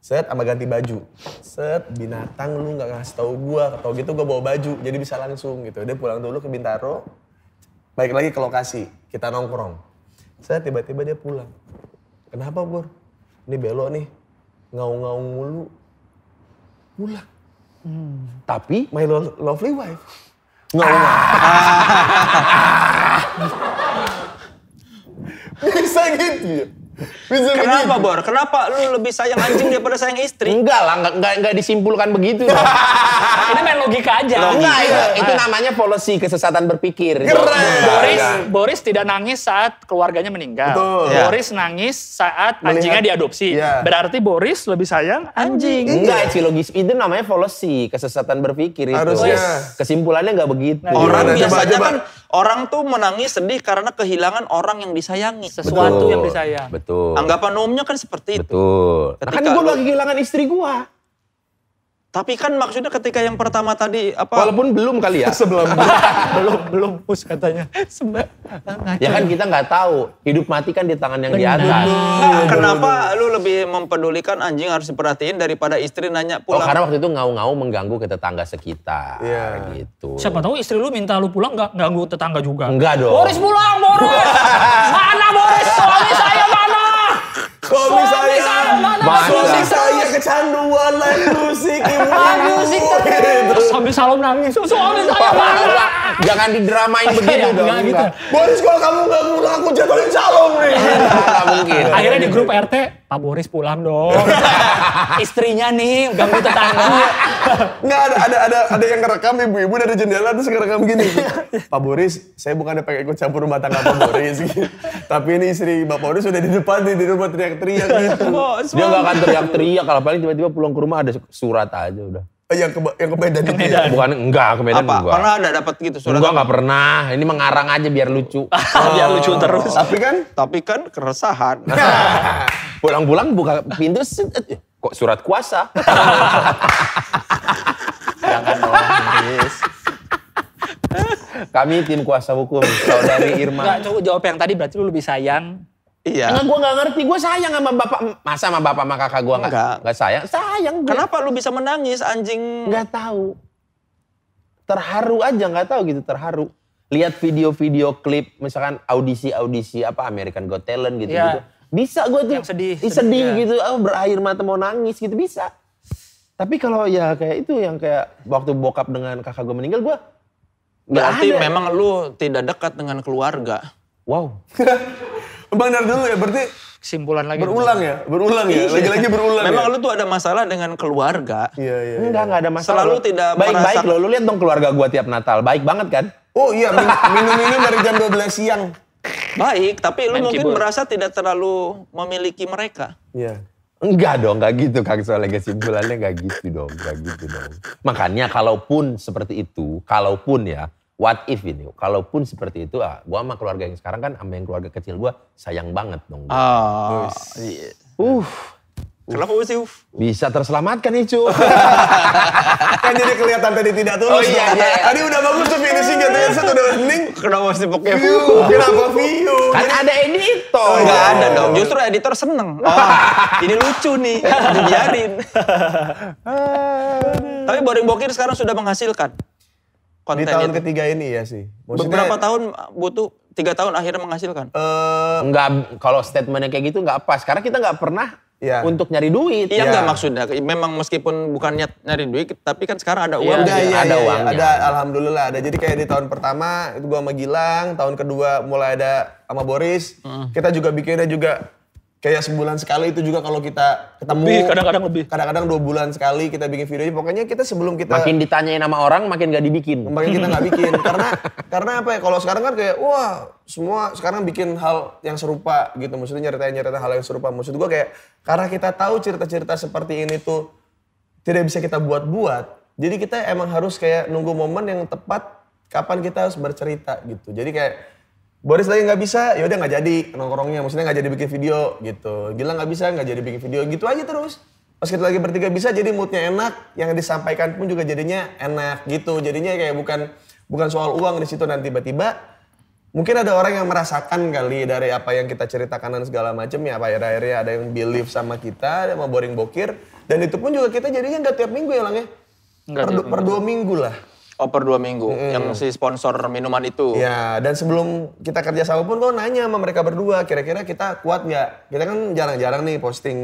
Set sama ganti baju. Set binatang lu nggak ngasih tahu gua, atau gitu gua bawa baju jadi bisa langsung gitu. Dia pulang dulu ke Bintaro. Baik lagi ke lokasi, kita nongkrong. Saya tiba-tiba dia pulang. Kenapa, Bur? Ini belok nih. Ngaung-ngaung mulu mula, Hmm. Tapi my lo lovely wife. nggak ah. Bisa gitu ya. Bisa Kenapa begitu? Bor? Kenapa lu lebih sayang anjing daripada sayang istri? Enggak lah, enggak, enggak, enggak disimpulkan begitu. ini main logika aja. Logika. Enggak, itu, iya. itu namanya policy kesesatan berpikir. Iya, Keren. Iya, Boris, Boris tidak nangis saat keluarganya meninggal. Betul. Ya. Boris nangis saat anjingnya diadopsi. Ya. Berarti Boris lebih sayang anjing. Enggak, itu logis. Itu namanya policy kesesatan berpikir itu. Harusnya. Kesimpulannya enggak begitu. Nah, Orang ya. biasanya kan Orang tuh menangis sedih karena kehilangan orang yang disayangi. Sesuatu betul, yang disayang. Betul. Anggapan umumnya kan seperti itu. Betul. Nah, kan Ketika kan gue lagi kehilangan istri gue. Tapi kan maksudnya ketika yang pertama tadi apa? Walaupun belum kali ya. Sebelum belum belum pus katanya. Sebelum. Ya kan kita nggak tahu. Hidup mati kan di tangan yang Benar. di atas. kenapa lu lebih mempedulikan anjing harus diperhatiin daripada istri nanya oh, pulang? Oh karena waktu itu ngau-ngau mengganggu ke tetangga sekitar. Iya. Yeah. Gitu. Siapa tahu istri lu minta lu pulang nggak ganggu tetangga juga. Enggak dong. Boris pulang Boris. mana Boris? Suami saya mana? Suami, saya, mana suami saya kecanduan live music, musik Live terus. Gitu. Sambil salam nangis, suami saya mana? jangan didramain iya, begitu iya, dong. Enggak iya, gitu. Boris kalau kamu nggak pulang aku jatuhin calon nih. Enggak mungkin. Akhirnya di grup RT, Pak Boris pulang dong. Istrinya nih ganggu tetangga. Enggak ada ada ada ada yang ngerekam ibu-ibu dari jendela terus ngerekam gini. Pak Boris, saya bukan ada pengen ikut campur rumah tangga Pak Boris Tapi ini istri Pak Boris sudah di depan nih, di rumah teriak-teriak gitu. Dia nggak akan teriak-teriak kalau paling tiba-tiba pulang ke rumah ada surat aja udah. Eh, yang ke yang ke Medan, ya? ke Medan. Bukan enggak ke Medan Apa? enggak. Pernah ada dapat gitu surat? Enggak, enggak pernah. Ini mengarang aja biar lucu. Oh, biar lucu oh. terus. Tapi kan tapi kan keresahan. Pulang-pulang buka pintu kok surat kuasa. Jangan dong, Kami tim kuasa hukum, saudari Irma. Enggak, cukup jawab yang tadi berarti lu lebih sayang Iya. Enggak gue gak ngerti, gue sayang sama bapak, masa sama bapak sama kakak gue nggak gak sayang, sayang. Gue. Kenapa lu bisa menangis anjing? Gak tahu. Terharu aja gak tahu gitu terharu. Lihat video-video klip, misalkan audisi-audisi apa American Got Talent gitu gitu. Bisa gue tuh Yang sedih, sedih, sedih ya. gitu, oh, berair mata mau nangis gitu bisa. Tapi kalau ya kayak itu yang kayak waktu bokap dengan kakak gue meninggal gue Berarti ada. memang lu tidak dekat dengan keluarga. Wow. Bang dari dulu ya, berarti kesimpulan lagi. Berulang ya, berulang ya, iya. lagi-lagi berulang. Memang ya? lu tuh ada masalah dengan keluarga. Iya, iya. iya. Enggak, enggak ada masalah. Selalu tidak baik-baik lo Lu lihat dong keluarga gua tiap Natal, baik banget kan? Oh iya, minum-minum dari jam 12 siang. Baik, tapi lu Main mungkin keyboard. merasa tidak terlalu memiliki mereka. Iya. Enggak dong, enggak gitu Kang Soalnya Kesimpulannya enggak gitu dong, enggak gitu dong. Makanya kalaupun seperti itu, kalaupun ya, what if gitu. Kalaupun seperti itu, ah, gue sama keluarga yang sekarang kan sama yang keluarga kecil gue sayang banget dong. Gua. Oh, Uh. Kenapa sih? Uf. Bisa terselamatkan itu. kan jadi kelihatan tadi tidak tulus. Oh iya, iya. iya. Tadi udah bagus tuh finishing ternyata gitu satu udah bening. Kenapa sih pokoknya view? Kenapa view? Kan ada editor. Oh, enggak iya. ada dong. Justru editor seneng. Oh, ini lucu nih. Dibiarin. Tapi boring bokir sekarang sudah menghasilkan konten Di tahun itu. ketiga ini ya sih. Maksudnya, Beberapa tahun butuh tiga tahun akhirnya menghasilkan. Uh, nggak kalau statementnya kayak gitu nggak pas karena kita nggak pernah ya. untuk nyari duit. Iya ya. maksudnya. Memang meskipun bukan niat nyari duit, tapi kan sekarang ada uang. Ya, ya, iya, ada iya, ya, uang. Ada alhamdulillah ada. Jadi kayak di tahun pertama itu gua sama Gilang, tahun kedua mulai ada sama Boris. Hmm. Kita juga bikinnya juga kayak sebulan sekali itu juga kalau kita ketemu kadang-kadang lebih kadang-kadang dua bulan sekali kita bikin video ini. pokoknya kita sebelum kita makin ditanyain nama orang makin gak dibikin makin kita gak bikin karena karena apa ya kalau sekarang kan kayak wah semua sekarang bikin hal yang serupa gitu maksudnya nyeritain nyeritain hal yang serupa maksud gua kayak karena kita tahu cerita-cerita seperti ini tuh tidak bisa kita buat-buat jadi kita emang harus kayak nunggu momen yang tepat kapan kita harus bercerita gitu jadi kayak Boris lagi nggak bisa, ya udah nggak jadi nongkrongnya, maksudnya nggak jadi bikin video gitu. Gila nggak bisa, nggak jadi bikin video, gitu aja terus. Pas kita lagi bertiga bisa, jadi moodnya enak, yang disampaikan pun juga jadinya enak gitu. Jadinya kayak bukan bukan soal uang di situ nanti tiba-tiba mungkin ada orang yang merasakan kali dari apa yang kita ceritakan dan segala macam ya. Apa akhirnya ada yang believe sama kita, ada yang mau boring bokir dan itu pun juga kita jadinya nggak tiap minggu ya lang ya. per, per dua minggu lah Oper dua minggu, mm. yang si sponsor minuman itu. Ya, dan sebelum kita kerja sama pun gue nanya sama mereka berdua, kira-kira kita kuat nggak? Kita kan jarang-jarang nih posting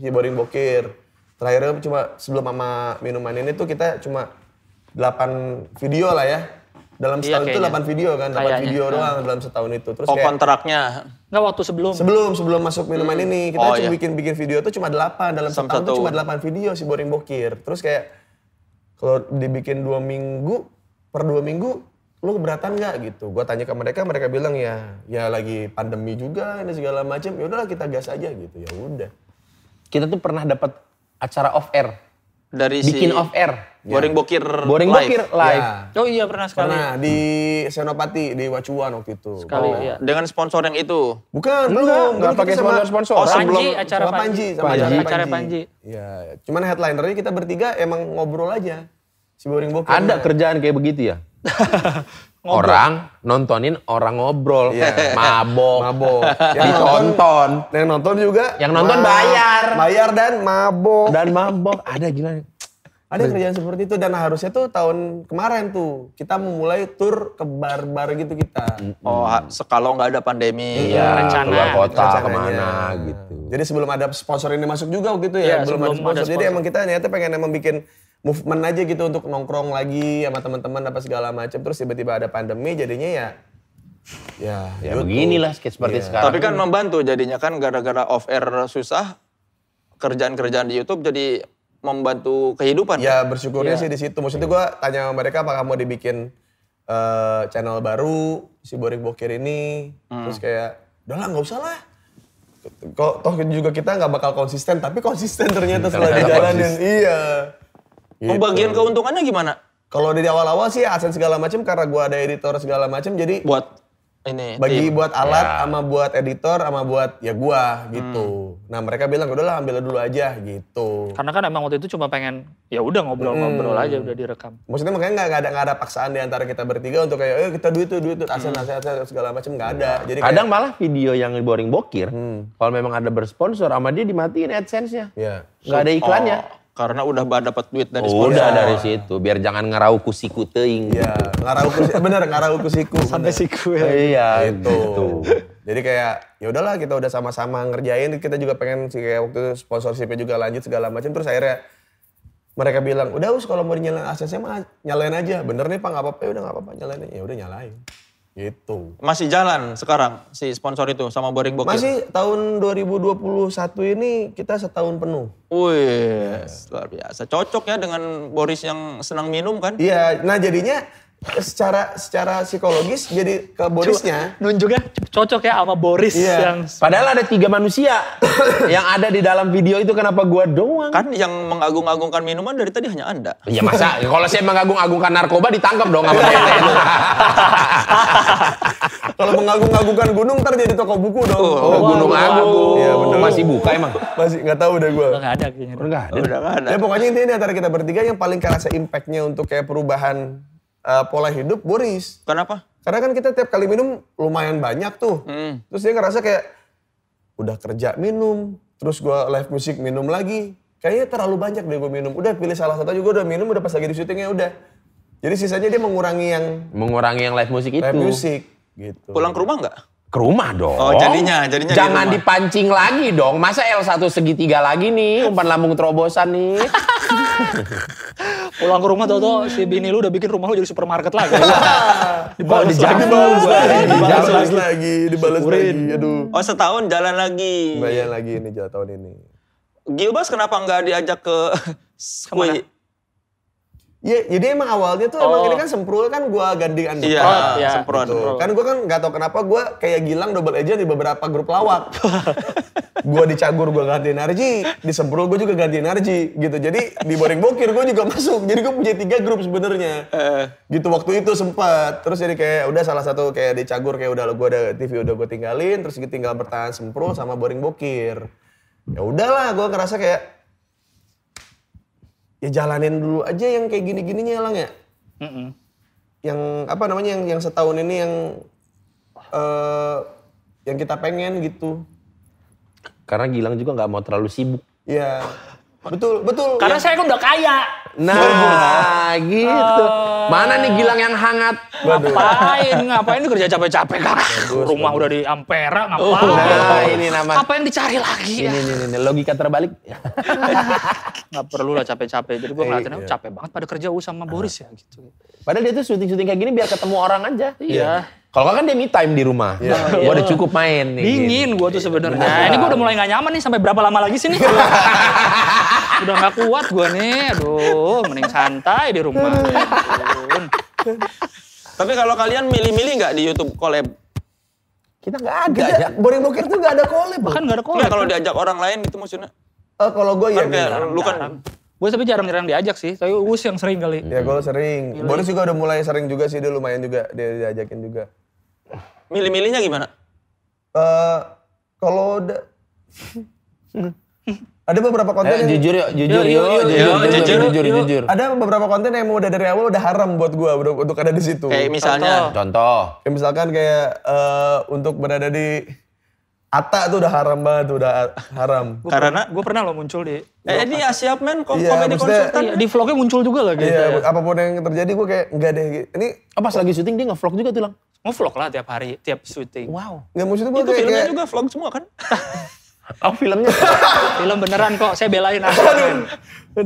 si boring bokir. Terakhir cuma sebelum sama minuman ini tuh kita cuma 8 video lah ya. Dalam iya, setahun iya, itu 8 video kan, 8 kayaknya. video ah. doang nah. dalam setahun itu. Terus oh kayak, kontraknya? Nggak waktu sebelum? Sebelum, sebelum masuk minuman hmm. ini. Kita oh, cuma iya. bikin-bikin video tuh cuma 8, dalam Sampai setahun itu cuma 8 video si Boring Bokir. Terus kayak kalau dibikin dua minggu per dua minggu lu keberatan nggak gitu gue tanya ke mereka mereka bilang ya ya lagi pandemi juga ini segala macam ya udahlah kita gas aja gitu ya udah kita tuh pernah dapat acara off air dari bikin si off air. Boring ya. Bokir Boring live. Bokir live. Ya. Oh iya pernah sekali. Pernah di Senopati di Wacuan waktu itu. Sekali oh. ya. Dengan sponsor yang itu. Bukan, belum. nggak pakai sponsor-sponsor. Oh, sebelum Panji, acara sama Panji. Sama Panji. Panji. Acara Panji. Iya, cuman headlinernya kita bertiga emang ngobrol aja. Si Boring Bokir. Ada kerjaan kayak begitu ya? ngobrol. orang nontonin orang ngobrol, yeah. mabok, mabok, yang ditonton, yang nonton juga, yang nonton ma bayar, bayar dan mabok, dan mabok, ada gila. Ada kerjaan seperti itu dan harusnya tuh tahun kemarin tuh kita memulai tur ke bar-bar gitu kita. Oh, sekalau nggak ada pandemi, iya, rencana keluar kota kemana gitu. Jadi sebelum ada sponsor ini masuk juga gitu ya, ya belum sebelum ada sponsor. Ada sponsor. Jadi emang kita niatnya pengen emang bikin movement aja gitu untuk nongkrong lagi sama teman-teman apa segala macam terus tiba-tiba ada pandemi jadinya ya ya ya beginilah beginilah seperti yeah. sekarang tapi kan membantu jadinya kan gara-gara off air susah kerjaan-kerjaan di YouTube jadi membantu kehidupan ya kan? bersyukurnya ya. sih di situ maksudnya gue tanya sama mereka apakah mau dibikin uh, channel baru si Borik Bokir ini hmm. terus kayak udah lah nggak usah lah kok toh juga kita nggak bakal konsisten tapi konsisten ternyata setelah dijalanin iya Gitu. Pembagian oh, keuntungannya gimana? Kalau dari awal-awal sih aset segala macam karena gua ada editor segala macam jadi buat ini bagi tim. buat alat ya. sama buat editor sama buat ya gua gitu. Hmm. Nah, mereka bilang udahlah ambil dulu aja gitu. Karena kan emang waktu itu cuma pengen ya udah ngobrol-ngobrol hmm. aja udah direkam. Maksudnya makanya nggak ada nggak ada paksaan di antara kita bertiga untuk kayak eh kita duit tuh duit tuh aset hmm. aset segala macam nggak ada. Jadi kadang malah video yang boring bokir hmm. kalau memang ada bersponsor sama dia dimatiin AdSense-nya. Iya. Yeah. so, ada iklannya. Oh karena udah dapat duit dari sponsor. Udah dari situ, biar jangan ngarau kusiku teing. Iya, ngarau kusiku, eh, bener ngarau kusiku. Sampai siku ya. Iya, gitu. gitu. Jadi kayak ya udahlah kita udah sama-sama ngerjain, kita juga pengen sih kayak waktu sponsorshipnya juga lanjut segala macam. Terus akhirnya mereka bilang, udah us kalau mau dinyalain aksesnya, mah nyalain aja. Bener nih pak, nggak apa-apa, ya udah nggak apa-apa nyalain. Ya udah nyalain. Gitu. Masih jalan sekarang si sponsor itu sama Boring Bokir? Masih tahun 2021 ini kita setahun penuh. Wih, luar biasa. Cocok ya dengan Boris yang senang minum kan? Iya, nah jadinya secara secara psikologis jadi ke Borisnya nunjuknya cocok ya sama Boris iya. yang padahal ada tiga manusia yang ada di dalam video itu kenapa gua doang kan yang mengagung-agungkan minuman dari tadi hanya anda iya masa kalau saya mengagung-agungkan narkoba ditangkap dong sama kalau mengagung-agungkan gunung ntar jadi toko buku dong oh, oh gunung agung, agung ya bener. masih buka emang masih nggak tahu udah gua nggak ada kayaknya nggak ada, udah, ada. Ya, pokoknya intinya antara kita bertiga yang paling kerasa impactnya untuk kayak perubahan uh, pola hidup Boris. Kenapa? Karena kan kita tiap kali minum lumayan banyak tuh. Hmm. Terus dia ngerasa kayak udah kerja minum, terus gua live musik minum lagi. Kayaknya terlalu banyak deh gue minum. Udah pilih salah satu aja gue udah minum udah pas lagi di syutingnya udah. Jadi sisanya dia mengurangi yang mengurangi yang live musik itu. Live musik gitu. Pulang ke rumah enggak? ke rumah dong. Oh jadinya, jadinya Jangan di dipancing lagi dong. Masa L1 segitiga lagi nih, umpan lambung terobosan nih. Pulang ke rumah tau-tau si bini lu udah bikin rumah lu jadi supermarket lagi. dibalas lagi, dibalas lagi, dibalas lagi, lagi dibalas lagi. Aduh. Oh setahun jalan lagi. Bayar lagi ini jalan tahun ini. Gilbas kenapa nggak diajak ke Kemana? Iya, jadi emang awalnya tuh oh. emang ini oh. kan semprul kan gue ganti iya, kan Iya, oh, ya. semprot. Gitu. Kan gue kan nggak tau kenapa gue kayak Gilang double agent di beberapa grup lawak. gue dicagur gue ganti energi, di semprul gue juga ganti energi gitu. Jadi di boring bokir gue juga masuk. Jadi gue punya tiga grup sebenarnya. Uh. Gitu waktu itu sempat. Terus jadi kayak udah salah satu kayak dicagur kayak udah gue ada TV udah gue tinggalin. Terus gue tinggal bertahan semprul sama boring bokir. Ya udahlah, gue ngerasa kayak ya jalanin dulu aja yang kayak gini-gininya lang ya. Mm -mm. Yang apa namanya yang yang setahun ini yang uh, yang kita pengen gitu. Karena Gilang juga nggak mau terlalu sibuk. Iya. Yeah. Betul, betul. Karena ya. saya kan udah kaya. Nah, nah gitu. Uh, Mana nih Gilang yang hangat? Ngapain? ngapain kerja capek-capek kakak? Bagus, Rumah bagus. udah di Ampera, oh, ngapain? nah, ini nama. Apa yang dicari lagi? Ini, ini, ini, logika terbalik. Gak perlu lah capek-capek. Jadi gue eh, ngeliatin, iya. capek banget pada kerja uh, sama Boris ah. ya gitu. Padahal dia tuh syuting-syuting kayak gini biar ketemu orang aja. Iya. iya. Kalau kan dia me time di rumah. Yeah. Nah, iya. gue iya. udah cukup main nih. Dingin gue tuh sebenarnya. Nah, ini gue udah mulai gak nyaman nih sampai berapa lama lagi sih nih? udah gak kuat gue nih. Aduh, mending santai di rumah. Tapi kalau kalian milih-milih nggak di YouTube collab? Kita nggak ada. Gak ada. Boring Boker tuh nggak ada collab. Bahkan nggak ada collab. Ya, kalau diajak orang lain gitu maksudnya. Eh uh, kalau gue ya. Kan, lu kan Gue tapi jarang-jarang diajak sih, tapi Uus yang sering kali. Ya gue sering. Boris juga udah mulai sering juga sih, dia lumayan juga, dia diajakin juga. Milih-milihnya gimana? Uh, kalau da... ada beberapa konten eh, yang... jujur yuk, jujur yuk, jujur, jujur, jujur, yuk, jujur. Ada beberapa konten yang udah dari awal udah haram buat gua untuk ada di situ. Kayak misalnya contoh. contoh. Kayak misalkan kayak uh, untuk berada di Ata tuh udah haram banget, udah haram. Karena gue pernah loh muncul di. Eh ini Asia men, kok, iya, komedi konsultan. Iya, di vlognya muncul juga lah gitu. Iya, ya. apapun yang terjadi gue kayak enggak deh. Ini apa oh, pas lagi syuting dia nge-vlog juga tuh lang. Ngevlog lah tiap hari, tiap syuting. Wow. Nggak maksudnya Itu filmnya kayak... juga vlog semua kan? Oh filmnya. film beneran kok, saya belain aja.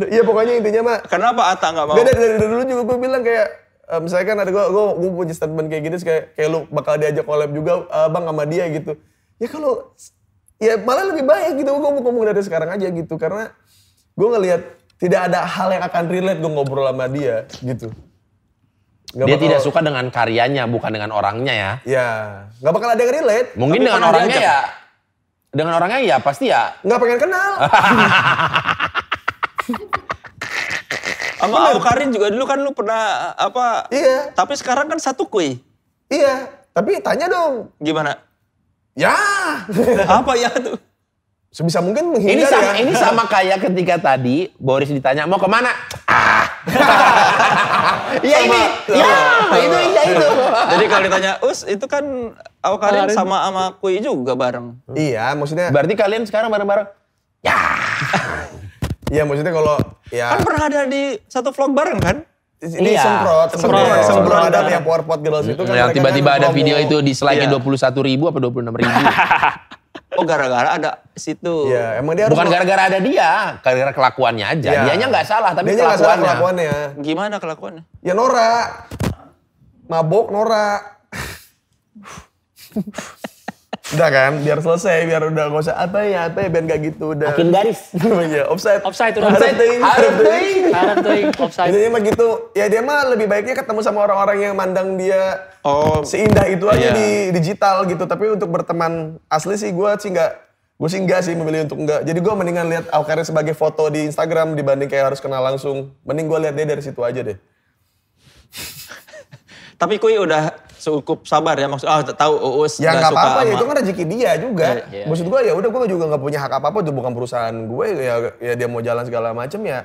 Iya pokoknya intinya mak. Kenapa Atta gak mau? Gak dari, dari, dari dulu juga gue bilang kayak uh, misalnya kan ada gue, gue, gue punya statement kayak gini, kayak, kayak lu bakal diajak collab juga uh, bang sama dia gitu. Ya kalau, ya malah lebih baik gitu, gue mau ngomong dari sekarang aja gitu, karena gue ngelihat tidak ada hal yang akan relate gue ngobrol sama dia gitu. Gak dia bakal... tidak suka dengan karyanya, bukan dengan orangnya ya. Iya. Gak bakal ada yang relate. Mungkin dengan orangnya ya. Dengan orangnya ya pasti ya. Gak pengen kenal. Sama Aku Karin juga dulu kan lu pernah eh, apa? Iya. Tapi sekarang kan satu kui. Iya. Tapi tanya dong. Gimana? Ya. apa ya tuh? Sebisa mungkin menghindar ini sama, ya. Ini sama kayak ketika tadi Boris ditanya mau kemana? Ah, ya ini, ya itu ya itu. Jadi kalau ditanya Us itu kan awal kalian sama sama Kui juga bareng. Iya maksudnya. Berarti kalian sekarang bareng-bareng. Ya. Iya maksudnya kalau ya. Kan pernah ada di satu vlog bareng kan? Ini iya. semprot, semprot, semprot, semprot ada yang powerpot girls itu kan. Yang tiba-tiba kan ada video itu di slide iya. dua puluh satu ribu apa dua puluh enam ribu. Oh gara-gara ada situ. Iya, emang dia harus Bukan gara-gara ada dia, gara-gara kelakuannya aja. Ya. Dianya nggak salah, tapi Dianya kelakuannya. Salah kelakuannya. Gimana kelakuannya? Ya Nora. Mabok Nora. Udah kan, biar selesai, biar udah gak usah apa ya, apa ya, biar gak gitu udah. makin garis. Iya, offside. Offside udah. Harap tuing. Harap tuing. Harap tuing, offside. mah gitu, ya dia mah lebih baiknya ketemu sama orang-orang yang mandang dia oh, seindah itu aja iya. di digital gitu. Tapi untuk berteman asli sih gue sih gak, gue sih enggak sih memilih untuk enggak. Jadi gue mendingan lihat Aukarin sebagai foto di Instagram dibanding kayak harus kenal langsung. Mending gue lihat dia dari situ aja deh. Tapi kui udah cukup sabar ya maksud ah oh, tahu Uus ya nggak apa-apa ya itu kan rezeki dia juga yeah, yeah, maksud gue ya udah gue juga nggak punya hak apa apa itu bukan perusahaan gue ya ya dia mau jalan segala macam ya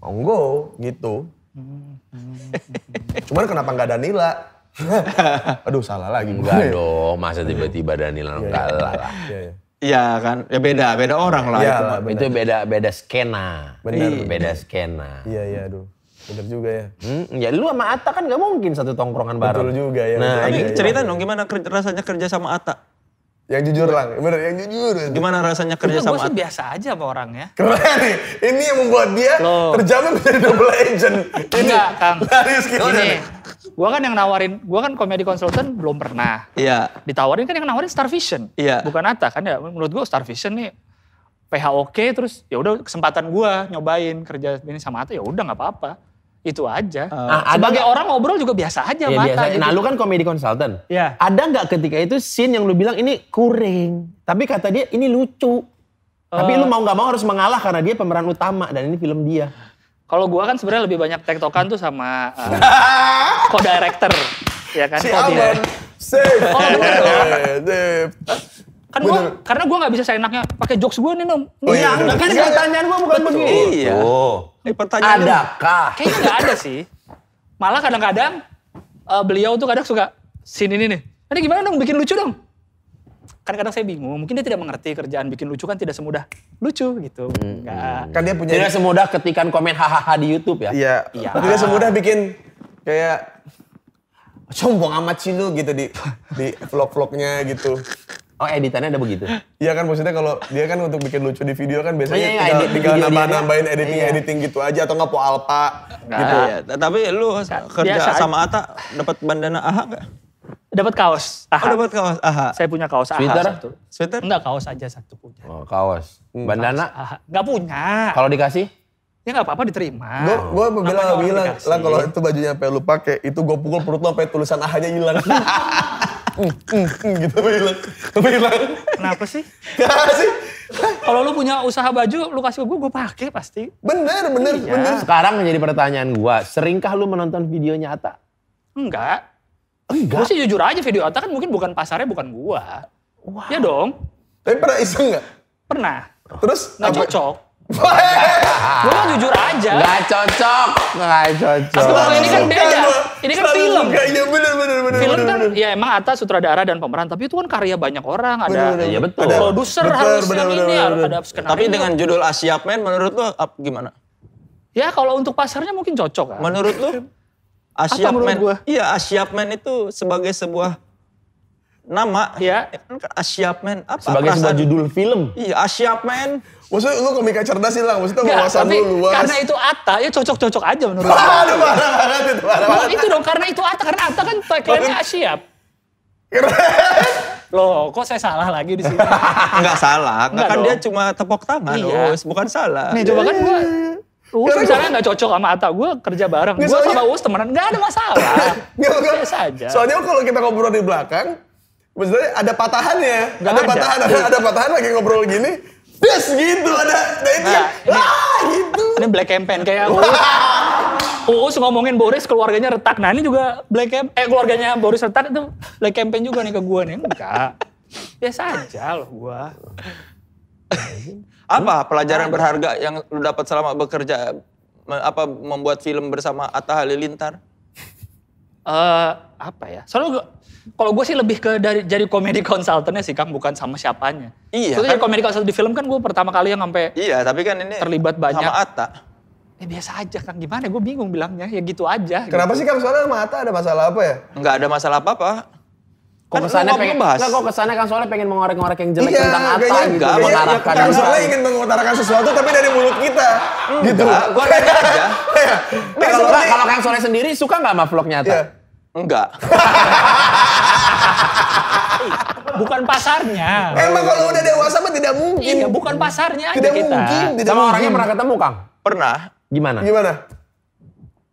monggo gitu cuman kenapa nggak Danila aduh salah lagi enggak iya, iya. dong masa tiba-tiba ada iya, Danila enggak lah Iya kan, ya beda, beda orang lah. Ya, itu, itu beda, beda skena. Bener. Beda skena. Iya, iya, aduh. Bener juga ya. Hmm, ya lu sama Ata kan gak mungkin satu tongkrongan bareng. Betul juga ya. Nah, ini ya, cerita dong gimana rasanya kerja sama Ata? Yang jujur lah, bener yang jujur. Gimana rasanya kerja Itu sama? Gue sih biasa aja apa orangnya. ya. Keren nih, ini yang membuat dia Loh. terjamin menjadi double agent. Ini Enggak, Kang. gitu. ini, gue kan yang nawarin, gue kan komedi konsultan belum pernah. Iya. Ditawarin kan yang nawarin Star Vision. Iya. Bukan Ata kan ya, menurut gue Star Vision nih PH oke terus ya udah kesempatan gue nyobain kerja ini sama Ata ya udah nggak apa-apa itu aja. Uh, Sebagai ada, orang ngobrol juga biasa aja ya, mata. Biasa. Gitu. Nah lu kan komedi konsultan. Ya. Ada nggak ketika itu scene yang lu bilang ini kuring, tapi kata dia ini lucu. Uh, tapi lu eh. mau nggak mau harus mengalah karena dia pemeran utama dan ini film dia. Kalau gua kan sebenarnya lebih banyak tektokan tuh sama uh, co-director, ya kan? Si Aman, safe, oh, Kan gue, karena gue nggak bisa seenaknya pakai jokes gue nih, Nom. Oh, iya, iya, kan iya, pertanyaan gue bukan betul. begini. Iya. Oh. Eh, pertanyaan Adakah? Kayaknya nggak ada sih. Malah kadang-kadang uh, beliau tuh kadang suka sini nih nih. Ini gimana dong bikin lucu dong? kadang-kadang saya bingung, mungkin dia tidak mengerti kerjaan bikin lucu kan tidak semudah lucu gitu. hmm. Kan dia punya tidak semudah ketikan komen hahaha di YouTube ya. Iya. Ya. Tidak semudah bikin kayak sombong amat sih lu gitu di di vlog-vlognya gitu. Oh editannya ada begitu? Iya kan maksudnya kalau dia kan untuk bikin lucu di video kan biasanya oh, iya, iya, tinggal, tinggal kan? nambah nambahin iya. editing iya. editing gitu aja atau nggak po alpa gitu. nah, gitu. Iya. Tapi lu gak, kerja biasa, sama Ata dapat bandana AHA nggak? Dapat kaos. Aha. Oh, dapat kaos. Aha. Saya punya kaos Aha Sweater? satu. Sweater? Enggak, kaos aja satu punya. Oh, kaos. Bandana? Enggak punya. Kalau dikasih? Ya nggak apa-apa diterima. Gue gue bilang bilang lah kalau itu bajunya sampai lu pakai itu gue pukul perut lu sampai tulisan ahanya hilang. gitu sampai hilang. Sampai hilang. Kenapa sih? Kenapa sih? Kalau lu punya usaha baju, lu kasih ke gue, gue pakai pasti. Bener, bener, iya. bener. Sekarang menjadi pertanyaan gue, seringkah lu menonton video nyata? Enggak. Enggak? Gue sih jujur aja video nyata kan mungkin bukan pasarnya, bukan gue. Wow. Ya dong. Tapi pernah iseng nggak? Pernah. Terus? Gak cocok gue mau jujur aja. Gak cocok, gak cocok. Kalau ini kan beda, ini kan film. Ya bener bener bener. Film kan ya emang atas sutradara dan pemeran, tapi itu kan karya banyak orang. Ada ya betul. Produser harus bener, yang bener, ini, bener, ada skenario. Tapi dengan judul Asia Man, menurut lu gimana? Ya kalau untuk pasarnya mungkin cocok kan. Menurut lu Asia Man, iya Asia Man itu sebagai sebuah nama ya kan Asyap men apa sebagai sebuah judul film iya Asyap men maksudnya lu komika cerdas sih lah maksudnya wawasan lu luas karena itu Ata ya cocok-cocok aja menurut bah, itu itu dong karena itu Ata karena Ata kan tagline-nya Asyap keren Loh, kok saya salah lagi di sini? Enggak salah, enggak kan dia cuma tepok tangan, iya. bukan salah. Nih, coba kan gua Uus iya. misalnya gak cocok sama Ata, gue kerja bareng. Gue sama Uus temenan, gak ada masalah. Biasa aja. Soalnya kalau kita ngobrol di belakang, Maksudnya ada patahannya, Gak ada, ada patahan, ada, ada patahan lagi ngobrol gini, des gitu ada, ada nah, itu nah, kan, gitu. Ini black campaign kayak Uus ngomongin Boris keluarganya retak, nah ini juga black campaign, eh keluarganya Boris retak itu black campaign juga nih ke gue nih, enggak. Biasa aja loh gue. apa pelajaran berharga yang lu dapat selama bekerja apa membuat film bersama Atta Halilintar? uh, apa ya? Soalnya kalau gue sih lebih ke dari jadi komedi konsultannya sih Kang, bukan sama siapanya. Iya. Soalnya kan, komedi konsultan di film kan gue pertama kali yang sampai Iya, tapi kan ini terlibat banyak. Sama Ata. Ya biasa aja Kang, gimana gue bingung bilangnya, ya gitu aja. Kenapa gitu. sih Kang soalnya sama Atta ada masalah apa ya? Enggak ada masalah apa-apa. Kok kesana pengen bahas? Enggak, kok kesannya kan soalnya pengen mengorek-ngorek yang jelek iya, tentang Atta gitu. Enggak, mengutarakan. Kan soalnya ingin mengutarakan sesuatu tapi dari mulut kita. gitu. Gue kan gitu aja. Iya. kalau, seperti... kalau Kang Soleh sendiri suka nggak sama vlognya Atta? Iya. Enggak. bukan pasarnya. Emang kalau udah dewasa mah tidak mungkin. Iya, bukan pasarnya aja tidak kita. Mungkin, tidak Sama mungkin. orangnya pernah ketemu, Kang? Pernah. Gimana? Gimana?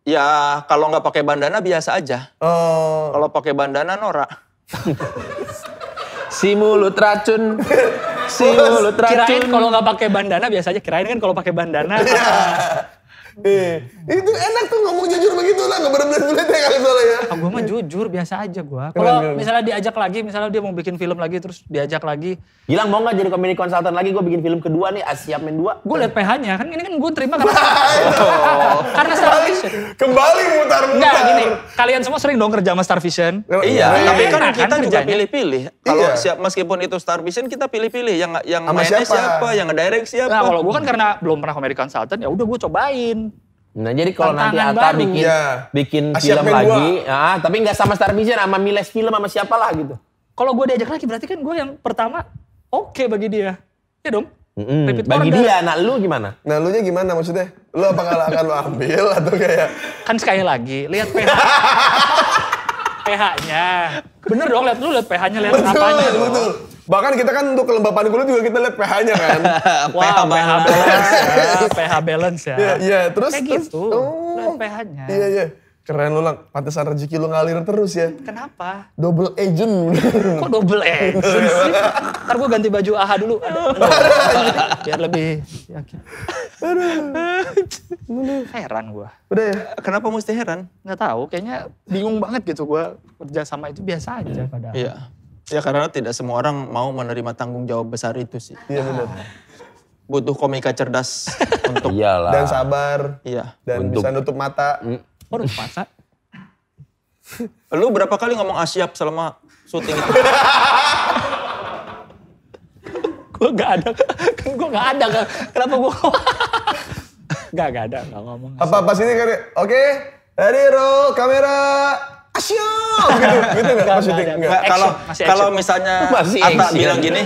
Ya, kalau nggak pakai bandana biasa aja. Oh. Kalau pakai bandana norak si mulut racun si mulut racun kirain kalau nggak pakai bandana biasanya kirain kan kalau pakai bandana Eh, itu enak tuh ngomong jujur begitu lah, nggak bener sulit ya kali soalnya. Ah, gue mah jujur biasa aja gue. Kalau misalnya diajak lagi, misalnya dia mau bikin film lagi terus diajak lagi. Gilang mau gak jadi komedi konsultan lagi? Gue bikin film kedua nih, Asia Men 2. Gue liat PH-nya kan ini kan gue terima karena oh. karena Star Vision. Kembali mutar-mutar. Enggak gini, kalian semua sering dong kerja sama Star Vision. Iya, iya. iya. tapi kan kita kan juga pilih-pilih. Kalau iya. siap meskipun itu Star Vision kita pilih-pilih yang yang mainnya siapa? siapa, yang ngedirect siapa. Nah, kalau gue kan karena belum pernah komedi konsultan ya udah gue cobain Nah jadi kalau nanti Atta baru. bikin ya. bikin ah, film lagi, ah, tapi nggak sama Star Vision, sama Miles Film, sama siapa siapalah gitu. Kalau gue diajak lagi berarti kan gue yang pertama oke okay bagi dia, ya dong. Mm-hmm. Bagi order. dia, nah lu gimana? Nah lu nya gimana maksudnya? Lu kalau akan lu ambil atau kayak? Kan sekali lagi, lihat PH. PH-nya. Bener dong, lihat lu lihat PH-nya, lihat betul, apanya. Betul, betul. Bahkan kita kan untuk kelembapan kulit juga kita lihat pH-nya kan. Wah, pH, pH balance. ya, pH balance ya. Iya, ya. terus kayak terus, gitu. Oh, pH-nya. Iya, iya. Keren lu lang, pantesan rezeki lu ngalir terus ya. Kenapa? Double agent. Kok double agent sih? Ntar gue ganti baju AHA dulu. Biar lebih yakin. Aduh. heran gue. Udah ya? Kenapa mesti heran? Gak tau, kayaknya bingung banget gitu gue kerja sama itu biasa aja iya. padahal. Iya. Ya karena tidak semua orang mau menerima tanggung jawab besar itu sih. Iya benar. Butuh komika cerdas untuk Iyalah. dan sabar. Iya. Dan untuk... bisa nutup mata. Oh, nutup mata. Lu berapa kali ngomong asyap selama syuting? itu? gue gak ada, kan gue gak ada kan. Kenapa gue Gak, gak ada, gak ngomong. Apa-apa sini kan, oke. Okay. Ready roll, kamera asyo gitu, gitu gak, Mas Yuting? Enggak, kalau kalau misalnya Masih Atta bilang gini,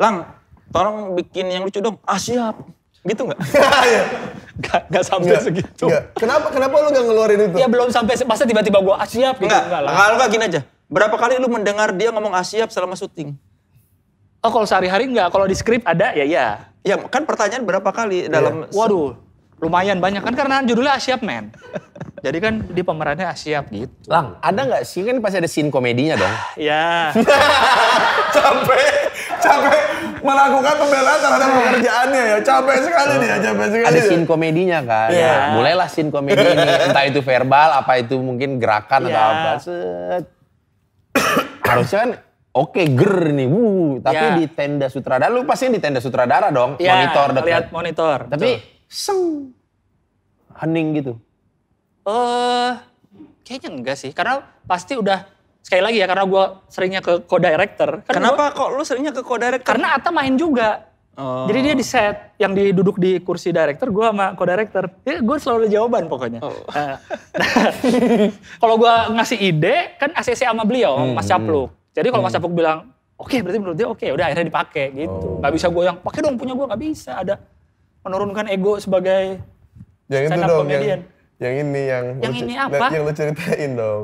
Lang, tolong bikin yang lucu dong. Ah siap. Gitu gak? gak, gak sampai segitu. Kenapa kenapa lu gak ngeluarin itu? Ya belum sampai, masa tiba-tiba gue ah siap gitu. Enggak, lah. Kalau gak gini aja, berapa kali lu mendengar dia ngomong ah siap selama syuting? Oh kalau sehari-hari enggak, kalau di skrip ada ya ya. Ya kan pertanyaan berapa kali yeah. dalam... Iya. Waduh, lumayan banyak kan karena judulnya Asiap Man, Jadi kan di pemerannya Asiap gitu. Lang, ada nggak sih kan pasti ada scene komedinya dong? ya. capek, capek melakukan pembelaan terhadap pekerjaannya ya. Capek sekali dia, oh. capek sekali. Ada scene komedinya kan. Iya. Ya. ya. mulailah scene komedi ini, entah itu verbal, apa itu mungkin gerakan ya. atau iya. apa. Set. Harusnya kan oke ger nih, wuh. Tapi yeah. di tenda sutradara, lu pasti di tenda sutradara dong, iya, monitor dekat. Lihat monitor. Tapi seng hening gitu? Eh, uh, kayaknya enggak sih. Karena pasti udah sekali lagi ya karena gue seringnya ke co-director. Kan Kenapa gua, kok lu seringnya ke co-director? Karena Ata main juga. Oh. Jadi dia di set yang duduk di kursi director, gue sama co-director, ya gue selalu ada jawaban pokoknya. Oh. Eh, nah, kalau gue ngasih ide, kan ACC sama beliau, hmm. Mas hmm. Capluk. Jadi kalau hmm. Mas Capluk bilang, oke okay, berarti menurut dia oke, udah akhirnya dipakai gitu. Oh. Gak bisa gue yang pakai dong punya gue gak bisa. Ada menurunkan ego sebagai yang itu dong yang, yang ini yang yang lu, ini apa yang lu ceritain dong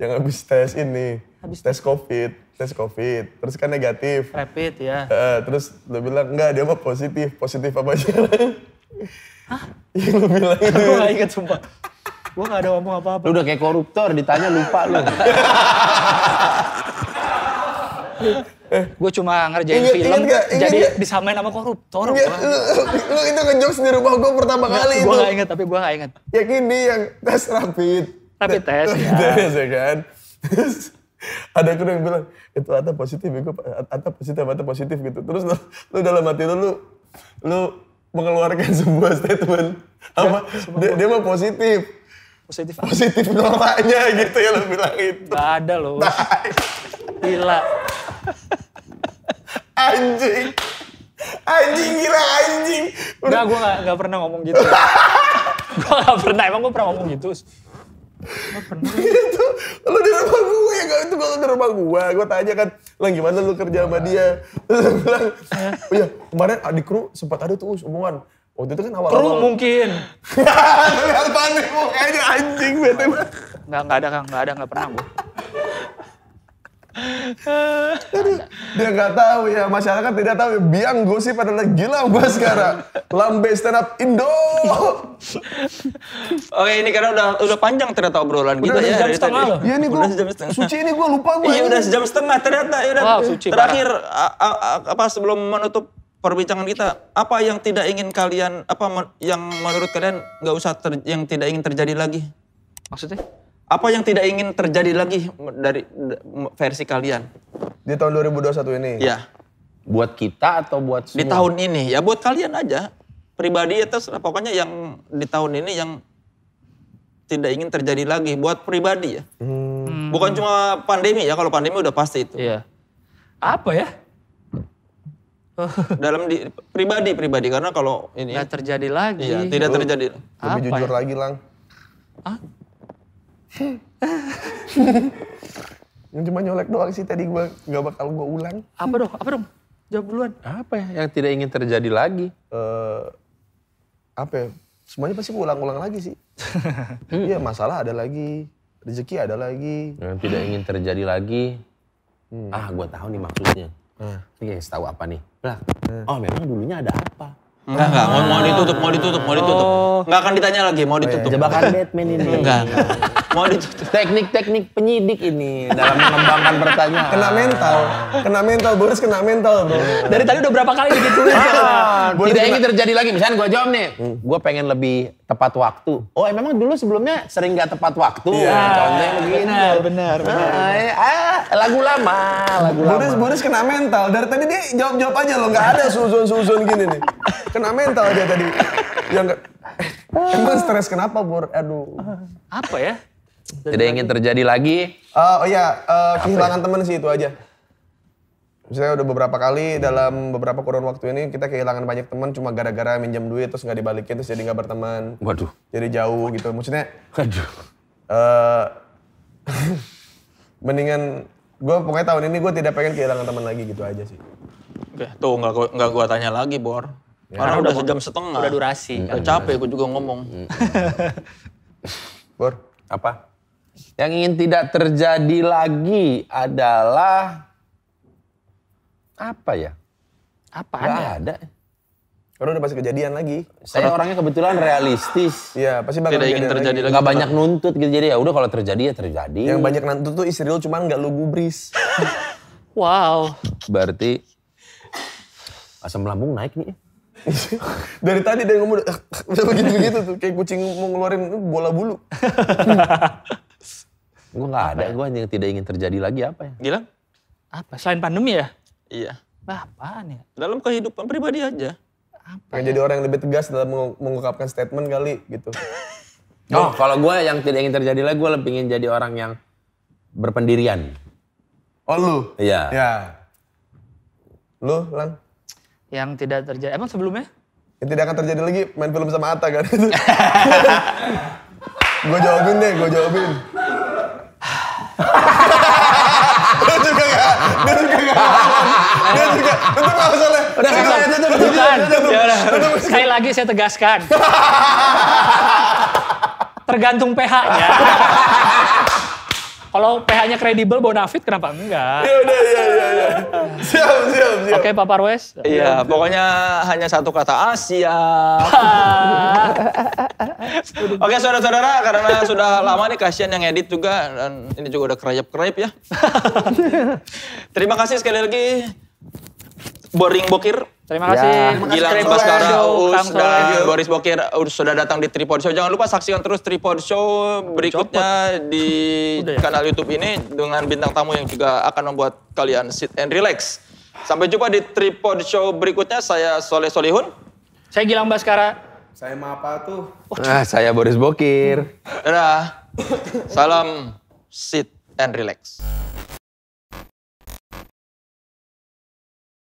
yang habis tes ini habis tes covid tes covid terus kan negatif rapid ya uh, terus lu bilang enggak dia mah positif positif apa aja Hah? yang lu bilang itu gue gak inget sumpah gue gak ada ngomong apa-apa lu udah kayak koruptor ditanya lupa lu gue cuma ngerjain inget, film inget gak, inget jadi gak? disamain sama koruptor inget, lu, lu, itu ngejokes di rumah gue pertama gak, kali gua itu gue gak inget tapi gue gak inget ya gini yang tes rapid rapid tes ya. tes ya kan ada kudu yang bilang itu ada positif ya gue ada positif ada positif gitu terus lu, lu dalam hati lu lu, lu mengeluarkan sebuah statement apa dia, dia mah positif positif positif nolaknya gitu ya lo bilang itu gak ada loh nah. gila anjing. Anjing gila anjing. udah gue gak, gak pernah ngomong gitu. gue gak pernah, emang gue pernah ngomong gitu. Itu, lu di rumah gue, ya itu gue di rumah gue. Gue tanya kan, lah gimana lu kerja sama dia? bilang, oh iya kemarin adik kru sempat ada tuh omongan. Waktu itu kan awal Kru mungkin. Apaan nih, kayaknya anjing bete nggak nggak ada ada, nggak ada, nggak pernah gue tadi dia nggak tahu ya masyarakat tidak tahu biang gosip adalah gila gue sekarang lambe stand up Indo. Oke ini karena udah udah panjang ternyata obrolan kita udah ya. Sejam setengah loh. Iya nih gue. Sejam setengah. Suci ini gue lupa gue. Iya udah sejam setengah ternyata. Ya, udah, wow, suci terakhir a, a, a, apa sebelum menutup perbincangan kita apa yang tidak ingin kalian apa yang menurut kalian nggak usah ter, yang tidak ingin terjadi lagi. Maksudnya? Apa yang tidak ingin terjadi lagi dari versi kalian? Di tahun 2021 ini? Ya, Buat kita atau buat semua? Di tahun ini. Ya buat kalian aja. Pribadi ya terus pokoknya yang di tahun ini yang tidak ingin terjadi lagi. Buat pribadi ya. Hmm. Bukan cuma pandemi ya. Kalau pandemi udah pasti itu. Iya. Apa ya? dalam di, pribadi pribadi karena kalau ini tidak terjadi lagi iya, tidak terjadi lebih apa jujur ya? lagi lang Hah? yang cuma nyolek doang sih tadi gue nggak bakal gue ulang. Apa dong? Apa dong? Jawab duluan. Apa ya yang tidak ingin terjadi lagi? Uh, apa ya? Semuanya pasti gue ulang-ulang lagi sih. Iya masalah ada lagi, rezeki ada lagi. Yang tidak ingin terjadi lagi. Hmm. Ah gue tahu nih maksudnya. Hmm. Ini tahu apa nih? Lah, hmm. oh memang dulunya ada apa? Hmm. Enggak, enggak. Mau, mau ditutup, mau ditutup, mau ditutup. Enggak oh. akan ditanya lagi, mau oh, iya. ditutup. Oh, Jebakan Batman ini. enggak. Mau ditutup. Teknik-teknik penyidik ini dalam mengembangkan pertanyaan. Kena mental. Kena mental, Boris kena mental bro. Iya. Dari tadi udah berapa kali ditulis. Ah, Tidak ingin terjadi lagi. Misalnya gue jawab nih, gue pengen lebih tepat waktu. Oh emang eh, memang dulu sebelumnya sering gak tepat waktu. Iya. Contohnya begini. Benar, benar, ah, benar. Eh, ah, lagu lama, lagu lama. Boris, Boris kena mental. Dari tadi dia jawab-jawab aja loh. Gak ada susun-susun gini nih. Kena mental aja tadi. Yang eh, Emang stres kenapa, Bor? Aduh. Apa ya? Jadi Tidak ingin terjadi lagi. Uh, oh iya, uh, kehilangan ya? teman sih itu aja. Misalnya udah beberapa kali dalam beberapa kurun waktu ini kita kehilangan banyak teman cuma gara-gara minjem duit terus nggak dibalikin terus jadi nggak berteman. Waduh. Jadi jauh gitu. Maksudnya. Waduh. Uh, mendingan gue pokoknya tahun ini gue tidak pengen kehilangan teman lagi gitu aja sih. Oke, tuh nggak nggak gue tanya lagi Bor. Ya. Karena udah sejam setengah. Udah durasi. Udah capek gue juga ngomong. Bor. Apa? Yang ingin tidak terjadi lagi adalah apa ya? Apa Gak ada? ada. Karena udah pasti kejadian lagi. Saya Karena orangnya kebetulan realistis. Iya, pasti bakal Tidak ingin terjadi lagi. Gak banyak nuntut gitu. Jadi ya udah kalau terjadi ya terjadi. Yang banyak nuntut tuh istri lo cuman gak lu gubris. wow. Berarti asam lambung naik nih. Dari tadi dia ngomong udah begitu-begitu tuh kayak kucing mau ngeluarin bola bulu. Gue nggak ada, ya? gue yang tidak ingin terjadi lagi apa ya? Gila? Apa? Selain pandemi ya? Iya. Nah, apaan ya? Dalam kehidupan pribadi aja. Apa? Ya? jadi orang yang lebih tegas dalam mengungkapkan statement kali gitu. oh, kalau gue yang tidak ingin terjadi lagi, gue lebih ingin jadi orang yang berpendirian. Oh lu? Iya. Ya. Lu, Lan? Yang tidak terjadi, emang sebelumnya? Yang tidak akan terjadi lagi main film sama Atta kan? gue jawabin deh, gue jawabin. Dia Sekali lagi saya tegaskan. Tergantung pH-nya. Kalau PH-nya kredibel Bonafit kenapa enggak? Iya udah iya, iya iya iya. Siap siap siap. Oke Pak Parwes. Iya, pokoknya hanya satu kata Asia. Oke saudara-saudara karena sudah lama nih kasihan yang edit juga dan ini juga udah kerayap-kerayap ya. Terima kasih sekali lagi Boring Bokir. Terima kasih. Ya. Gilang Baskara, Us, dan Boris Bokir uh, sudah datang di Tripod Show. Jangan lupa saksikan terus Tripod Show hmm, berikutnya Copot. di ya? kanal YouTube ini dengan bintang tamu yang juga akan membuat kalian sit and relax. Sampai jumpa di Tripod Show berikutnya. Saya Soleh Solihun. Saya Gilang Baskara. Saya Mapa tuh. Nah, saya Boris Bokir. Dadah. Salam sit and relax.